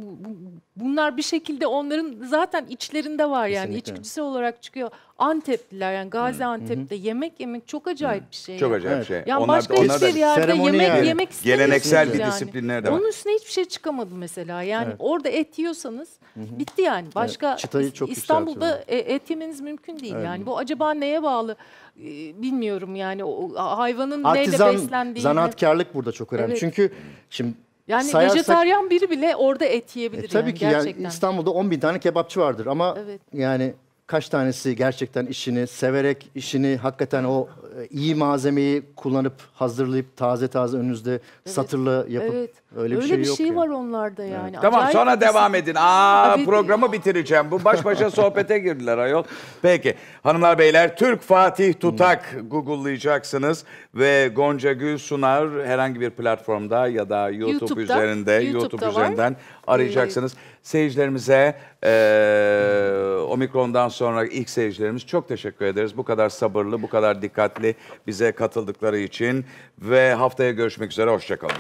bunlar bir şekilde onların zaten içlerinde var yani içgüdüsel olarak çıkıyor. Antepliler yani Gaziantep'te hı yemek yemek çok acayip bir şey. Çok acayip evet. şey. Yani onlar başka da, onlar hiçbir da, yerde yemek yani. yemek geleneksel bir disiplinler de var. Onun üstüne hiçbir şey çıkamadı mesela. Yani evet. orada et yiyorsanız Hı-hı. bitti yani. Başka evet. çok İstanbul'da e, et yemeniz mümkün değil evet. yani. Bu acaba neye bağlı? Ee, bilmiyorum yani o hayvanın Artizan, neyle beslendiğini. Zanaatkarlık burada çok önemli. Evet. Çünkü şimdi yani sayarsak, vejetaryen biri bile orada et yiyebilir. E, tabii yani, ki gerçekten. yani İstanbul'da 10 bin tane kebapçı vardır ama evet. yani kaç tanesi gerçekten işini severek işini hakikaten o e, iyi malzemeyi kullanıp hazırlayıp taze taze önünüzde evet. satırla yapıp evet. Öyle, Öyle bir şey, bir yok şey yani. var onlarda yani. Evet. Tamam Acayip sonra devam edin. Aa Abi, programı bitireceğim. Bu baş başa sohbete girdiler ayol. Peki hanımlar beyler Türk Fatih Tutak hmm. Google'layacaksınız ve Gonca Gül Sunar herhangi bir platformda ya da YouTube YouTube'da, üzerinde YouTube'da YouTube var. üzerinden arayacaksınız. Seyircilerimize e, Omikron'dan sonra ilk seyircilerimiz çok teşekkür ederiz. Bu kadar sabırlı, bu kadar dikkatli bize katıldıkları için ve haftaya görüşmek üzere hoşçakalın.